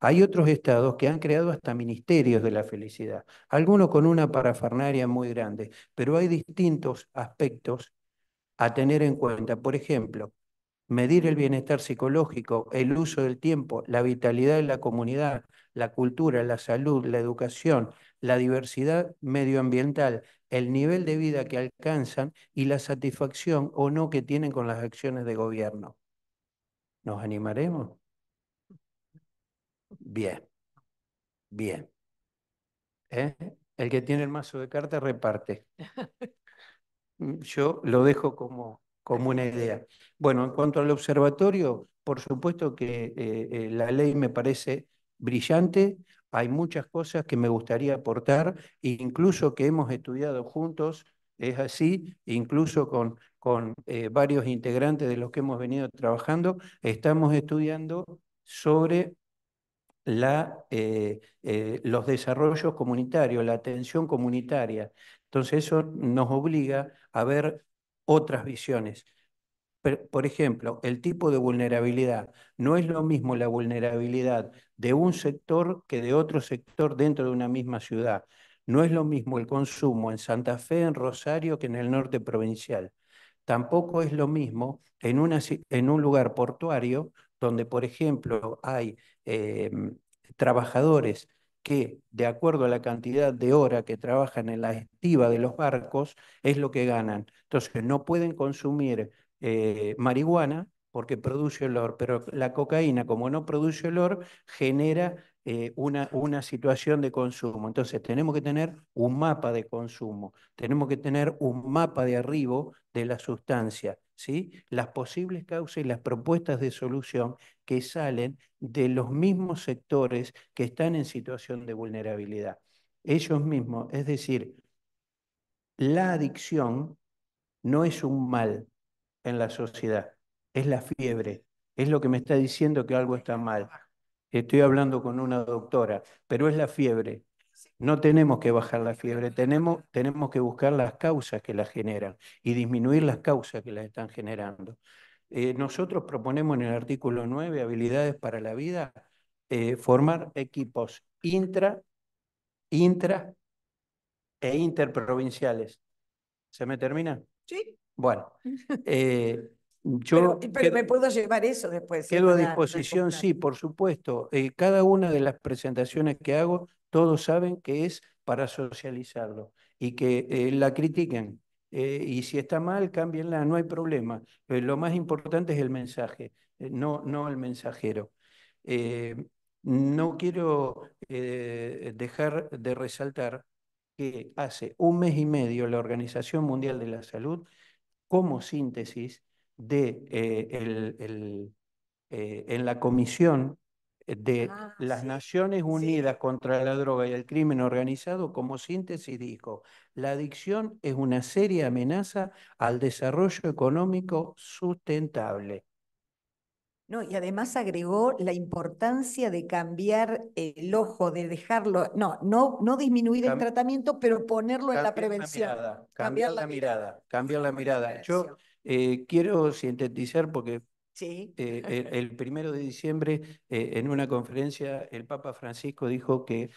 Hay otros estados que han creado hasta ministerios de la felicidad, algunos con una parafernaria muy grande, pero hay distintos aspectos a tener en cuenta. Por ejemplo, medir el bienestar psicológico, el uso del tiempo, la vitalidad de la comunidad, la cultura, la salud, la educación, la diversidad medioambiental, el nivel de vida que alcanzan y la satisfacción o no que tienen con las acciones de gobierno. ¿Nos animaremos? Bien, bien. ¿Eh? El que tiene el mazo de cartas reparte. Mm, yo lo dejo como, como una idea. Bueno, en cuanto al observatorio, por supuesto que eh, eh, la ley me parece brillante. Hay muchas cosas que me gustaría aportar, incluso que hemos estudiado juntos, es así, incluso con, con eh, varios integrantes de los que hemos venido trabajando, estamos estudiando sobre eh, eh, los desarrollos comunitarios, la atención comunitaria. Entonces eso nos obliga a ver otras visiones. Por ejemplo, el tipo de vulnerabilidad. No es lo mismo la vulnerabilidad de un sector que de otro sector dentro de una misma ciudad. No es lo mismo el consumo en Santa Fe, en Rosario, que en el norte provincial. Tampoco es lo mismo en un lugar portuario donde, por ejemplo, hay Em, trabajadores que, de acuerdo a la cantidad de hora que trabajan en la estiva de los barcos, es lo que ganan. Entonces, no pueden consumir eh, marihuana porque produce olor, pero la cocaína, como no produce olor, genera eh, una, una situación de consumo. Entonces, tenemos que tener un mapa de consumo, tenemos que tener un mapa de arribo de la sustancia, ¿sí? las posibles causas y las propuestas de solución que salen de los mismos sectores que están en situación de vulnerabilidad. Ellos mismos, es decir, la adicción no es un mal en la sociedad, es la fiebre, es lo que me está diciendo que algo está mal. Estoy hablando con una doctora, pero es la fiebre. No tenemos que bajar la fiebre, tenemos, que buscar las causas que la generan y disminuir las causas que la están generando. Eh, nosotros proponemos en el artículo 9, habilidades para la vida, eh, formar equipos intra, intra e interprovinciales. ¿Se me termina? Sí. Bueno, (laughs) eh, yo... me puedo llevar eso después. Quedo a disposición, sí, por supuesto. cada una de las presentaciones que hago, todos saben que es para socializarlo y que la critiquen eh, y si está mal, cámbienla, no hay problema. Eh, lo más importante es el mensaje, eh, no, el mensajero. no quiero dejar de resaltar que hace un mes y medio la Organización Mundial de la Salud, como síntesis de, en la comisión eh, de ah, las Naciones Unidas contra la Droga y el Crimen Organizado, como síntesis dijo, la adicción es una seria amenaza al desarrollo económico sustentable. No, y además agregó la importancia de cambiar el ojo, de dejarlo, no, no, no disminuir el tratamiento, pero ponerlo en la prevención. cambiar, la, mirada, cambiar la mirada. Yo eh, quiero sintetizar porque eh, eh, el, primero de diciembre, eh, en una conferencia, el Papa Francisco dijo que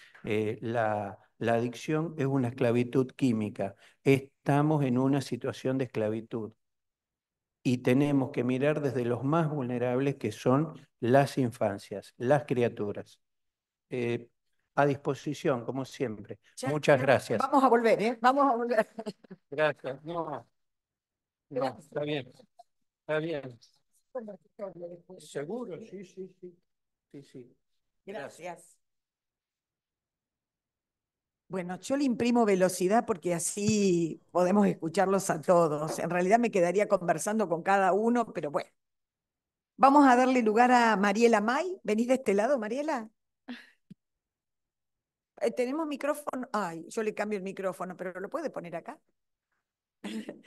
la, adicción es una esclavitud química. Estamos en una situación de esclavitud y tenemos que mirar desde los más vulnerables que son las infancias, las criaturas. a disposición, como siempre. Muchas gracias. Vamos a volver, ¿eh? Vamos a volver. Gracias. No, no, gracias. está bien. Está bien. Seguro, sí, sí, sí. Sí, sí. Gracias. Bueno, yo le imprimo velocidad porque así podemos escucharlos a todos. En realidad me quedaría conversando con cada uno, pero bueno. Vamos a darle lugar a Mariela May. ¿Venís de este lado, Mariela? Eh, ¿Tenemos micrófono? Ay, yo le cambio el micrófono, pero ¿lo puede poner acá? (laughs)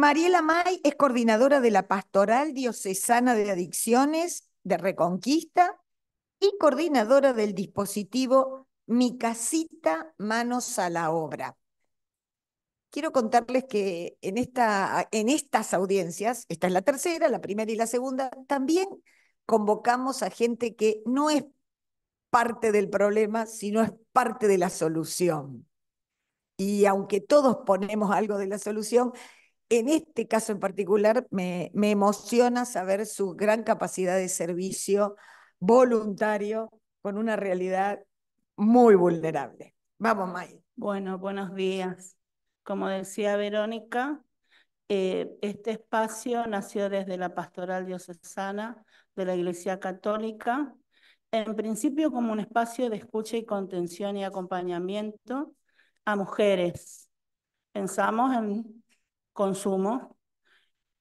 Mariela May es coordinadora de la Pastoral Diocesana de Adicciones de Reconquista y coordinadora del dispositivo Mi Casita Manos a la Obra. Quiero contarles que en, esta, en estas audiencias, esta es la tercera, la primera y la segunda, también convocamos a gente que no es parte del problema, sino es parte de la solución. Y aunque todos ponemos algo de la solución, en este caso en particular me, emociona saber su gran capacidad de servicio voluntario con una realidad muy vulnerable. Vamos, May. Bueno, buenos días. Como decía Verónica, eh, este espacio nació desde la pastoral diocesana de la Iglesia Católica, en principio como un espacio de escucha y contención y acompañamiento a mujeres. Pensamos en consumo,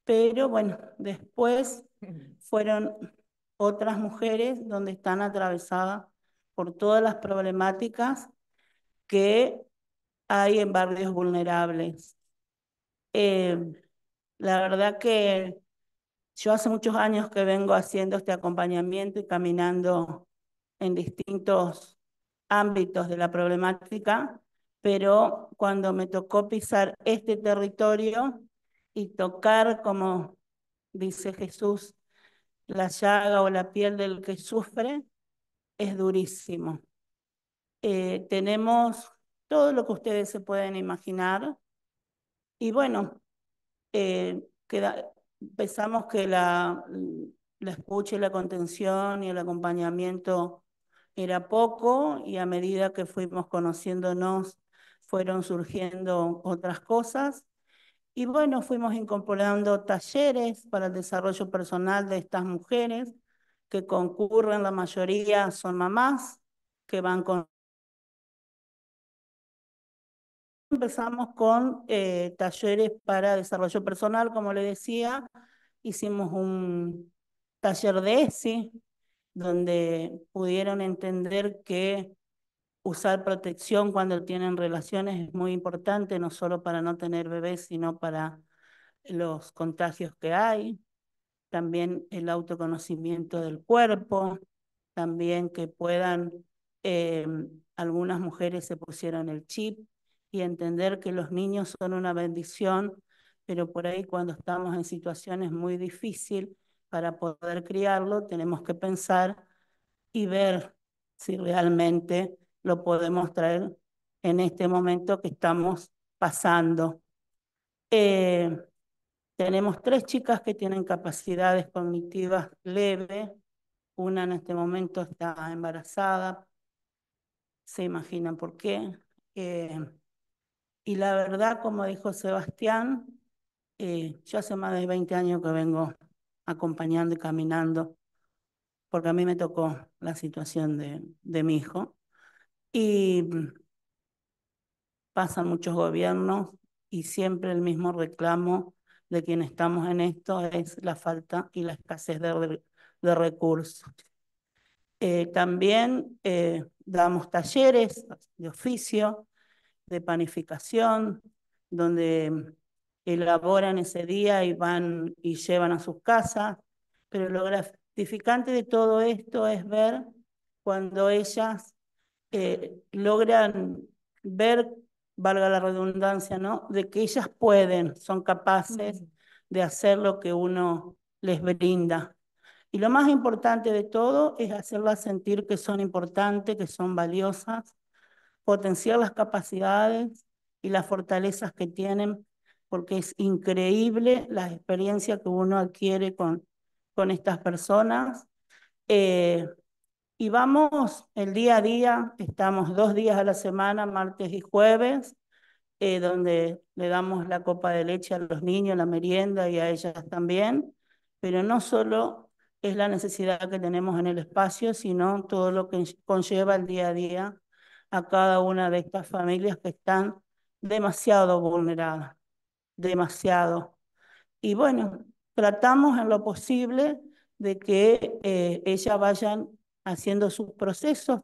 pero bueno, después (laughs) fueron otras mujeres donde están atravesadas por todas las problemáticas que hay en barrios vulnerables. Eh, la verdad que yo hace muchos años que vengo haciendo este acompañamiento y caminando en distintos ámbitos de la problemática pero cuando me tocó pisar este territorio y tocar, como dice Jesús, la llaga o la piel del que sufre, es durísimo. Eh, tenemos todo lo que ustedes se pueden imaginar y bueno, eh, pensamos que la, la escucha y la contención y el acompañamiento era poco y a medida que fuimos conociéndonos fueron surgiendo otras cosas. Y bueno, fuimos incorporando talleres para el desarrollo personal de estas mujeres que concurren, la mayoría son mamás que van con... Empezamos con eh, talleres para desarrollo personal, como le decía, hicimos un taller de ESI, donde pudieron entender que Usar protección cuando tienen relaciones es muy importante, no solo para no tener bebés, sino para los contagios que hay. También el autoconocimiento del cuerpo, también que puedan, eh, algunas mujeres se pusieron el chip y entender que los niños son una bendición, pero por ahí cuando estamos en situaciones muy difíciles para poder criarlo, tenemos que pensar y ver si realmente lo podemos traer en este momento que estamos pasando. Eh, tenemos tres chicas que tienen capacidades cognitivas leves. Una en este momento está embarazada. Se imaginan por qué. Eh, y la verdad, como dijo Sebastián, eh, yo hace más de 20 años que vengo acompañando y caminando, porque a mí me tocó la situación de, de mi hijo. Y pasan muchos gobiernos y siempre el mismo reclamo de quienes estamos en esto es la falta y la escasez de, recursos. Eh, también eh, damos talleres de oficio, de panificación, donde elaboran ese día y van y llevan a sus casas, pero lo gratificante de todo esto es ver cuando ellas eh, logran ver, valga la redundancia, ¿no? De que ellas pueden, son capaces de hacer lo que uno les brinda. Y lo más importante de todo es hacerlas sentir que son importantes, que son valiosas, potenciar las capacidades y las fortalezas que tienen, porque es increíble la experiencia que uno adquiere con, con estas personas. Eh, y vamos el día a día, estamos dos días a la semana, martes y jueves, eh, donde le damos la copa de leche a los niños, la merienda y a ellas también, pero no solo es la necesidad que tenemos en el espacio, sino todo lo que conlleva el día a día a cada una de estas familias que están demasiado vulneradas, demasiado. Y bueno, tratamos en lo posible de que eh, ellas vayan haciendo sus procesos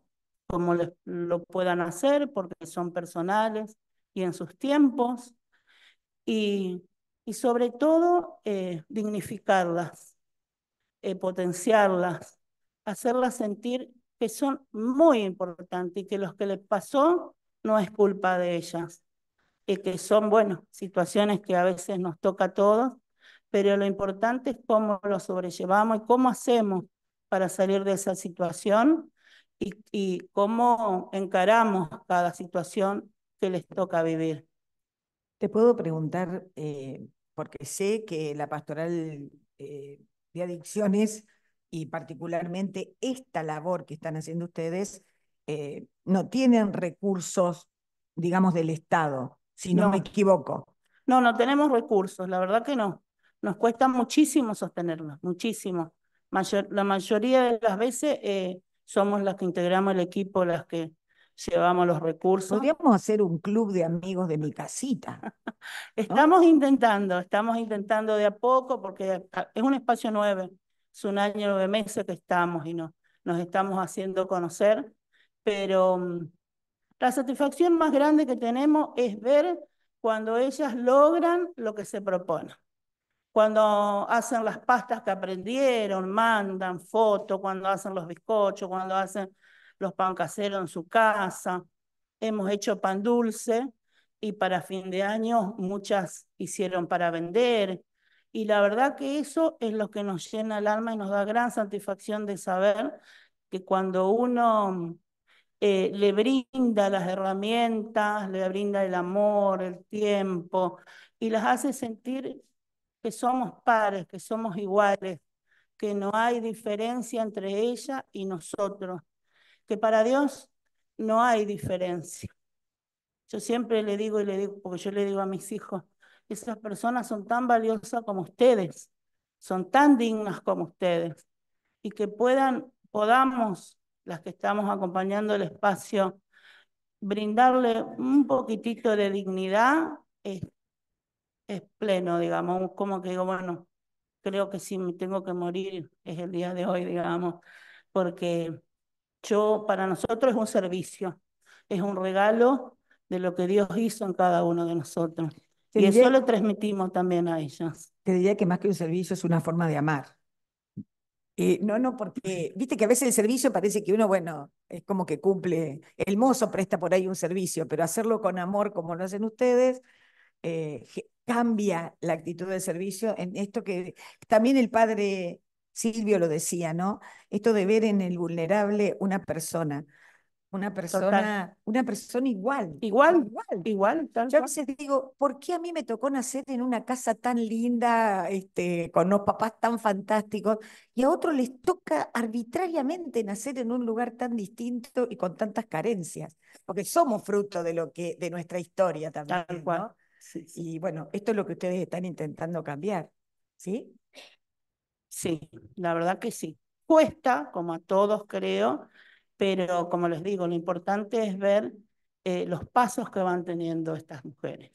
como lo, puedan hacer, porque son personales y en sus tiempos, y, sobre todo eh, dignificarlas, eh, potenciarlas, hacerlas sentir que son muy importantes y que lo que les pasó no es culpa de ellas, y que son, bueno, situaciones que a veces nos toca a todos, pero lo importante es cómo lo sobrellevamos y cómo hacemos para salir de esa situación y, cómo encaramos cada situación que les toca vivir. Te puedo preguntar, eh, porque sé que la pastoral eh, de adicciones y particularmente esta labor que están haciendo ustedes, eh, no tienen recursos, digamos, del Estado, si no, me equivoco. No, no tenemos recursos, la verdad que no. Nos cuesta muchísimo sostenerlos, muchísimo la mayoría de las veces eh, somos las que integramos el equipo, las que llevamos los recursos. Podríamos hacer un club de amigos de mi casita. (laughs) estamos intentando, estamos intentando de a poco porque es un espacio nuevo, es un año nueve meses que estamos y nos estamos haciendo conocer, pero mm, la satisfacción más grande que tenemos es ver cuando ellas logran lo que se propone cuando hacen las pastas que aprendieron, mandan fotos, cuando hacen los bizcochos, cuando hacen los pan caseros en su casa. Hemos hecho pan dulce y para fin de año muchas hicieron para vender. Y la verdad que eso es lo que nos llena el alma y nos da gran satisfacción de saber que cuando uno eh, le brinda las herramientas, le brinda el amor, el tiempo y las hace sentir que somos pares, que somos iguales, que no hay diferencia entre ella y nosotros, que para Dios no hay diferencia. Yo siempre le digo y le digo, porque yo le digo a mis hijos, esas personas son tan valiosas como ustedes, son tan dignas como ustedes, y que puedan, podamos, las que estamos acompañando el espacio, brindarle un poquitito de dignidad, es pleno, digamos, como que digo, bueno, creo que si me tengo que morir es el día de hoy, digamos, porque yo, para nosotros es un servicio, es un regalo de lo que Dios hizo en cada uno de nosotros. y eso lo transmitimos también a ellas. Te diría que más que un servicio es una forma de amar. Eh, no, no, porque viste que a veces el servicio parece que uno, bueno, es como que cumple, el mozo presta por ahí un servicio, pero hacerlo con amor como lo hacen ustedes, eh, cambia la actitud de servicio en esto que también el padre Silvio lo decía, ¿no? Esto de ver en el vulnerable una persona, una persona, una persona igual. Igual, igual, igual. Yo a veces digo, ¿por qué a mí me tocó nacer en una casa tan linda, este, con unos papás tan fantásticos, y a otros les toca arbitrariamente nacer en un lugar tan distinto y con tantas carencias? Porque somos fruto de lo que, de nuestra historia también. Y bueno, esto es lo que ustedes están intentando cambiar, ¿sí? Sí, la verdad que sí. Cuesta, como a todos creo, pero como les digo, lo importante es ver eh, los pasos que van teniendo estas mujeres.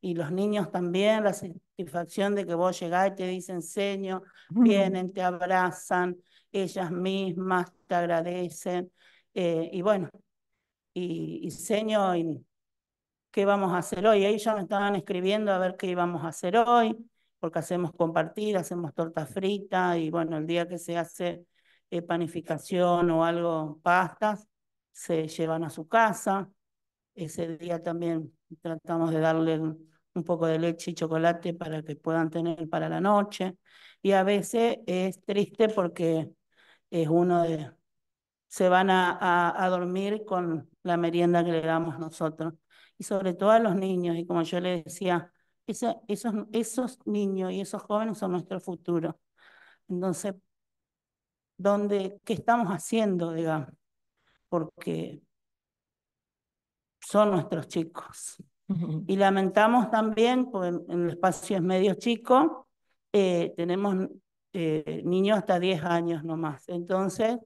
Y los niños también, la satisfacción de que vos llegáis y te dicen seño, (laughs) vienen, te abrazan, ellas mismas te agradecen. Eh, y bueno, y, seño, y qué vamos a hacer hoy. Ahí ya me estaban escribiendo a ver qué íbamos a hacer hoy, porque hacemos compartir, hacemos torta frita y bueno, el día que se hace eh, panificación o algo, pastas, se llevan a su casa. Ese día también tratamos de darle un poco de leche y chocolate para que puedan tener para la noche. Y a veces es triste porque es uno de... se van a dormir con la merienda que le damos nosotros y sobre todo a los niños. Y como yo le decía, esos, esos niños y esos jóvenes son nuestro futuro. Entonces, ¿qué estamos haciendo, digamos? Porque son nuestros chicos. Y lamentamos también, porque el espacio es medio chico, eh, tenemos eh, niños hasta 10 años nomás. Entonces,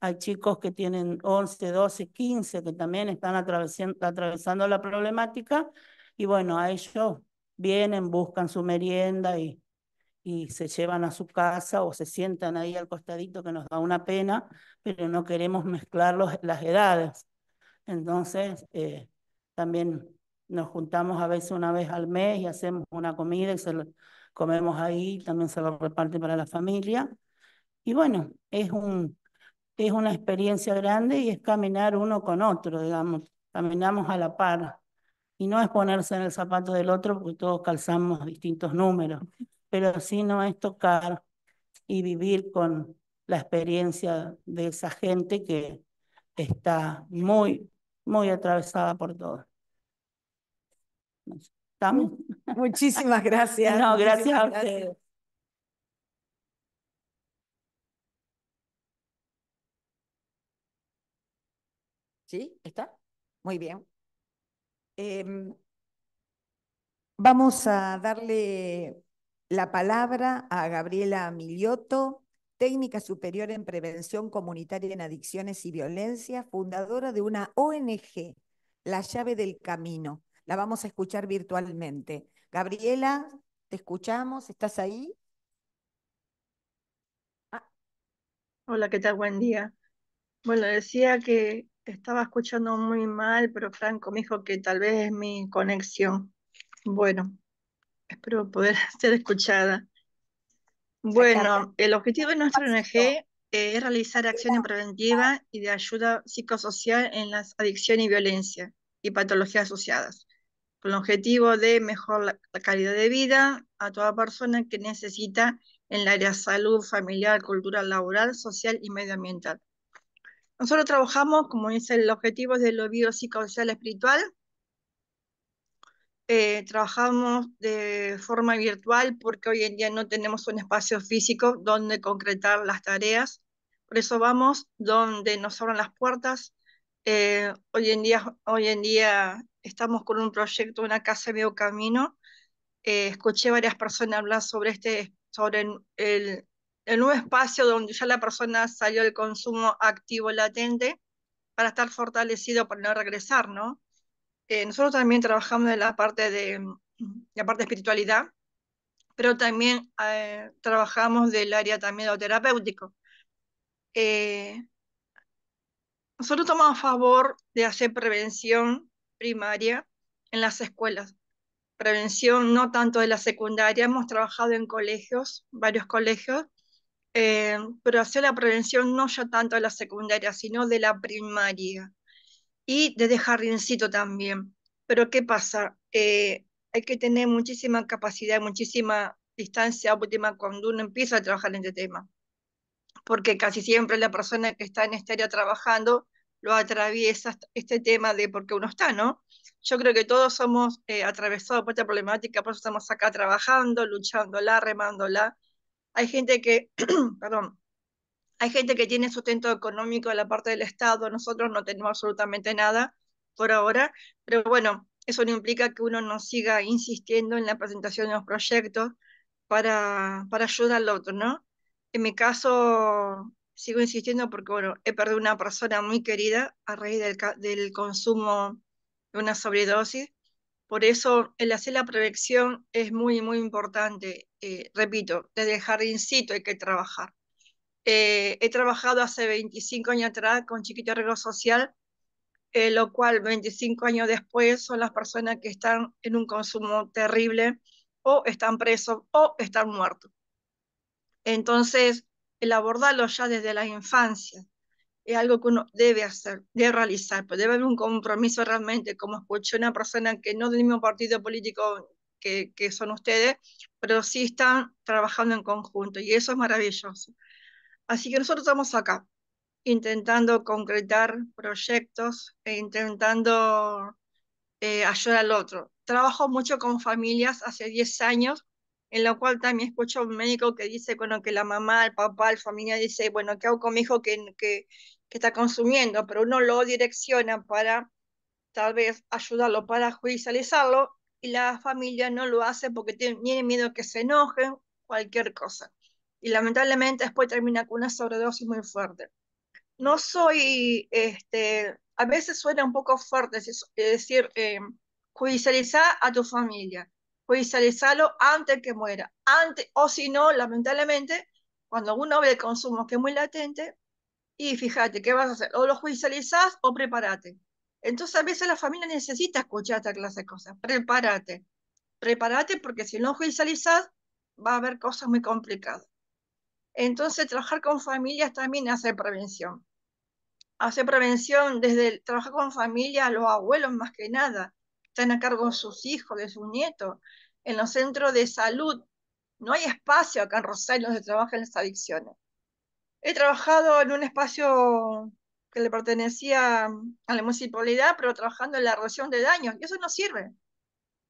hay chicos que tienen 11, 12, 15 que también están atravesando, la problemática y bueno, a ellos vienen, buscan su merienda y, y se llevan a su casa o se sientan ahí al costadito que nos da una pena, pero no queremos mezclar las edades. Entonces, eh, también nos juntamos a veces una vez al mes y hacemos una comida y se comemos ahí, también se lo reparte para la familia. Y bueno, es un, que es una experiencia grande y es caminar uno con otro, digamos, caminamos a la par. Y no es ponerse en el zapato del otro porque todos calzamos distintos números, pero sí no es tocar y vivir con la experiencia de esa gente que está muy, muy atravesada por todo. ¿Estamos? Muchísimas (laughs) gracias. No, gracias a ustedes. ¿Sí? ¿Está? Muy bien. Em, vamos a darle la palabra a Gabriela Milioto, técnica superior en prevención comunitaria en adicciones y violencia, fundadora de una ONG, La llave del camino. La vamos a escuchar virtualmente. Gabriela, te escuchamos, ¿estás ahí? Ah. Hola, ¿qué tal? Buen día. Bueno, decía que estaba escuchando muy mal, pero Franco me dijo que tal vez es mi conexión. Bueno, espero poder (laughs) ser escuchada. Bueno, el objetivo de nuestra ONG es realizar acciones preventivas y de ayuda psicosocial en las adicciones y violencia y patologías asociadas, con el objetivo de mejorar la calidad de vida a toda persona que necesita en el área salud, familiar, cultural, laboral, social y medioambiental. Nosotros trabajamos, como dice, el objetivo de lo biopsicosocial espiritual, eh, trabajamos de forma virtual porque hoy en día no tenemos un espacio físico donde concretar las tareas. Por eso vamos donde nos abran las puertas. Eh, hoy, en día, hoy en día estamos con un proyecto, una casa de camino. Eh, escuché varias personas hablar sobre este, sobre el en un espacio donde ya la persona salió del consumo activo latente para estar fortalecido para no regresar, ¿no? Eh, nosotros también trabajamos en la parte de la parte de espiritualidad, pero también eh, trabajamos del área también de terapéutico. Eh, nosotros tomamos a favor de hacer prevención primaria en las escuelas, prevención no tanto de la secundaria, hemos trabajado en colegios, varios colegios, eh, pero hacer la prevención no ya tanto de la secundaria, sino de la primaria y dejar jardincito también. Pero ¿qué pasa? Eh, hay que tener muchísima capacidad, muchísima distancia última cuando uno empieza a trabajar en este tema, porque casi siempre la persona que está en este área trabajando lo atraviesa este tema de por qué uno está, ¿no? Yo creo que todos somos eh, atravesados por esta problemática, por eso estamos acá trabajando, luchándola, remándola, hay gente que, (clears throat) perdón, hay gente que tiene sustento económico de la parte del Estado, nosotros no tenemos absolutamente nada por ahora, pero bueno, eso no implica que uno no siga insistiendo en la presentación de los proyectos para, para ayudar al otro, ¿no? En mi caso, sigo insistiendo porque, bueno, he perdido una persona muy querida a raíz del, del consumo de una sobredosis por eso el hacer la prevención es muy, muy importante. Eh, repito, desde el jardincito hay que trabajar. Eh, he trabajado hace 25 años atrás con Chiquito Arreglo Social, eh, lo cual 25 años después son las personas que están en un consumo terrible o están presos o están muertos. Entonces, el abordarlo ya desde la infancia, es algo que uno debe hacer, debe realizar, pero pues debe haber un compromiso realmente, como escuché una persona que no del mismo partido político que, que son ustedes, pero sí están trabajando en conjunto y eso es maravilloso. Así que nosotros estamos acá, intentando concretar proyectos e intentando eh, ayudar al otro. Trabajo mucho con familias hace 10 años, en lo cual también escucho a un médico que dice, bueno, que la mamá, el papá, la familia dice, bueno, ¿qué hago con mi hijo que, que, que está consumiendo, pero uno lo direcciona para tal vez ayudarlo para judicializarlo y la familia no lo hace porque tiene miedo que se enojen, cualquier cosa. Y lamentablemente después termina con una sobredosis muy fuerte. No soy, este, a veces suena un poco fuerte, es eh, decir, eh, judicializar a tu familia, judicializarlo antes que muera, antes, o si no, lamentablemente, cuando uno ve el consumo que es muy latente, y fíjate, ¿qué vas a hacer? O lo judicializás o prepárate. Entonces a veces la familia necesita escuchar esta clase de cosas. Prepárate. Prepárate porque si no judicializás va a haber cosas muy complicadas. Entonces trabajar con familias también hace prevención. Hace prevención desde trabajar con familias, los abuelos más que nada, están a cargo de sus hijos, de sus nietos. En los centros de salud no hay espacio acá en Rosario donde trabajan las adicciones he trabajado en un espacio que le pertenecía a la municipalidad, pero trabajando en la reducción de daños, y eso no sirve.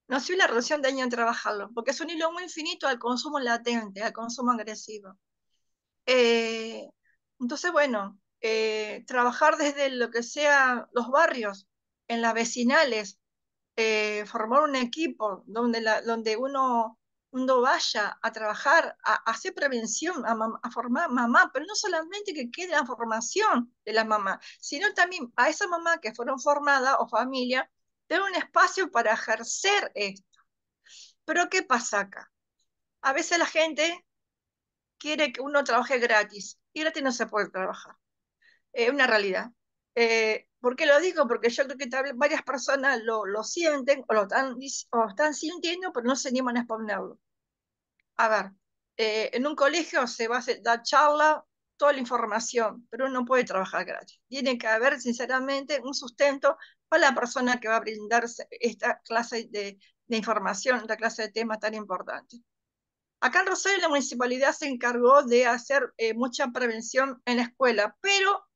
No sirve la reducción de daños en trabajarlo, porque es un hilo muy infinito al consumo latente, al consumo agresivo. Eh, entonces, bueno, eh, trabajar desde lo que sea los barrios, en las vecinales, eh, formar un equipo donde, la, donde uno no vaya a trabajar, a, hacer prevención, a, formar mamá, pero no solamente que quede la formación de la mamá, sino también a esa mamá que fueron formada o familia, tener un espacio para ejercer esto. Pero ¿qué pasa acá? A veces la gente quiere que uno trabaje gratis y gratis no se puede trabajar. Es una realidad. Eh, ¿Por qué lo digo? Porque yo creo que varias personas lo, lo sienten o lo están, o están sintiendo, pero no se animan a exponerlo a ver, eh, en un colegio se va a dar charla, toda la información, pero uno no puede trabajar gratis. Tiene que haber, sinceramente, un sustento para la persona que va a brindar esta clase de, información, esta clase de temas tan importante. Acá en Rosario la municipalidad se encargó de hacer eh, mucha prevención en la escuela, pero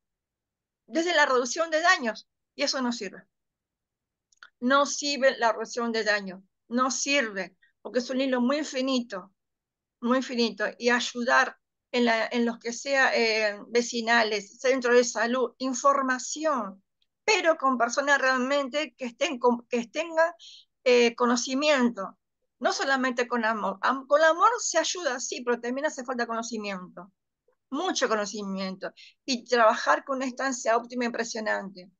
desde la reducción de daños, y eso no sirve. No sirve la reducción de daños, no sirve, porque es un hilo muy infinito muy infinito y ayudar en, los que sea eh, vecinales, centros de salud, información, pero con personas realmente que, estén, que tengan eh, conocimiento, no solamente con amor. con amor se ayuda, sí, pero también hace falta conocimiento, mucho conocimiento, y trabajar con una estancia óptima impresionante.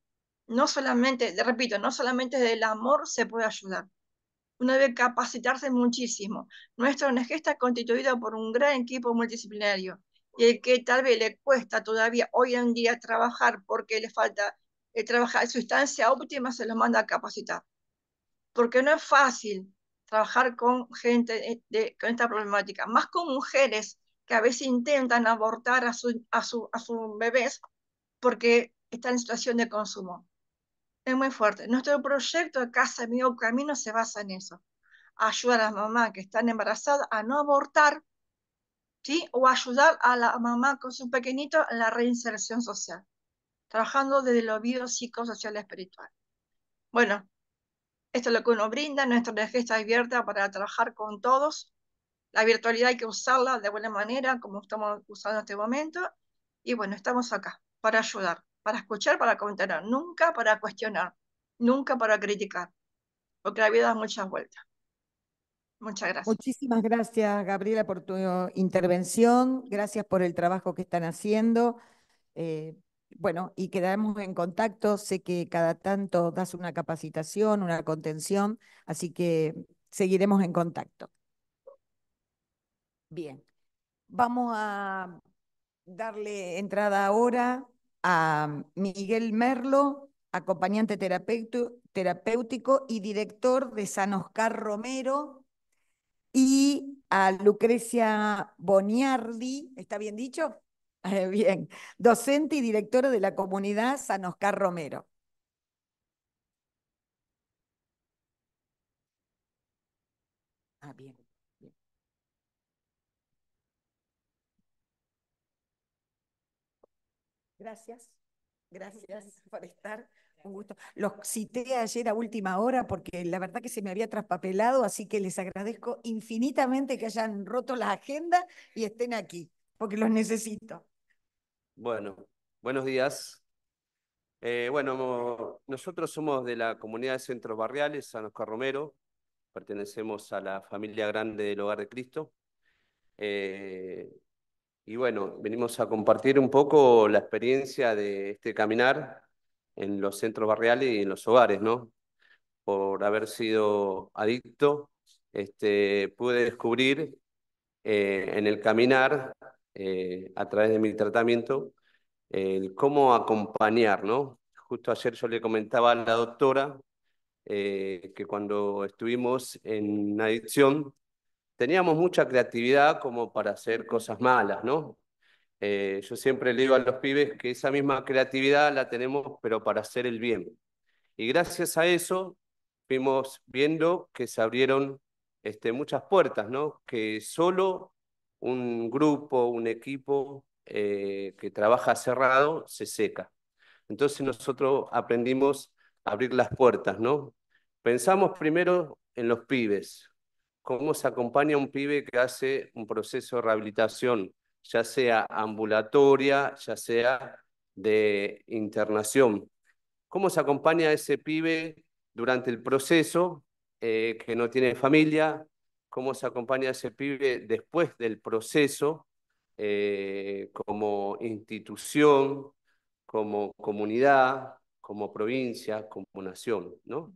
No solamente, repito, no solamente del amor se puede ayudar, uno debe capacitarse muchísimo. Nuestra ONG está constituida por un gran equipo multidisciplinario y el que tal vez le cuesta todavía hoy en día trabajar porque le falta eh, trabajar su instancia óptima, se los manda a capacitar. Porque no es fácil trabajar con gente eh, de, con esta problemática, más con mujeres que a veces intentan abortar a su, a su, a sus bebés porque están en situación de consumo muy fuerte. Nuestro proyecto de Casa mi Camino se basa en eso. Ayudar a las mamás que están embarazadas a no abortar, ¿sí? O ayudar a la mamá con su pequeñito en la reinserción social, trabajando desde lo y espiritual. Bueno, esto es lo que uno brinda, nuestra energía está abierta para trabajar con todos. La virtualidad hay que usarla de buena manera, como estamos usando en este momento. Y bueno, estamos acá para ayudar para escuchar, para comentar, nunca para cuestionar, nunca para criticar, porque la vida da muchas vueltas. Muchas gracias. Muchísimas gracias, Gabriela, por tu intervención. Gracias por el trabajo que están haciendo. Eh, bueno, y quedaremos en contacto. Sé que cada tanto das una capacitación, una contención, así que seguiremos en contacto. Bien, vamos a darle entrada ahora a Miguel Merlo, acompañante terapéutico y director de San Oscar Romero, y a Lucrecia Boniardi, ¿está bien dicho? (laughs) Eh, bien, docente y directora de la comunidad San Oscar Romero. Ah, bien. Gracias. Gracias por estar. Un gusto. Los cité ayer a última hora porque la verdad que se me había traspapelado, así que les agradezco infinitamente que hayan roto la agenda y estén aquí, porque los necesito. Bueno, buenos días. Eh, bueno, nosotros somos de la comunidad de centros barriales, San Oscar Romero, pertenecemos a la familia grande del Hogar de Cristo. Eh, y bueno, venimos a compartir un poco la experiencia de este caminar en los centros barriales y en los hogares, ¿no? Por haber sido adicto, este, pude descubrir eh, en el caminar, eh, a través de mi tratamiento, el cómo acompañar, ¿no? Justo ayer yo le comentaba a la doctora eh, que cuando estuvimos en adicción, teníamos mucha creatividad como para hacer cosas malas, ¿no? Eh, yo siempre le digo a los pibes que esa misma creatividad la tenemos, pero para hacer el bien. Y gracias a eso fuimos viendo que se abrieron este, muchas puertas, ¿no? Que solo un grupo, un equipo eh, que trabaja cerrado se seca. Entonces nosotros aprendimos a abrir las puertas, ¿no? Pensamos primero en los pibes, cómo se acompaña a un pibe que hace un proceso de rehabilitación, ya sea ambulatoria, ya sea de internación. ¿Cómo se acompaña a ese pibe durante el proceso eh, que no tiene familia? ¿Cómo se acompaña a ese pibe después del proceso eh, como institución, como comunidad, como provincia, como nación? ¿no?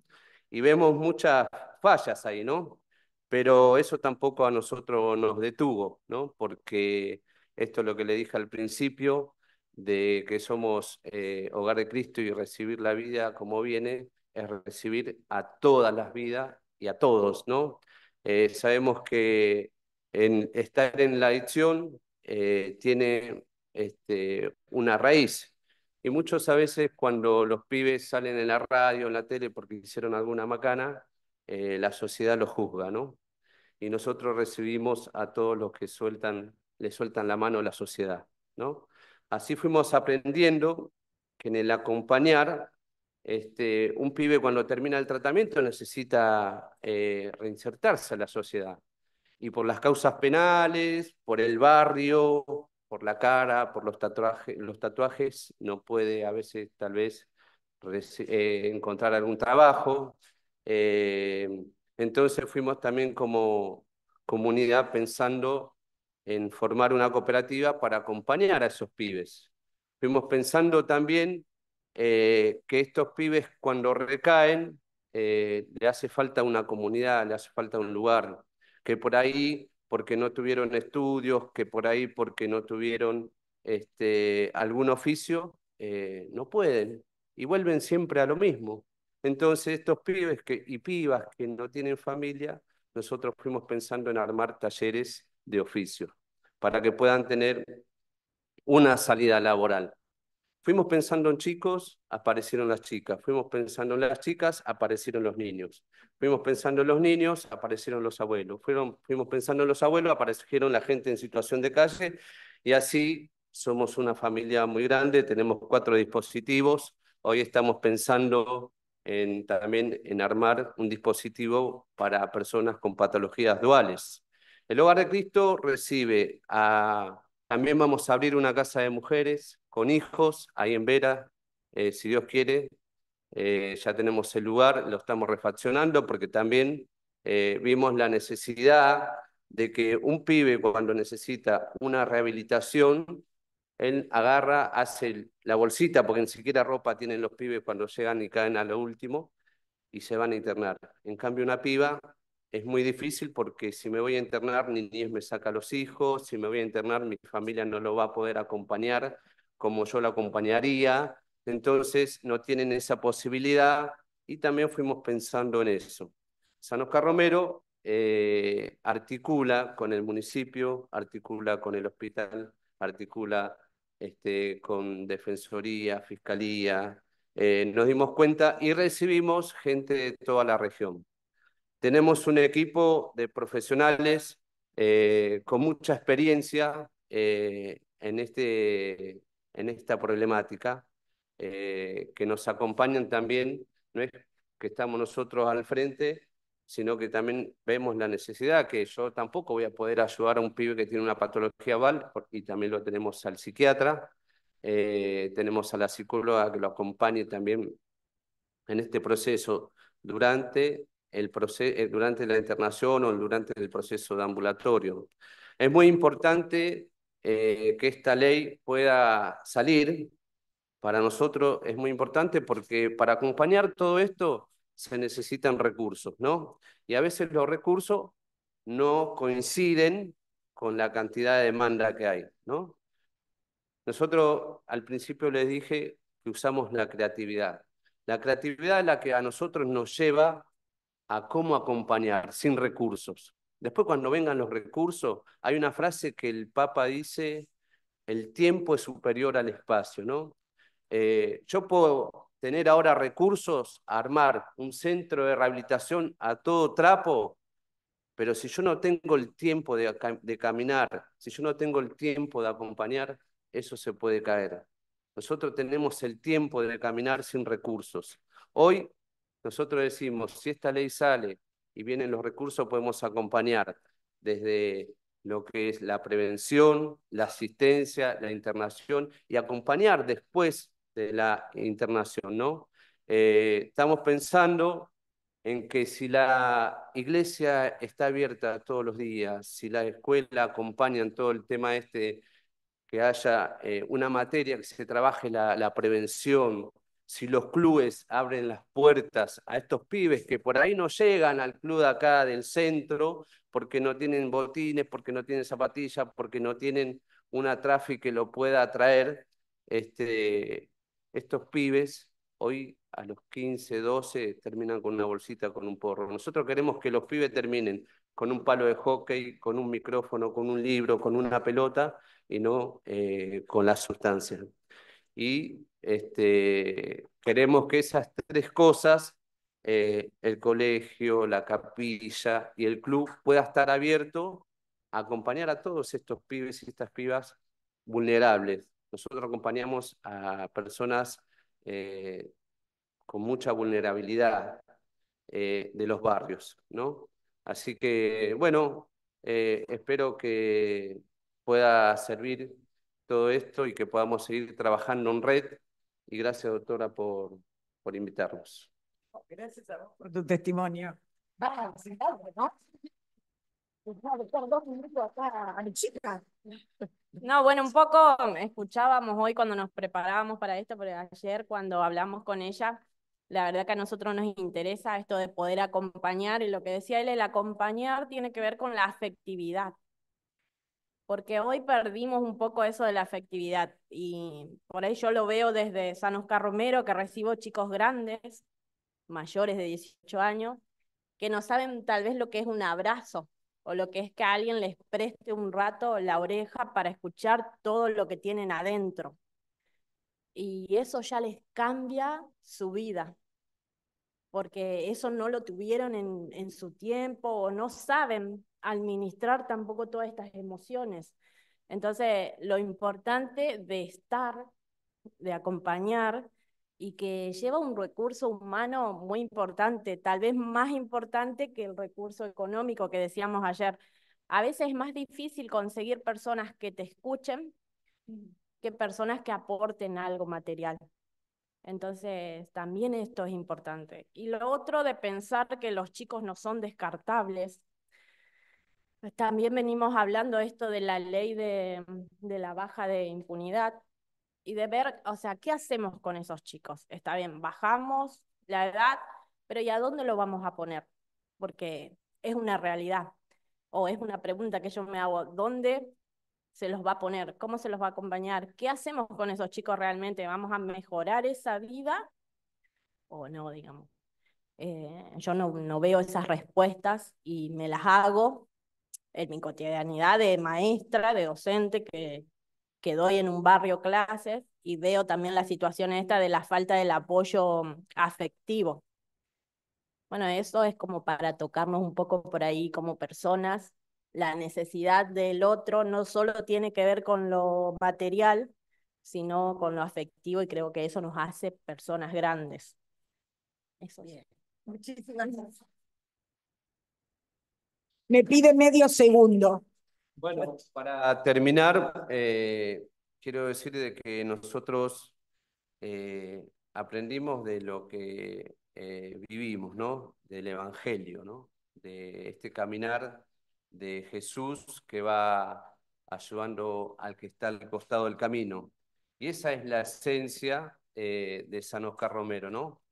Y vemos muchas fallas ahí, ¿no? Pero eso tampoco a nosotros nos detuvo, ¿no? Porque esto es lo que le dije al principio, de que somos eh, hogar de Cristo y recibir la vida como viene, es recibir a todas las vidas y a todos, ¿no? Eh, sabemos que en, estar en la adicción eh, tiene este, una raíz. Y muchos a veces cuando los pibes salen en la radio, en la tele, porque hicieron alguna macana, eh, la sociedad lo juzga, ¿no? Y nosotros recibimos a todos los que sueltan, le sueltan la mano a la sociedad, ¿no? Así fuimos aprendiendo que en el acompañar, este, un pibe cuando termina el tratamiento necesita eh, reinsertarse a la sociedad. Y por las causas penales, por el barrio, por la cara, por los tatuajes, los tatuajes no puede a veces tal vez eh, encontrar algún trabajo, eh, entonces fuimos también como comunidad pensando en formar una cooperativa para acompañar a esos pibes. Fuimos pensando también eh, que estos pibes cuando recaen eh, le hace falta una comunidad, le hace falta un lugar, que por ahí porque no tuvieron estudios, que por ahí porque no tuvieron este, algún oficio, no pueden y vuelven siempre a lo mismo. Entonces, estos pibes y pibas que no tienen familia, nosotros fuimos pensando en armar talleres de oficio para que puedan tener una salida laboral. Fuimos pensando en chicos, aparecieron las chicas. Fuimos pensando en las chicas, aparecieron los niños. Fuimos pensando en los niños, aparecieron los abuelos. fuimos pensando en los abuelos, aparecieron la gente en situación de calle. Y así somos una familia muy grande, tenemos cuatro dispositivos. Hoy estamos pensando en, también en armar un dispositivo para personas con patologías duales. El Hogar de Cristo recibe a... También vamos a abrir una casa de mujeres con hijos, ahí en Vera, eh, si Dios quiere. Eh, ya tenemos el lugar, lo estamos refaccionando porque también eh, vimos la necesidad de que un pibe cuando necesita una rehabilitación él agarra, hace la bolsita, porque ni siquiera ropa tienen los pibes cuando llegan y caen a lo último, y se van a internar. En cambio, una piba es muy difícil porque si me voy a internar, ni niñez me saca los hijos, si me voy a internar, mi familia no lo va a poder acompañar como yo lo acompañaría, entonces no tienen esa posibilidad y también fuimos pensando en eso. San Oscar Romero eh, articula con el municipio, articula con el hospital, articula este, con Defensoría, Fiscalía, eh, nos dimos cuenta y recibimos gente de toda la región. Tenemos un equipo de profesionales eh, con mucha experiencia eh, en, este, en esta problemática, que nos acompañan también, no es que estamos nosotros al frente, sino que también vemos la necesidad que yo tampoco voy a poder ayudar a un pibe que tiene una patología oval, y también lo tenemos al psiquiatra, eh, tenemos a la psicóloga que lo acompañe también en este proceso durante, el proceso, eh, durante la internación o durante el proceso de ambulatorio. Es muy importante eh, que esta ley pueda salir. Para nosotros es muy importante porque para acompañar todo esto se necesitan recursos, ¿no? Y a veces los recursos no coinciden con la cantidad de demanda que hay, ¿no? Nosotros al principio les dije que usamos la creatividad. La creatividad es la que a nosotros nos lleva a cómo acompañar sin recursos. Después cuando vengan los recursos, hay una frase que el Papa dice, el tiempo es superior al espacio, ¿no? Eh, yo puedo tener ahora recursos, armar un centro de rehabilitación a todo trapo, pero si yo no tengo el tiempo de, caminar, si yo no tengo el tiempo de acompañar, eso se puede caer. Nosotros tenemos el tiempo de caminar sin recursos. Hoy nosotros decimos, si esta ley sale y vienen los recursos, podemos acompañar desde lo que es la prevención, la asistencia, la internación y acompañar después de la internación. ¿no? Eh, estamos pensando en que si la iglesia está abierta todos los días, si la escuela acompaña en todo el tema este, que haya eh, una materia que se trabaje la, prevención, si los clubes abren las puertas a estos pibes que por ahí no llegan al club de acá del centro porque no tienen botines, porque no tienen zapatillas, porque no tienen una tráfico que lo pueda atraer, este, estos pibes hoy a los 15, 12 terminan con una bolsita, con un porro. Nosotros queremos que los pibes terminen con un palo de hockey, con un micrófono, con un libro, con una pelota y no eh, con las sustancias. Y este, queremos que esas tres cosas, eh, el colegio, la capilla y el club, pueda estar abierto a acompañar a todos estos pibes y estas pibas vulnerables, nosotros acompañamos a personas eh, con mucha vulnerabilidad eh, de los barrios, ¿no? Así que, bueno, eh, espero que pueda servir todo esto y que podamos seguir trabajando en red. Y gracias, doctora, por, por invitarnos. Gracias a vos por tu testimonio. Vamos, ¿no? No, bueno, un poco escuchábamos hoy cuando nos preparábamos para esto, pero ayer cuando hablamos con ella, la verdad que a nosotros nos interesa esto de poder acompañar y lo que decía él, el acompañar tiene que ver con la afectividad, porque hoy perdimos un poco eso de la afectividad y por ahí yo lo veo desde San Oscar Romero, que recibo chicos grandes, mayores de 18 años, que no saben tal vez lo que es un abrazo, o lo que es que alguien les preste un rato la oreja para escuchar todo lo que tienen adentro. Y eso ya les cambia su vida, porque eso no lo tuvieron en, en su tiempo o no saben administrar tampoco todas estas emociones. Entonces, lo importante de estar, de acompañar, y que lleva un recurso humano muy importante, tal vez más importante que el recurso económico que decíamos ayer. A veces es más difícil conseguir personas que te escuchen que personas que aporten algo material. Entonces, también esto es importante. Y lo otro de pensar que los chicos no son descartables. Pues también venimos hablando esto de la ley de, de la baja de impunidad, y de ver, o sea, ¿qué hacemos con esos chicos? Está bien, bajamos la edad, pero ¿y a dónde lo vamos a poner? Porque es una realidad, o es una pregunta que yo me hago, ¿dónde se los va a poner? ¿Cómo se los va a acompañar? ¿Qué hacemos con esos chicos realmente? ¿Vamos a mejorar esa vida o no, digamos? Eh, yo no veo esas respuestas y me las hago en mi cotidianidad de maestra, de docente, que, que doy en un barrio clases y veo también la situación esta de la falta del apoyo mm, afectivo. Bueno, eso es como para tocarnos un poco por ahí como personas. La necesidad del otro no solo tiene que ver con lo material, sino con lo afectivo y creo que eso nos hace personas grandes. Eso es. Muchísimas gracias. Me pide medio segundo. Bueno, para terminar, eh, quiero decir de que nosotros eh, aprendimos de lo que eh, vivimos, ¿no? Del Evangelio, ¿no? De este caminar de Jesús que va ayudando al que está al costado del camino. Y esa es la esencia de San Oscar Romero, ¿no?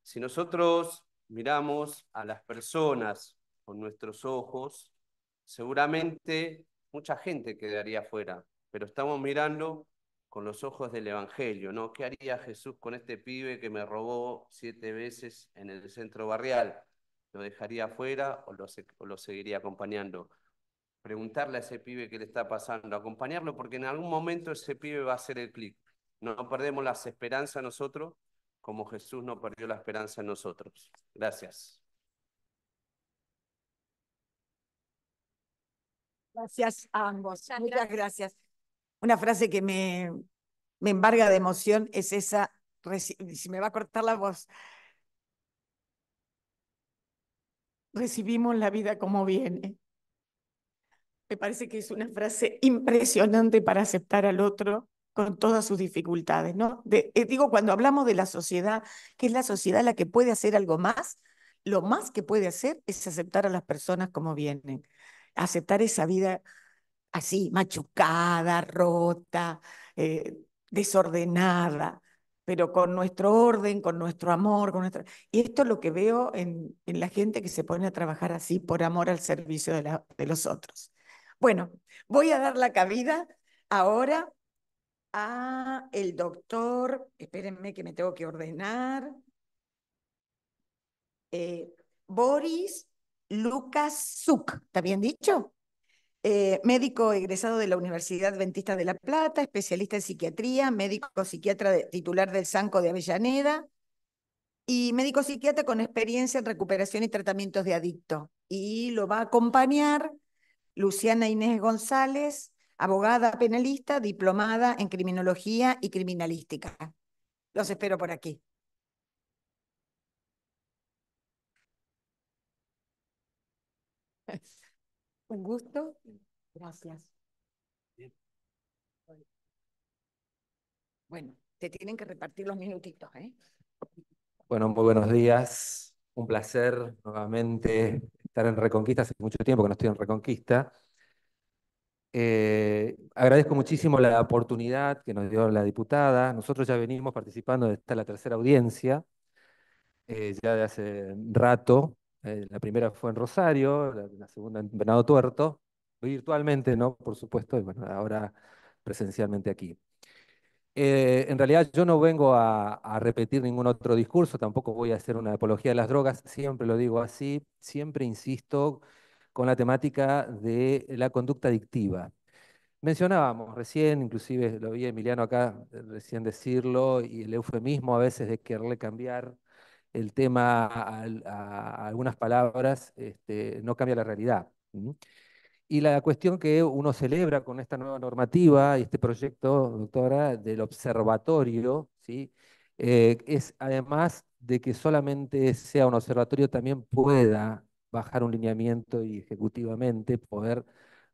Si nosotros miramos a las personas con nuestros ojos, seguramente mucha gente quedaría fuera, pero estamos mirando con los ojos del Evangelio, ¿no? ¿Qué haría Jesús con este pibe que me robó siete veces en el centro barrial? ¿Lo dejaría afuera o lo, seguiría acompañando? Preguntarle a ese pibe qué le está pasando, acompañarlo, porque en algún momento ese pibe va a hacer el clic. No perdemos las esperanzas nosotros, como Jesús no perdió la esperanza en nosotros. Gracias. Gracias a ambos. Muchas, gracias. Una frase que me, me embarga de emoción es esa, si me va a cortar la voz, recibimos la vida como viene. Me parece que es una frase impresionante para aceptar al otro con todas sus dificultades, ¿no? Eh, digo, cuando hablamos de la sociedad, que es la sociedad la que puede hacer algo más, lo más que puede hacer es aceptar a las personas como vienen aceptar esa vida así, machucada, rota, eh, desordenada, pero con nuestro orden, con nuestro amor, con nuestra... Y esto es lo que veo en, la gente que se pone a trabajar así por amor al servicio de, los otros. Bueno, voy a dar la cabida ahora a el doctor, espérenme que me tengo que ordenar, eh, Boris Lucas Zuc, ¿está bien dicho? Eh, médico egresado de la Universidad Ventista de La Plata, especialista en psiquiatría, médico psiquiatra titular del Sanco de Avellaneda y médico psiquiatra con experiencia en recuperación y tratamientos de adicto. Y lo va a acompañar Luciana Inés González, abogada penalista, diplomada en criminología y criminalística. Los espero por aquí. (laughs) Un gusto. Gracias. Bueno, te tienen que repartir los minutitos, ¿eh? Bueno, muy buenos días. Un placer nuevamente estar en Reconquista. Hace mucho tiempo que no estoy en Reconquista. Eh, agradezco muchísimo la oportunidad que nos dio la diputada. Nosotros ya venimos participando de esta la tercera audiencia, eh, ya de hace rato, eh, la primera fue en Rosario, la, segunda en Venado Tuerto, virtualmente, ¿no? Por supuesto, y bueno, ahora presencialmente aquí. Eh, en realidad yo no vengo a, repetir ningún otro discurso, tampoco voy a hacer una apología de las drogas, siempre lo digo así, siempre insisto con la temática de la conducta adictiva. Mencionábamos recién, inclusive lo vi Emiliano acá eh, recién decirlo, y el eufemismo a veces de quererle cambiar el tema a, algunas palabras este, no cambia la realidad. Y la cuestión que uno celebra con esta nueva normativa, y este proyecto, doctora, del observatorio, ¿sí? Eh, es además de que solamente sea un observatorio, también pueda bajar un lineamiento y ejecutivamente poder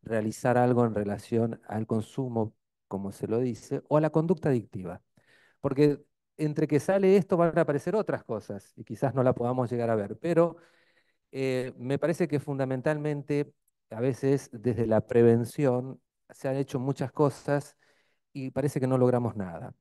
realizar algo en relación al consumo, como se lo dice, o a la conducta adictiva. Porque entre que sale esto van a aparecer otras cosas y quizás no la podamos llegar a ver, pero eh, me parece que fundamentalmente a veces desde la prevención se han hecho muchas cosas y parece que no logramos nada.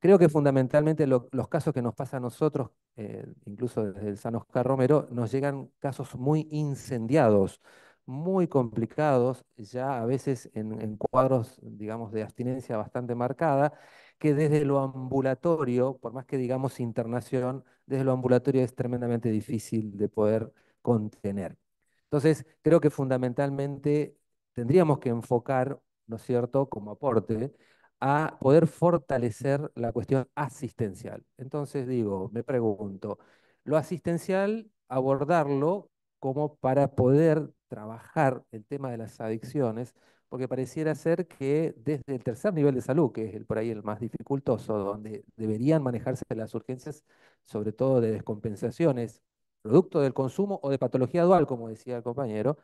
Creo que fundamentalmente los casos que nos pasa a nosotros, eh, incluso desde el San Oscar Romero, nos llegan casos muy incendiados, muy complicados, ya a veces en, en cuadros, digamos, de abstinencia bastante marcada, que desde lo ambulatorio, por más que digamos internación, desde lo ambulatorio es tremendamente difícil de poder contener. Entonces, creo que fundamentalmente tendríamos que enfocar, ¿no es cierto?, como aporte, a poder fortalecer la cuestión asistencial. Entonces, digo, me pregunto, lo asistencial, abordarlo como para poder trabajar el tema de las adicciones porque pareciera ser que desde el tercer nivel de salud, que es por ahí el más dificultoso, donde deberían manejarse las urgencias, sobre todo de descompensaciones, producto del consumo o de patología dual, como decía el compañero,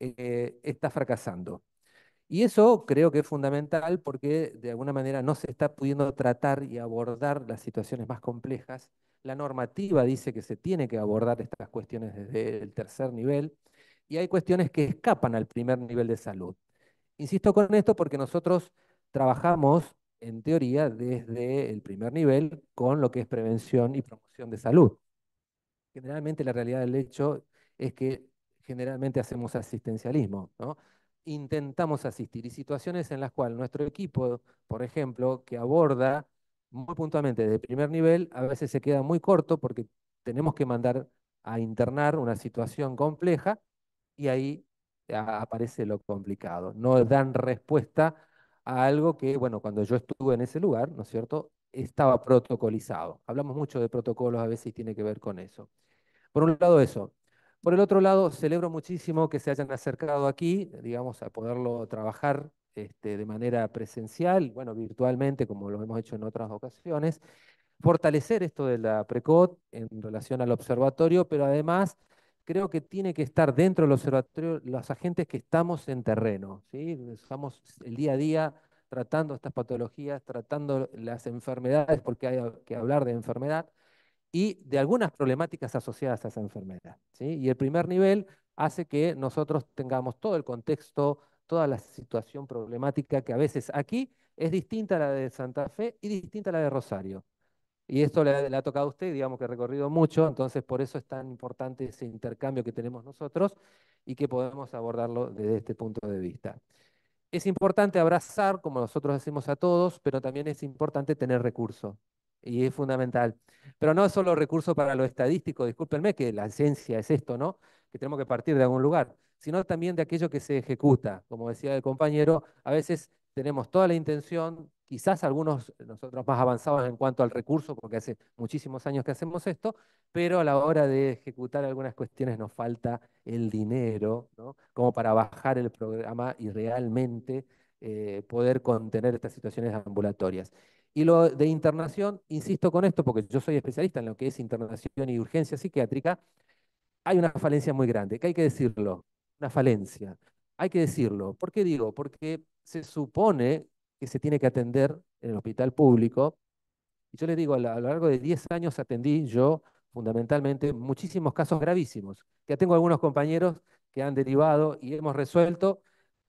eh, está fracasando. Y eso creo que es fundamental porque de alguna manera no se está pudiendo tratar y abordar las situaciones más complejas. La normativa dice que se tiene que abordar estas cuestiones desde el tercer nivel y hay cuestiones que escapan al primer nivel de salud. Insisto con esto porque nosotros trabajamos en teoría desde el primer nivel con lo que es prevención y promoción de salud. Generalmente la realidad del hecho es que generalmente hacemos asistencialismo, ¿no? Intentamos asistir y situaciones en las cuales nuestro equipo, por ejemplo, que aborda muy puntualmente desde el primer nivel, a veces se queda muy corto porque tenemos que mandar a internar una situación compleja y ahí aparece lo complicado. No dan respuesta a algo que, bueno, cuando yo estuve en ese lugar, ¿no es cierto?, estaba protocolizado. Hablamos mucho de protocolos a veces tiene que ver con eso. Por un lado eso. Por el otro lado, celebro muchísimo que se hayan acercado aquí, digamos, a poderlo trabajar este, de manera presencial, bueno, virtualmente, como lo hemos hecho en otras ocasiones. Fortalecer esto de la PRECOT en relación al observatorio, pero además creo que tiene que estar dentro del observatorio los agentes que estamos en terreno, ¿sí? estamos el día a día tratando estas patologías, tratando las enfermedades, porque hay que hablar de enfermedad, y de algunas problemáticas asociadas a esa enfermedad. Y el primer nivel hace que nosotros tengamos todo el contexto, toda la situación problemática que a veces aquí es distinta a la de Santa Fe y distinta a la de Rosario. Y esto le, ha tocado a usted, digamos que ha recorrido mucho, entonces por eso es tan importante ese intercambio que tenemos nosotros y que podemos abordarlo desde este punto de vista. Es importante abrazar, como nosotros hacemos a todos, pero también es importante tener recursos. Y es fundamental. Pero no solo recursos para lo estadístico, discúlpenme que la ciencia es esto, ¿no? Que tenemos que partir de algún lugar, sino también de aquello que se ejecuta. Como decía el compañero, a veces tenemos toda la intención, quizás algunos nosotros más avanzados en cuanto al recurso, porque hace muchísimos años que hacemos esto, pero a la hora de ejecutar algunas cuestiones nos falta el dinero, ¿no? como para bajar el programa y realmente eh, poder contener estas situaciones ambulatorias. Y lo de internación, insisto con esto, porque yo soy especialista en lo que es internación y urgencia psiquiátrica, hay una falencia muy grande, que hay que decirlo, una falencia. Hay que decirlo. ¿Por qué digo? Porque se supone que se tiene que atender en el hospital público. Y yo les digo, a lo largo de 10 años atendí yo fundamentalmente muchísimos casos gravísimos. Ya tengo algunos compañeros que han derivado y hemos resuelto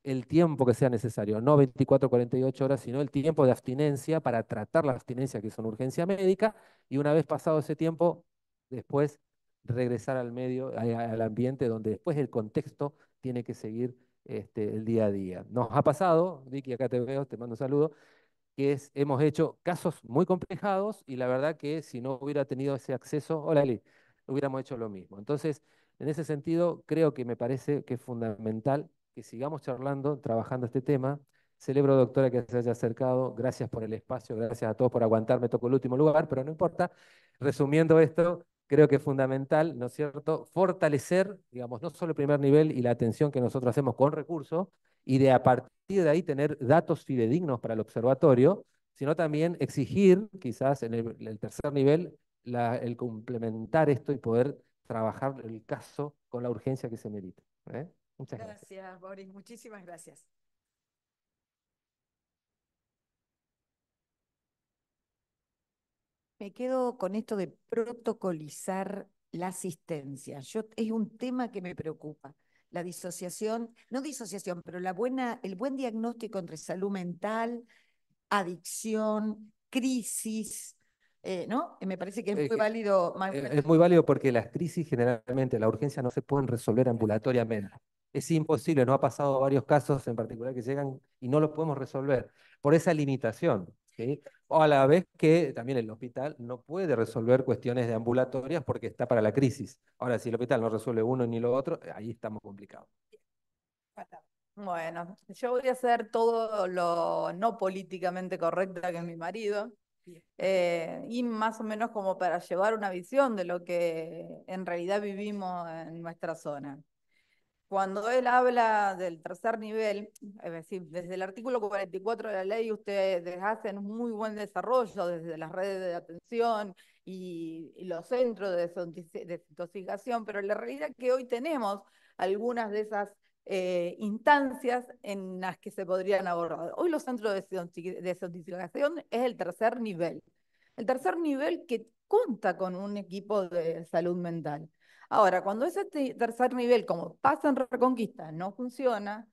el tiempo que sea necesario, no 24, 48 horas, sino el tiempo de abstinencia para tratar la abstinencia, que es una urgencia médica, y una vez pasado ese tiempo, después regresar al medio, al ambiente donde después el contexto tiene que seguir este, el día a día. Nos ha pasado, Vicky, acá te veo, te mando un saludo, que es, hemos hecho casos muy complejados y la verdad que si no hubiera tenido ese acceso, hola Eli, hubiéramos hecho lo mismo. Entonces, en ese sentido, creo que me parece que es fundamental que sigamos charlando, trabajando este tema. Celebro, doctora, que se haya acercado. Gracias por el espacio, gracias a todos por aguantarme. Tocó el último lugar, pero no importa. Resumiendo esto, creo que es fundamental, ¿no es cierto?, fortalecer, digamos, no solo el primer nivel y la atención que nosotros hacemos con recursos, y de a partir de ahí tener datos fidedignos para el observatorio, sino también exigir, quizás en el, tercer nivel, el complementar esto y poder trabajar el caso con la urgencia que se merita. ¿eh? Muchas gracias. Gracias, Boris. Muchísimas gracias. Me quedo con esto de protocolizar la asistencia. es un tema que me preocupa. La disociación, no disociación, pero la buena, el buen diagnóstico entre salud mental, adicción, crisis, eh, ¿no? Eh, me parece que es eh, muy válido. Es muy válido porque las crisis generalmente, la urgencia no se pueden resolver ambulatoriamente. Es imposible, No ha pasado varios casos en particular que llegan y no lo podemos resolver por esa limitación. O a la vez que también el hospital no puede resolver cuestiones de ambulatorias porque está para la crisis. Ahora, si el hospital no resuelve uno ni lo otro, eh, ahí estamos complicados. Bueno, yo voy a hacer todo lo no políticamente correcto que es mi marido. Eh, y más o menos como para llevar una visión de lo que en realidad vivimos en nuestra zona cuando él habla del tercer nivel, es decir, desde el artículo 44 de la ley ustedes hacen muy buen desarrollo desde las redes de atención y, los centros de desintoxicación, pero la realidad es que hoy tenemos algunas de esas eh, instancias en las que se podrían abordar. Hoy los centros de desintoxicación es el tercer nivel. El tercer nivel que cuenta con un equipo de salud mental. Ahora, cuando ese tercer nivel, como pasa en Reconquista, no funciona,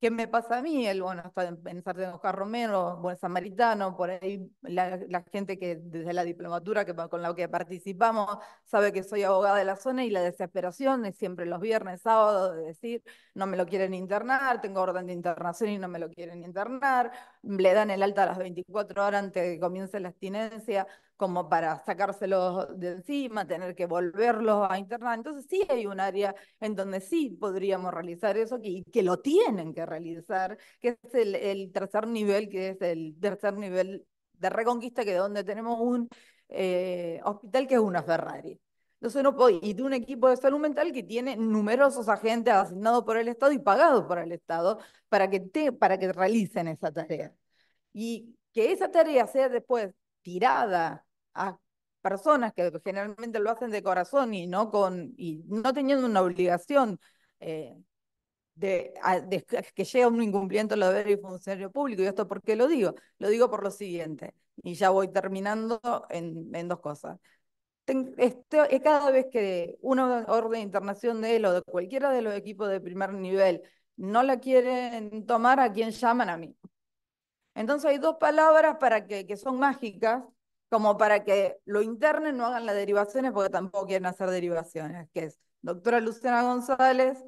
¿Qué me pasa a mí? El bueno está en pensar en Oscar Romero, buen samaritano, por ahí la, gente que desde la diplomatura con la que participamos sabe que soy abogada de la zona y la desesperación es siempre los viernes, sábados, de decir, no me lo quieren internar, tengo orden de internación y no me lo quieren internar, le dan el alta a las 24 horas antes de que comience la abstinencia como para sacárselos de encima, tener que volverlos a internar. Entonces sí hay un área en donde sí podríamos realizar eso y que, lo tienen que realizar, que es el, tercer nivel, que es el tercer nivel de reconquista, que es donde tenemos un eh, hospital que es una Ferrari. Entonces no puedo, y de un equipo de salud mental que tiene numerosos agentes asignados por el Estado y pagados por el Estado para que, te, para que realicen esa tarea. Y que esa tarea sea después tirada a personas que generalmente lo hacen de corazón y no con y no teniendo una obligación eh, de, a, de, que llega un incumplimiento de los y un funcionario público. ¿Y esto por qué lo digo? Lo digo por lo siguiente, y ya voy terminando en, en dos cosas. este, cada vez que una orden de internación de él o de cualquiera de los equipos de primer nivel no la quieren tomar, ¿a quién llaman? A mí. Entonces hay dos palabras para que, que son mágicas, como para que lo internen, no hagan las derivaciones, porque tampoco quieren hacer derivaciones, que es doctora Luciana González,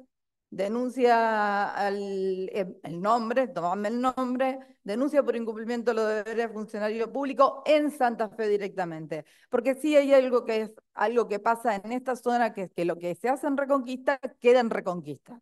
denuncia eh, el nombre, tomame el nombre, denuncia por incumplimiento de los deberes de funcionario público en Santa Fe directamente. Porque sí hay algo que es algo que pasa en esta zona, que es que lo que se hace en Reconquista queda en Reconquista.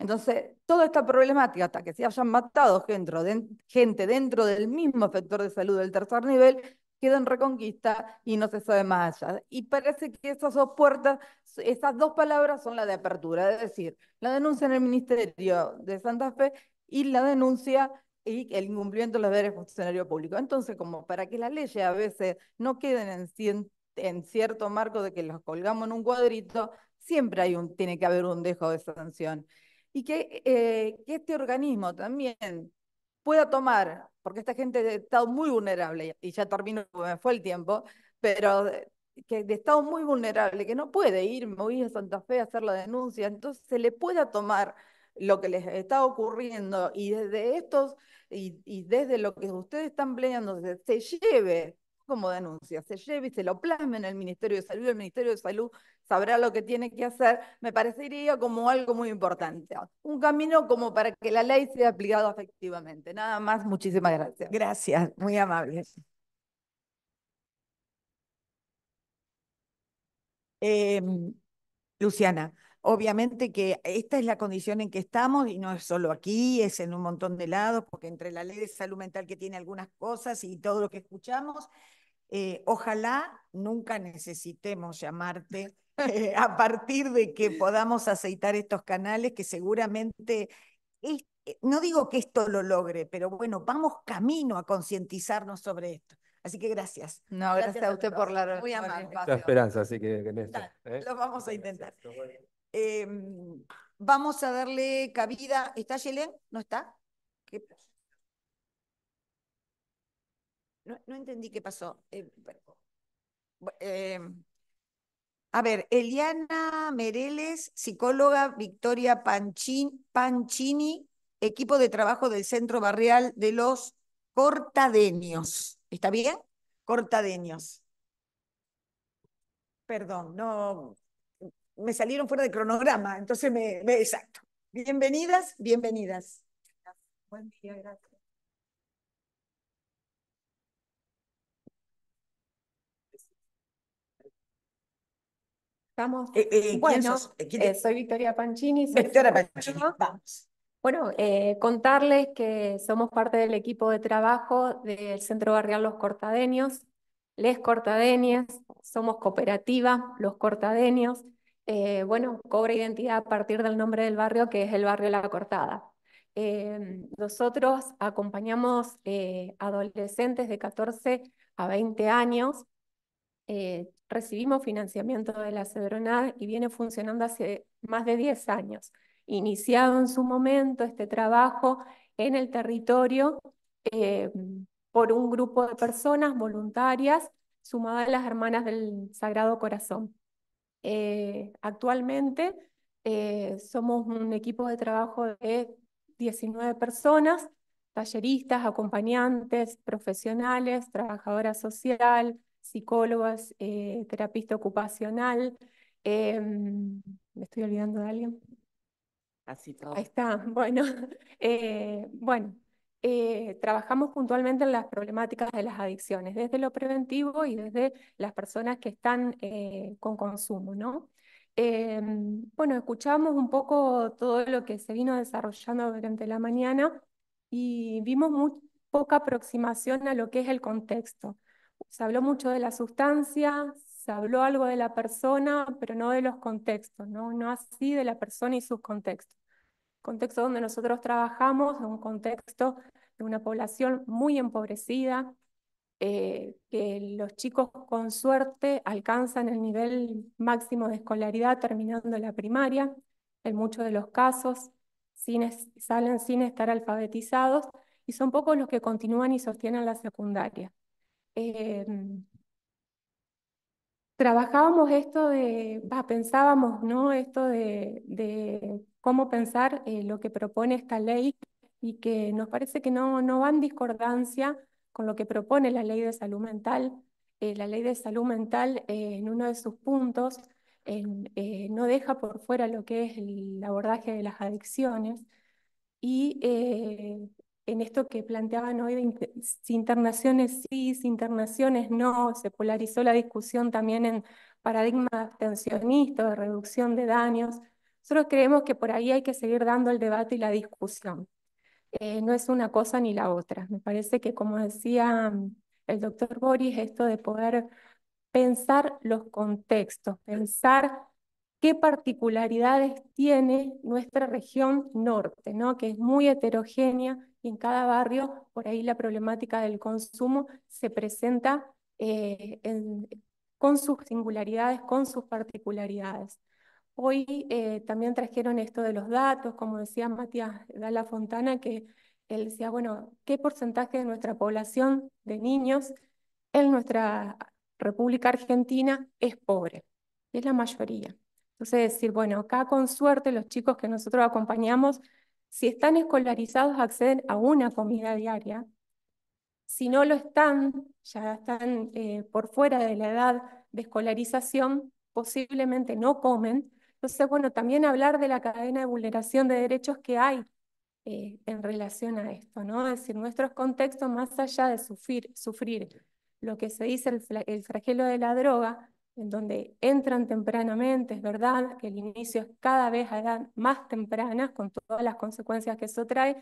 Entonces, toda esta problemática, hasta que se hayan matado gente dentro del mismo sector de salud del tercer nivel, queda en Reconquista y no se sabe más allá. Y parece que esas dos puertas, esas dos palabras son la de apertura, es decir, la denuncia en el Ministerio de Santa Fe y la denuncia y el incumplimiento de los deberes funcionario público. Entonces, como para que las leyes a veces no queden en, cierto marco de que los colgamos en un cuadrito, siempre hay un, tiene que haber un dejo de sanción. Y que eh, este organismo también pueda tomar porque esta gente de estado muy vulnerable, y ya termino me fue el tiempo, pero que de estado muy vulnerable, que no puede ir, voy a Santa Fe a hacer la denuncia, entonces se le pueda tomar lo que les está ocurriendo y desde estos y, desde lo que ustedes están planeando, se lleve como denuncia, se lleve y se lo plasme en el Ministerio de Salud, el Ministerio de Salud sabrá lo que tiene que hacer, me parecería como algo muy importante. Un camino como para que la ley sea aplicada efectivamente. Nada más, muchísimas gracias. Gracias, muy amable em, Luciana, obviamente que esta es la condición en que estamos y no es solo aquí, es en un montón de lados, porque entre la ley de salud mental que tiene algunas cosas y todo lo que escuchamos, eh, ojalá nunca necesitemos llamarte (laughs) eh, a partir de que podamos aceitar estos canales que seguramente, eh, no digo que esto lo logre, pero bueno, vamos camino a concientizarnos sobre esto. Así que gracias. No, gracias, a usted por la esperanza, así que lo vamos a intentar. Em, vamos a darle cabida. ¿Está Yelén? ¿No está? no, entendí qué pasó. Eh, eh, a ver, Eliana Mereles, psicóloga, Victoria Pancini, Panchini, equipo de trabajo del Centro Barrial de los Cortadeños. ¿Está bien? Cortadeños. Perdón, no, me salieron fuera de cronograma, entonces me, me exacto. Bienvenidas, bienvenidas. Buen día, gracias. Eh, eh, bueno, eh, soy Victoria Pancini. Victoria Pancini, Bueno, contarles que somos parte del equipo de trabajo del Centro Barrial Los Cortadeños, Les Cortadeñas, somos cooperativa Los Cortadeños. bueno, cobra identidad a partir del nombre del barrio, que es el barrio La Cortada. Em, nosotros acompañamos adolescentes de 14 a 20 años eh, recibimos financiamiento de la CEDRONAD y viene funcionando hace más de 10 años. Iniciado en su momento este trabajo en el territorio eh, por un grupo de personas voluntarias sumadas a las hermanas del Sagrado Corazón. Eh, actualmente somos un equipo de trabajo de 19 personas, talleristas, acompañantes, profesionales, trabajadora social, psicólogas, eh, terapista ocupacional. Em, ¿Me estoy olvidando de alguien? Así todo. está, (laughs) bueno. Eh, bueno, eh, trabajamos puntualmente en las problemáticas de las adicciones, desde lo preventivo y desde las personas que están con consumo, ¿no? Em, bueno, escuchamos un poco todo lo que se vino desarrollando durante la mañana y vimos muy poca aproximación a lo que es el contexto se habló mucho de la sustancia, se habló algo de la persona, pero no de los contextos, no, no así de la persona y sus contextos. contexto donde nosotros trabajamos, un contexto de una población muy empobrecida, eh, que los chicos con suerte alcanzan el nivel máximo de escolaridad terminando la primaria, en muchos de los casos salen sin estar alfabetizados y son pocos los que continúan y sostienen la secundaria. Em, trabajábamos esto de, pensábamos, ¿no? Esto de, cómo pensar eh, lo que propone esta ley y que nos parece que no, no va en discordancia con lo que propone la ley de salud mental. Eh, la ley de salud mental, eh, en uno de sus puntos, no deja por fuera lo que es el abordaje de las adicciones y en esto que planteaban hoy si internaciones sí, si internaciones no, se polarizó la discusión también en paradigmas abstencionistas, de reducción de daños. Nosotros creemos que por ahí hay que seguir dando el debate y la discusión. Eh, no es una cosa ni la otra. Me parece que, como decía mm, el doctor Boris, esto de poder pensar los contextos, pensar qué particularidades tiene nuestra región norte, que es muy heterogénea, y en cada barrio, por ahí la problemática del consumo se presenta eh, con sus singularidades, con sus particularidades. Hoy eh, también trajeron esto de los datos, como decía Matías la Fontana, que él decía, bueno, ¿qué porcentaje de nuestra población de niños en nuestra República Argentina es pobre? es la mayoría. Entonces decir, bueno, acá con suerte los chicos que nosotros acompañamos si están escolarizados, acceden a una comida diaria. Si no lo están, ya están eh, por fuera de la edad de escolarización, posiblemente no comen. Entonces, bueno, también hablar de la cadena de vulneración de derechos que hay eh, en relación a esto, ¿no? Es decir, nuestros contextos, más allá de sufrir, sufrir lo que se dice el, el de la droga, en donde entran tempranamente, es verdad, que el inicio es cada vez más tempranas con todas las consecuencias que eso trae,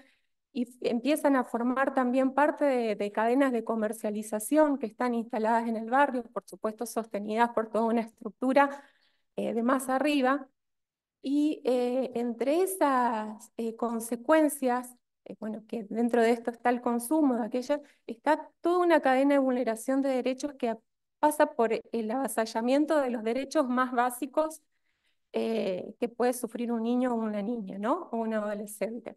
y empiezan a formar también parte de, cadenas de comercialización que están instaladas en el barrio, por supuesto sostenidas por toda una estructura eh, de más arriba. Y eh, entre esas eh, consecuencias, bueno, que dentro de esto está el consumo de aquellas está toda una cadena de vulneración de derechos que pasa por el avasallamiento de los derechos más básicos eh, que puede sufrir un niño o una niña, ¿no? O un adolescente.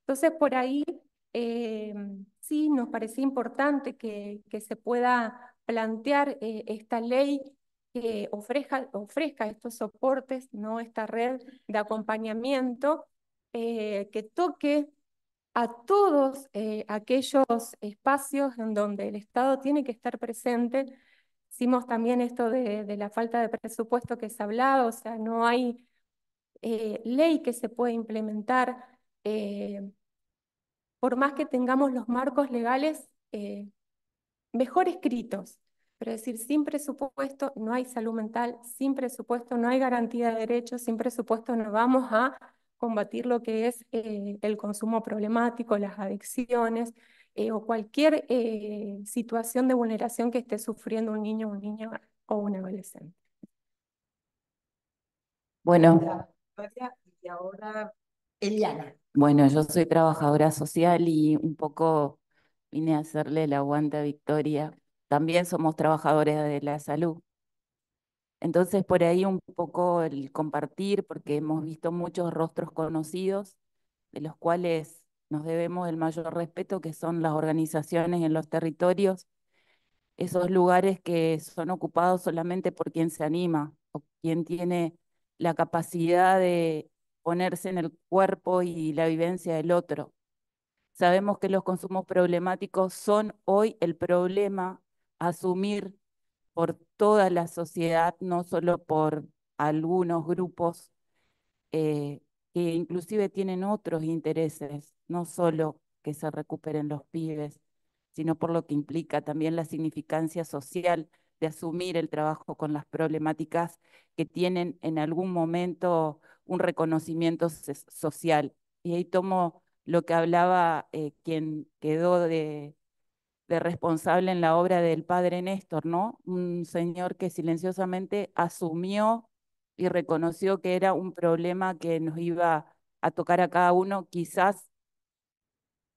Entonces, por ahí eh, sí nos parecía importante que, se pueda plantear eh, esta ley que ofrezca, ofrezca estos soportes, ¿no? Esta red de acompañamiento que toque a todos aquellos espacios en donde el Estado tiene que estar presente Hicimos también esto de, la falta de presupuesto que se ha hablado, o sea, no hay eh, ley que se pueda implementar. Eh, por más que tengamos los marcos legales eh, mejor escritos, pero decir, sin presupuesto no hay salud mental, sin presupuesto no hay garantía de derechos, sin presupuesto no vamos a combatir lo que es el consumo problemático, las adicciones, eh, o cualquier eh, situación de vulneración que esté sufriendo un niño, un niña o un adolescente. Bueno. Y ahora Eliana. Bueno, yo soy trabajadora social y un poco vine a hacerle la guanta a Victoria. También somos trabajadores de la salud. Entonces, por ahí un poco el compartir, porque hemos visto muchos rostros conocidos, de los cuales nos debemos el mayor respeto, que son las organizaciones en los territorios, esos lugares que son ocupados solamente por quien se anima o quien tiene la capacidad de ponerse en el cuerpo y la vivencia del otro. Sabemos que los consumos problemáticos son hoy el problema a asumir por toda la sociedad, no solo por algunos grupos. Eh, que inclusive tienen otros intereses, no solo que se recuperen los pibes, sino por lo que implica también la significancia social de asumir el trabajo con las problemáticas que tienen en algún momento un reconocimiento social. Y ahí tomo lo que hablaba eh, quien quedó de, de, responsable en la obra del padre Néstor, ¿no? Un señor que silenciosamente asumió y reconoció que era un problema que nos iba a tocar a cada uno, quizás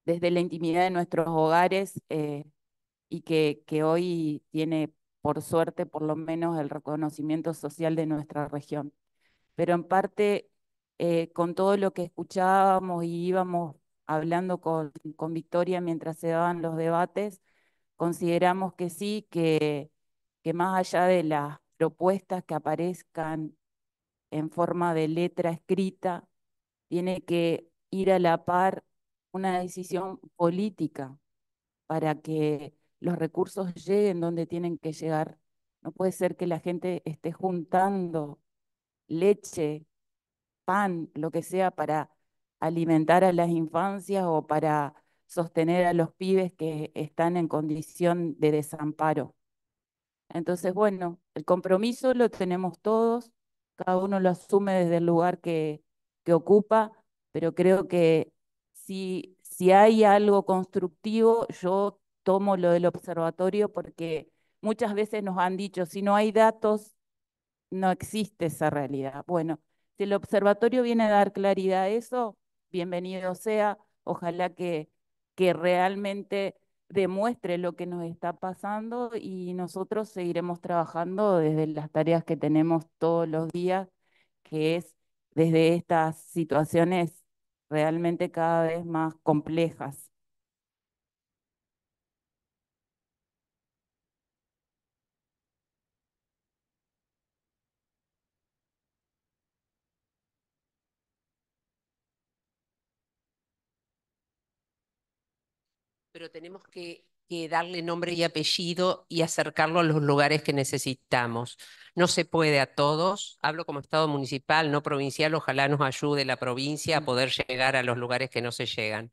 desde la intimidad de nuestros hogares eh, y que, que hoy tiene, por suerte, por lo menos el reconocimiento social de nuestra región. Pero en parte, eh, con todo lo que escuchábamos y íbamos hablando con, con Victoria mientras se daban los debates, consideramos que sí, que, que más allá de las propuestas que aparezcan en forma de letra escrita, tiene que ir a la par una decisión política para que los recursos lleguen donde tienen que llegar. No puede ser que la gente esté juntando leche, pan, lo que sea, para alimentar a las infancias o para sostener a los pibes que están en condición de desamparo. Entonces, bueno, el compromiso lo tenemos todos, cada uno lo asume desde el lugar que, que ocupa, pero creo que si, hay algo constructivo, yo tomo lo del observatorio porque muchas veces nos han dicho, si no hay datos, no existe esa realidad. Bueno, si el observatorio viene a dar claridad a eso, bienvenido sea, ojalá que, que realmente demuestre lo que nos está pasando y nosotros seguiremos trabajando desde las tareas que tenemos todos los días, que es desde estas situaciones realmente cada vez más complejas. pero tenemos que, darle nombre y apellido y acercarlo a los lugares que necesitamos. No se puede a todos, hablo como Estado municipal, no provincial, ojalá nos ayude la provincia a poder llegar a los lugares que no se llegan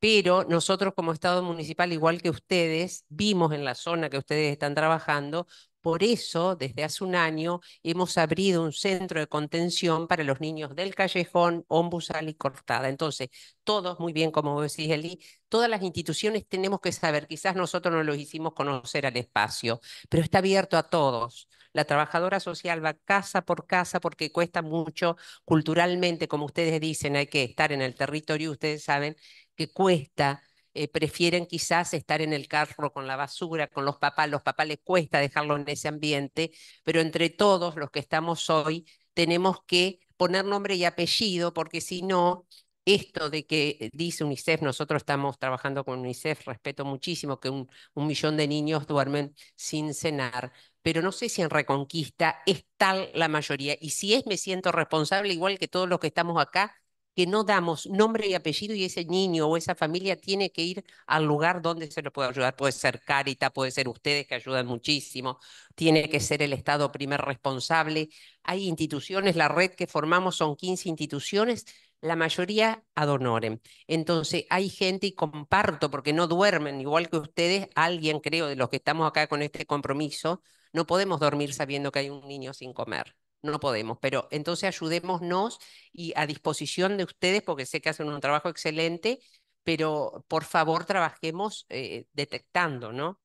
pero nosotros como Estado municipal, igual que ustedes, vimos en la zona que ustedes están trabajando por eso, desde hace un año, hemos abrido un centro de contención para los niños del Callejón, Ombusal y Cortada. Entonces, todos, muy bien, como decís, Eli, todas las instituciones tenemos que saber, quizás nosotros no los hicimos conocer al espacio, pero está abierto a todos. La trabajadora social va casa por casa porque cuesta mucho culturalmente, como ustedes dicen, hay que estar en el territorio, ustedes saben que cuesta eh, prefieren quizás estar en el carro con la basura, con los papás, los papás les cuesta dejarlo en ese ambiente, pero entre todos los que estamos hoy tenemos que poner nombre y apellido, porque si no, esto de que eh, dice UNICEF, nosotros estamos trabajando con UNICEF, respeto muchísimo que un millón de niños duermen sin cenar, pero no sé si en Reconquista es tal la mayoría, y si es, me siento responsable, igual que todos los que estamos acá, no damos nombre y apellido y ese niño o esa familia tiene que ir al lugar donde se lo puede ayudar. Puede ser Carita, puede ser ustedes que ayudan muchísimo, tiene que ser el Estado primer responsable. Hay instituciones, la red que formamos son 15 instituciones, la mayoría adonoren Entonces hay gente y comparto, porque no duermen, igual que ustedes, alguien creo de los que estamos acá con este compromiso, no podemos dormir sabiendo que hay un niño sin comer no podemos, pero entonces ayudémonos y a disposición de ustedes, porque sé que hacen un trabajo excelente, pero por favor trabajemos eh, detectando, ¿no?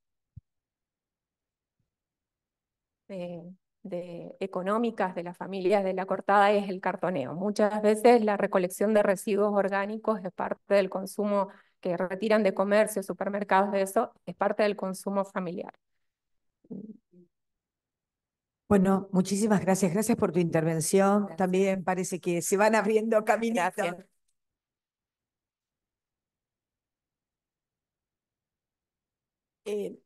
De, de, económicas de las familias de la cortada es el cartoneo. Muchas veces la recolección de residuos orgánicos es parte del consumo que retiran de comercio, supermercados, de eso, es parte del consumo familiar bueno, muchísimas gracias. Gracias por tu intervención. También parece que se van abriendo caminatas eh,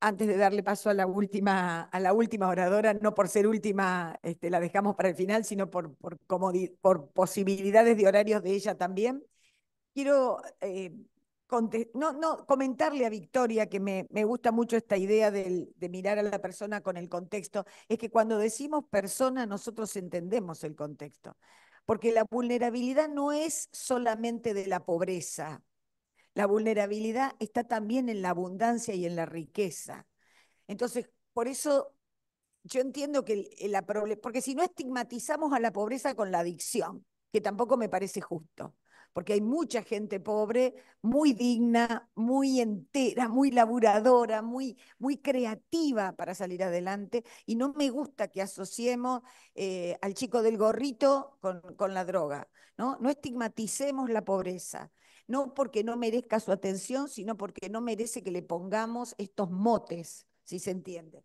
antes de darle paso a la última, a la última oradora, no por ser última, este, la dejamos para el final, sino por, por, posibilidades de horarios de ella también. Quiero eh, no, no, comentarle a Victoria, que me, gusta mucho esta idea de mirar a la persona con el contexto, es que cuando decimos persona nosotros entendemos el contexto, porque la vulnerabilidad no es solamente de la pobreza, la vulnerabilidad está también en la abundancia y en la riqueza. Entonces, por eso yo entiendo que la porque si no estigmatizamos a la pobreza con la adicción, que tampoco me parece justo porque hay mucha gente pobre, muy digna, muy entera, muy laburadora, muy, muy creativa para salir adelante, y no me gusta que asociemos eh, al chico del gorrito con, la droga, ¿no? No estigmaticemos la pobreza no porque no merezca su atención, sino porque no merece que le pongamos estos motes, si se entiende.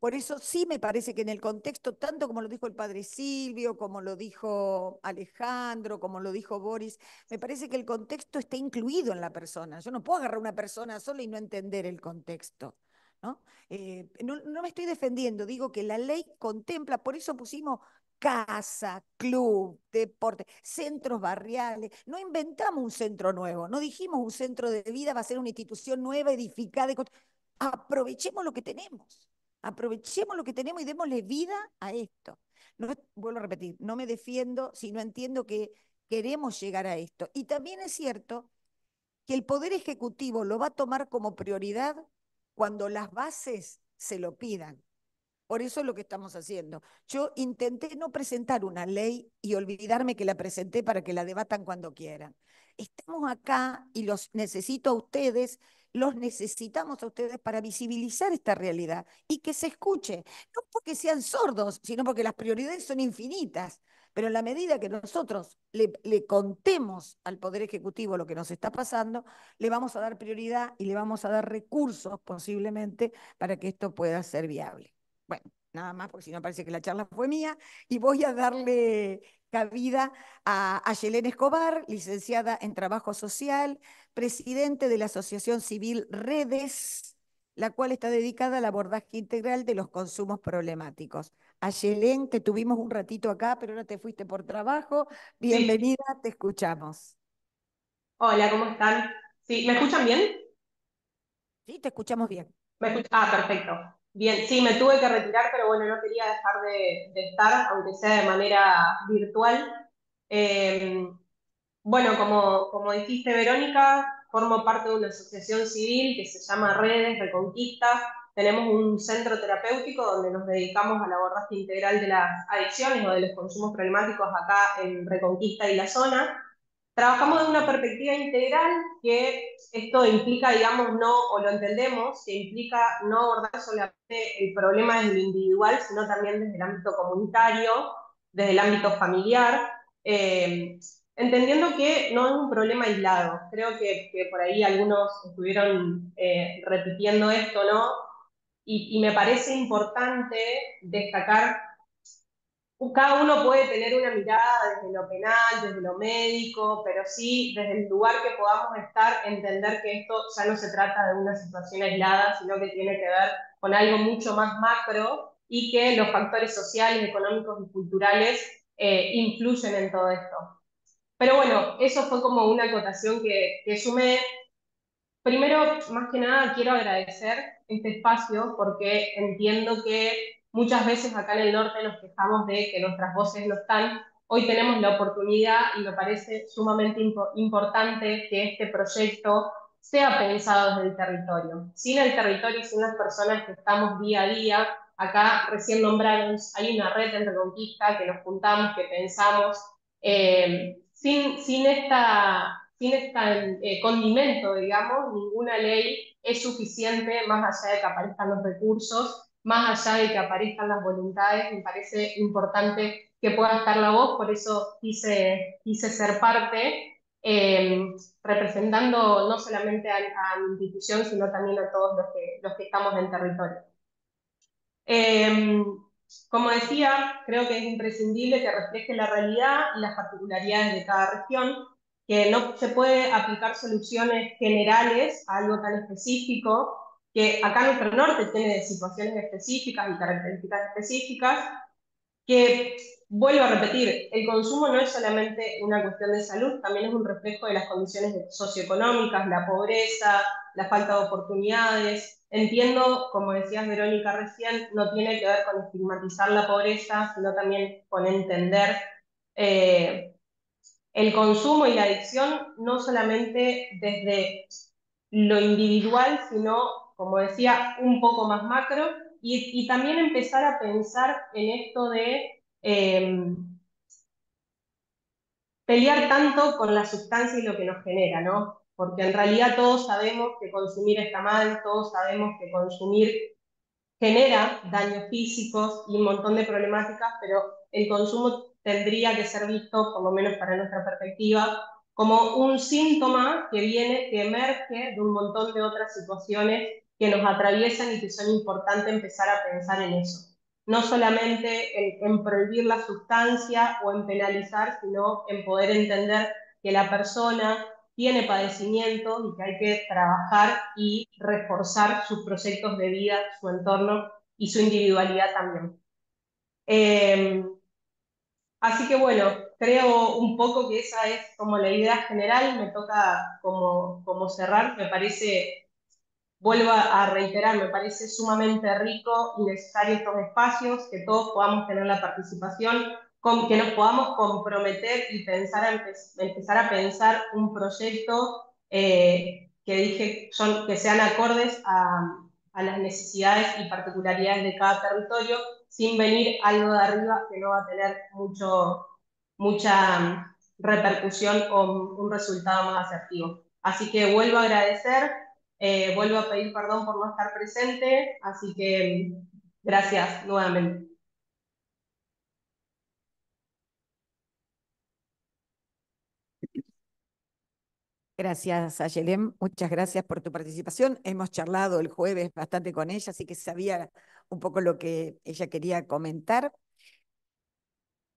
Por eso sí me parece que en el contexto, tanto como lo dijo el padre Silvio, como lo dijo Alejandro, como lo dijo Boris, me parece que el contexto está incluido en la persona. Yo no puedo agarrar a una persona sola y no entender el contexto. Eh, ¿no? no me estoy defendiendo, digo que la ley contempla, por eso pusimos casa, club, deporte, centros barriales. No inventamos un centro nuevo, no dijimos un centro de vida va a ser una institución nueva, edificada. Aprovechemos lo que tenemos. Aprovechemos lo que tenemos y démosle vida a esto. No, vuelvo a repetir, no me defiendo si no entiendo que queremos llegar a esto. Y también es cierto que el Poder Ejecutivo lo va a tomar como prioridad cuando las bases se lo pidan. Por eso es lo que estamos haciendo. Yo intenté no presentar una ley y olvidarme que la presenté para que la debatan cuando quieran. Estamos acá y los necesito a ustedes los necesitamos a ustedes para visibilizar esta realidad y que se escuche, no porque sean sordos, sino porque las prioridades son infinitas. Pero en la medida que nosotros le, contemos al Poder Ejecutivo lo que nos está pasando, le vamos a dar prioridad y le vamos a dar recursos posiblemente para que esto pueda ser viable. Bueno, nada más, porque si no parece que la charla fue mía, y voy a darle cabida a, a Escobar, licenciada en Trabajo Social, presidente de la Asociación Civil Redes, la cual está dedicada al abordaje integral de los consumos problemáticos. A te tuvimos un ratito acá, pero ahora te fuiste por trabajo. Bienvenida, te escuchamos. Hola, ¿cómo están? ¿Sí? ¿Me escuchan bien? Sí, te escuchamos bien. ah, perfecto. Bien, sí, me tuve que retirar, pero bueno, no quería dejar de, estar, aunque sea de manera virtual. Em, bueno, como, como dijiste, Verónica, formo parte de una asociación civil que se llama Redes Reconquista. Tenemos un centro terapéutico donde nos dedicamos a la abordaje integral de las adicciones o de los consumos problemáticos acá en Reconquista y la zona. Trabajamos de una perspectiva integral que esto implica, digamos, no, o lo entendemos, que implica no abordar solamente el problema desde lo individual, sino también desde el ámbito comunitario, desde el ámbito familiar, eh, entendiendo que no es un problema aislado. Creo que, por ahí algunos estuvieron eh, repitiendo esto, ¿no? Y, y me parece importante destacar cada uno puede tener una mirada desde lo penal, desde lo médico, pero sí desde el lugar que podamos estar, entender que esto ya no se trata de una situación aislada, sino que tiene que ver con algo mucho más macro y que los factores sociales, económicos y culturales eh, influyen en todo esto. Pero bueno, eso fue como una acotación que, que sumé. Primero, más que nada, quiero agradecer este espacio porque entiendo que Muchas veces acá en el norte nos quejamos de que nuestras voces no están. Hoy tenemos la oportunidad y me parece sumamente importante que este proyecto sea pensado desde el territorio. Sin el territorio, sin las personas que estamos día a día, acá recién nombramos, hay una red en Reconquista que nos juntamos, que pensamos, eh, sin, sin esta sin este condimento, digamos, ninguna ley es suficiente más allá de que aparezcan los recursos más allá de que aparezcan las voluntades, me parece importante que pueda estar la voz, por eso quise, ser parte, eh, representando no solamente a, mi institución, sino también a todos los que, los que estamos en territorio. Eh, como decía, creo que es imprescindible que refleje la realidad y las particularidades de cada región, que no se puede aplicar soluciones generales a algo tan específico, que acá nuestro norte tiene situaciones específicas y características específicas, que vuelvo a repetir, el consumo no es solamente una cuestión de salud, también es un reflejo de las condiciones socioeconómicas, la pobreza, la falta de oportunidades. Entiendo, como decías Verónica recién, no tiene que ver con estigmatizar la pobreza, sino también con entender eh, el consumo y la adicción no solamente desde lo individual, sino como decía, un poco más macro y, también empezar a pensar en esto de em, pelear tanto con la sustancia y lo que nos genera, ¿no? Porque en realidad todos sabemos que consumir está mal, todos sabemos que consumir genera daños físicos y un montón de problemáticas, pero el consumo tendría que ser visto, por lo menos para nuestra perspectiva, como un síntoma que viene, que emerge de un montón de otras situaciones que nos atraviesan y que son importantes empezar a pensar en eso. No solamente en, prohibir la sustancia o en penalizar, sino en poder entender que la persona tiene padecimiento y que hay que trabajar y reforzar sus proyectos de vida, su entorno y su individualidad también. Em, así que bueno, creo un poco que esa es como la idea general, me toca como, como cerrar, me parece vuelvo a reiterar, me parece sumamente rico y necesario estos espacios, que todos podamos tener la participación, que nos podamos comprometer y pensar empezar a pensar un proyecto eh, que dije son, que sean acordes a, las necesidades y particularidades de cada territorio, sin venir algo de arriba que no va a tener mucho, mucha mm, repercusión o un resultado más asertivo. Así que vuelvo a agradecer eh, vuelvo a pedir perdón por no estar presente, así que gracias nuevamente. Gracias, Ayelem. Muchas gracias por tu participación. Hemos charlado el jueves bastante con ella, así que sabía un poco lo que ella quería comentar.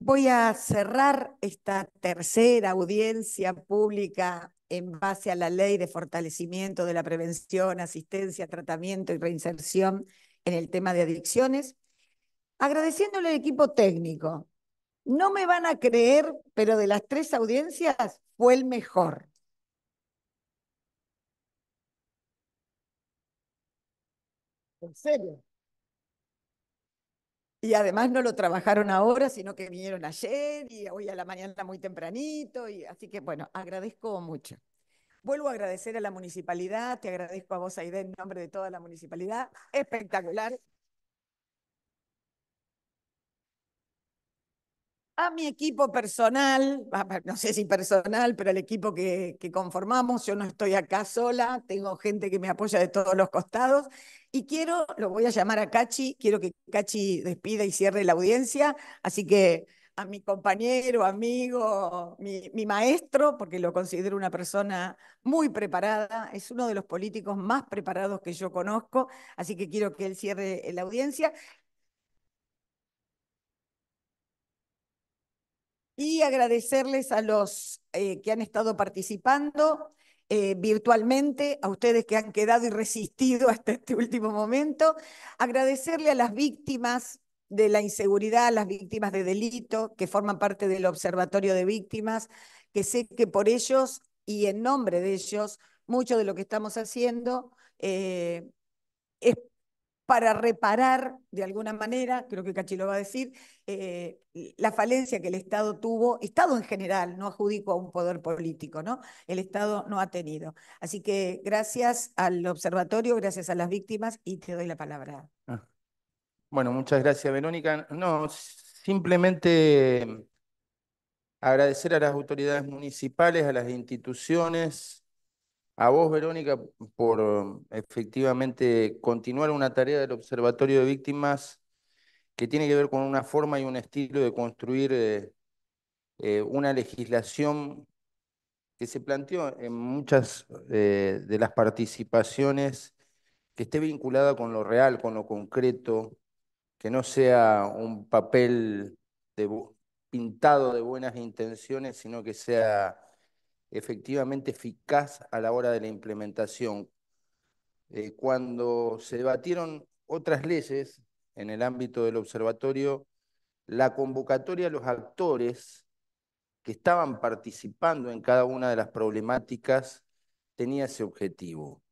Voy a cerrar esta tercera audiencia pública en base a la ley de fortalecimiento de la prevención, asistencia, tratamiento y reinserción en el tema de adicciones, agradeciéndole al equipo técnico. No me van a creer, pero de las tres audiencias fue el mejor. ¿En serio? Y además no lo trabajaron ahora, sino que vinieron ayer y hoy a la mañana muy tempranito. Y, así que bueno, agradezco mucho. Vuelvo a agradecer a la municipalidad, te agradezco a vos, Aide, en nombre de toda la municipalidad. Espectacular, a mi equipo personal, no sé si personal, pero el equipo que, conformamos, yo no estoy acá sola, tengo gente que me apoya de todos los costados y quiero, lo voy a llamar a Cachi, quiero que Cachi despida y cierre la audiencia, así que a mi compañero, amigo, mi maestro, porque lo considero una persona muy preparada, es uno de los políticos más preparados que yo conozco, así que quiero que él cierre la audiencia y agradecerles a los eh, que han estado participando eh, virtualmente, a ustedes que han quedado y resistido hasta este último momento, agradecerle a las víctimas de la inseguridad, a las víctimas de delito que forman parte del Observatorio de Víctimas, que sé que por ellos y en nombre de ellos, mucho de lo que estamos haciendo eh, es para reparar, de alguna manera, creo que lo va a decir, eh, la falencia que el Estado tuvo, Estado en general, no adjudico a un poder político, ¿no? El Estado no ha tenido. Así que gracias al observatorio, gracias a las víctimas y te doy la palabra. Ah. Bueno, muchas gracias, Verónica. No, simplemente agradecer a las autoridades municipales, a las instituciones a vos, Verónica, por efectivamente continuar una tarea del Observatorio de Víctimas que tiene que ver con una forma y un estilo de construir eh, eh, una legislación que se planteó en muchas eh, de las participaciones que esté vinculada con lo real, con lo concreto, que no sea un papel pintado de buenas intenciones, sino que sea efectivamente eficaz a la hora de la implementación. Eh, cuando se debatieron otras leyes en el ámbito del observatorio, la convocatoria de los actores que estaban participando en cada una de las problemáticas tenía ese objetivo.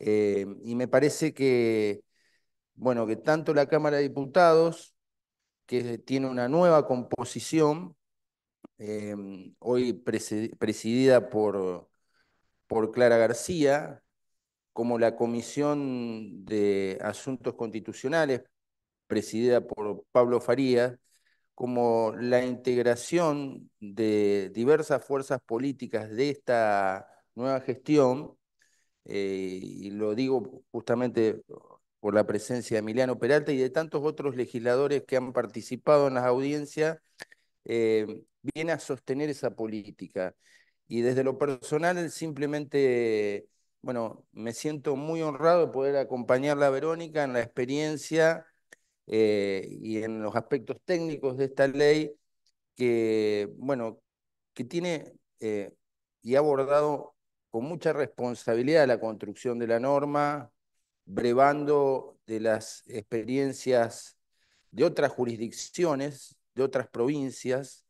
Eh, y me parece que, bueno, que tanto la Cámara de Diputados, que tiene una nueva composición, Em, hoy presidida por, por Clara García, como la Comisión de Asuntos Constitucionales, presidida por Pablo Farías, como la integración de diversas fuerzas políticas de esta nueva gestión, eh, y lo digo justamente por la presencia de Emiliano Peralta y de tantos otros legisladores que han participado en las audiencias, eh, viene a sostener esa política. Y desde lo personal, simplemente, bueno, me siento muy honrado de poder acompañarla a Verónica en la experiencia eh, y en los aspectos técnicos de esta ley que, bueno, que tiene eh, y ha abordado con mucha responsabilidad la construcción de la norma, brevando de las experiencias de otras jurisdicciones, de otras provincias,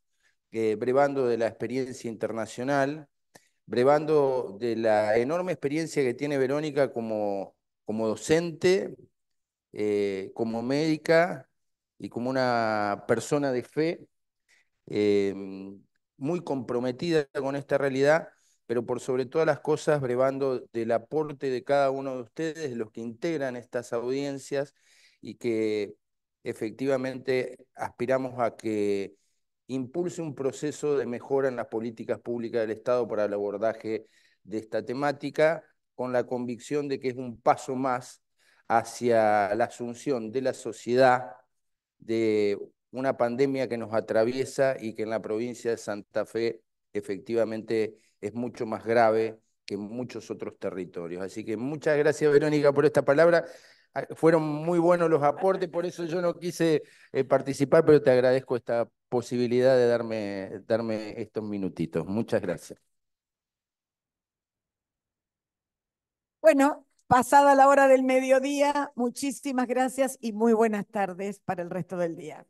brevando de la experiencia internacional, brevando de la enorme experiencia que tiene Verónica como, como docente, eh, como médica y como una persona de fe, eh, muy comprometida con esta realidad, pero por sobre todas las cosas brevando del aporte de cada uno de ustedes, los que integran estas audiencias y que efectivamente aspiramos a que impulse un proceso de mejora en las políticas públicas del Estado para el abordaje de esta temática, con la convicción de que es un paso más hacia la asunción de la sociedad de una pandemia que nos atraviesa y que en la provincia de Santa Fe efectivamente es mucho más grave que en muchos otros territorios. Así que muchas gracias, Verónica, por esta palabra. Ah, fueron muy buenos los aportes, por eso yo no quise eh, participar, pero te agradezco esta posibilidad de darme, darme estos minutitos. Muchas gracias. Bueno, pasada la hora del mediodía, muchísimas gracias y muy buenas tardes para el resto del día.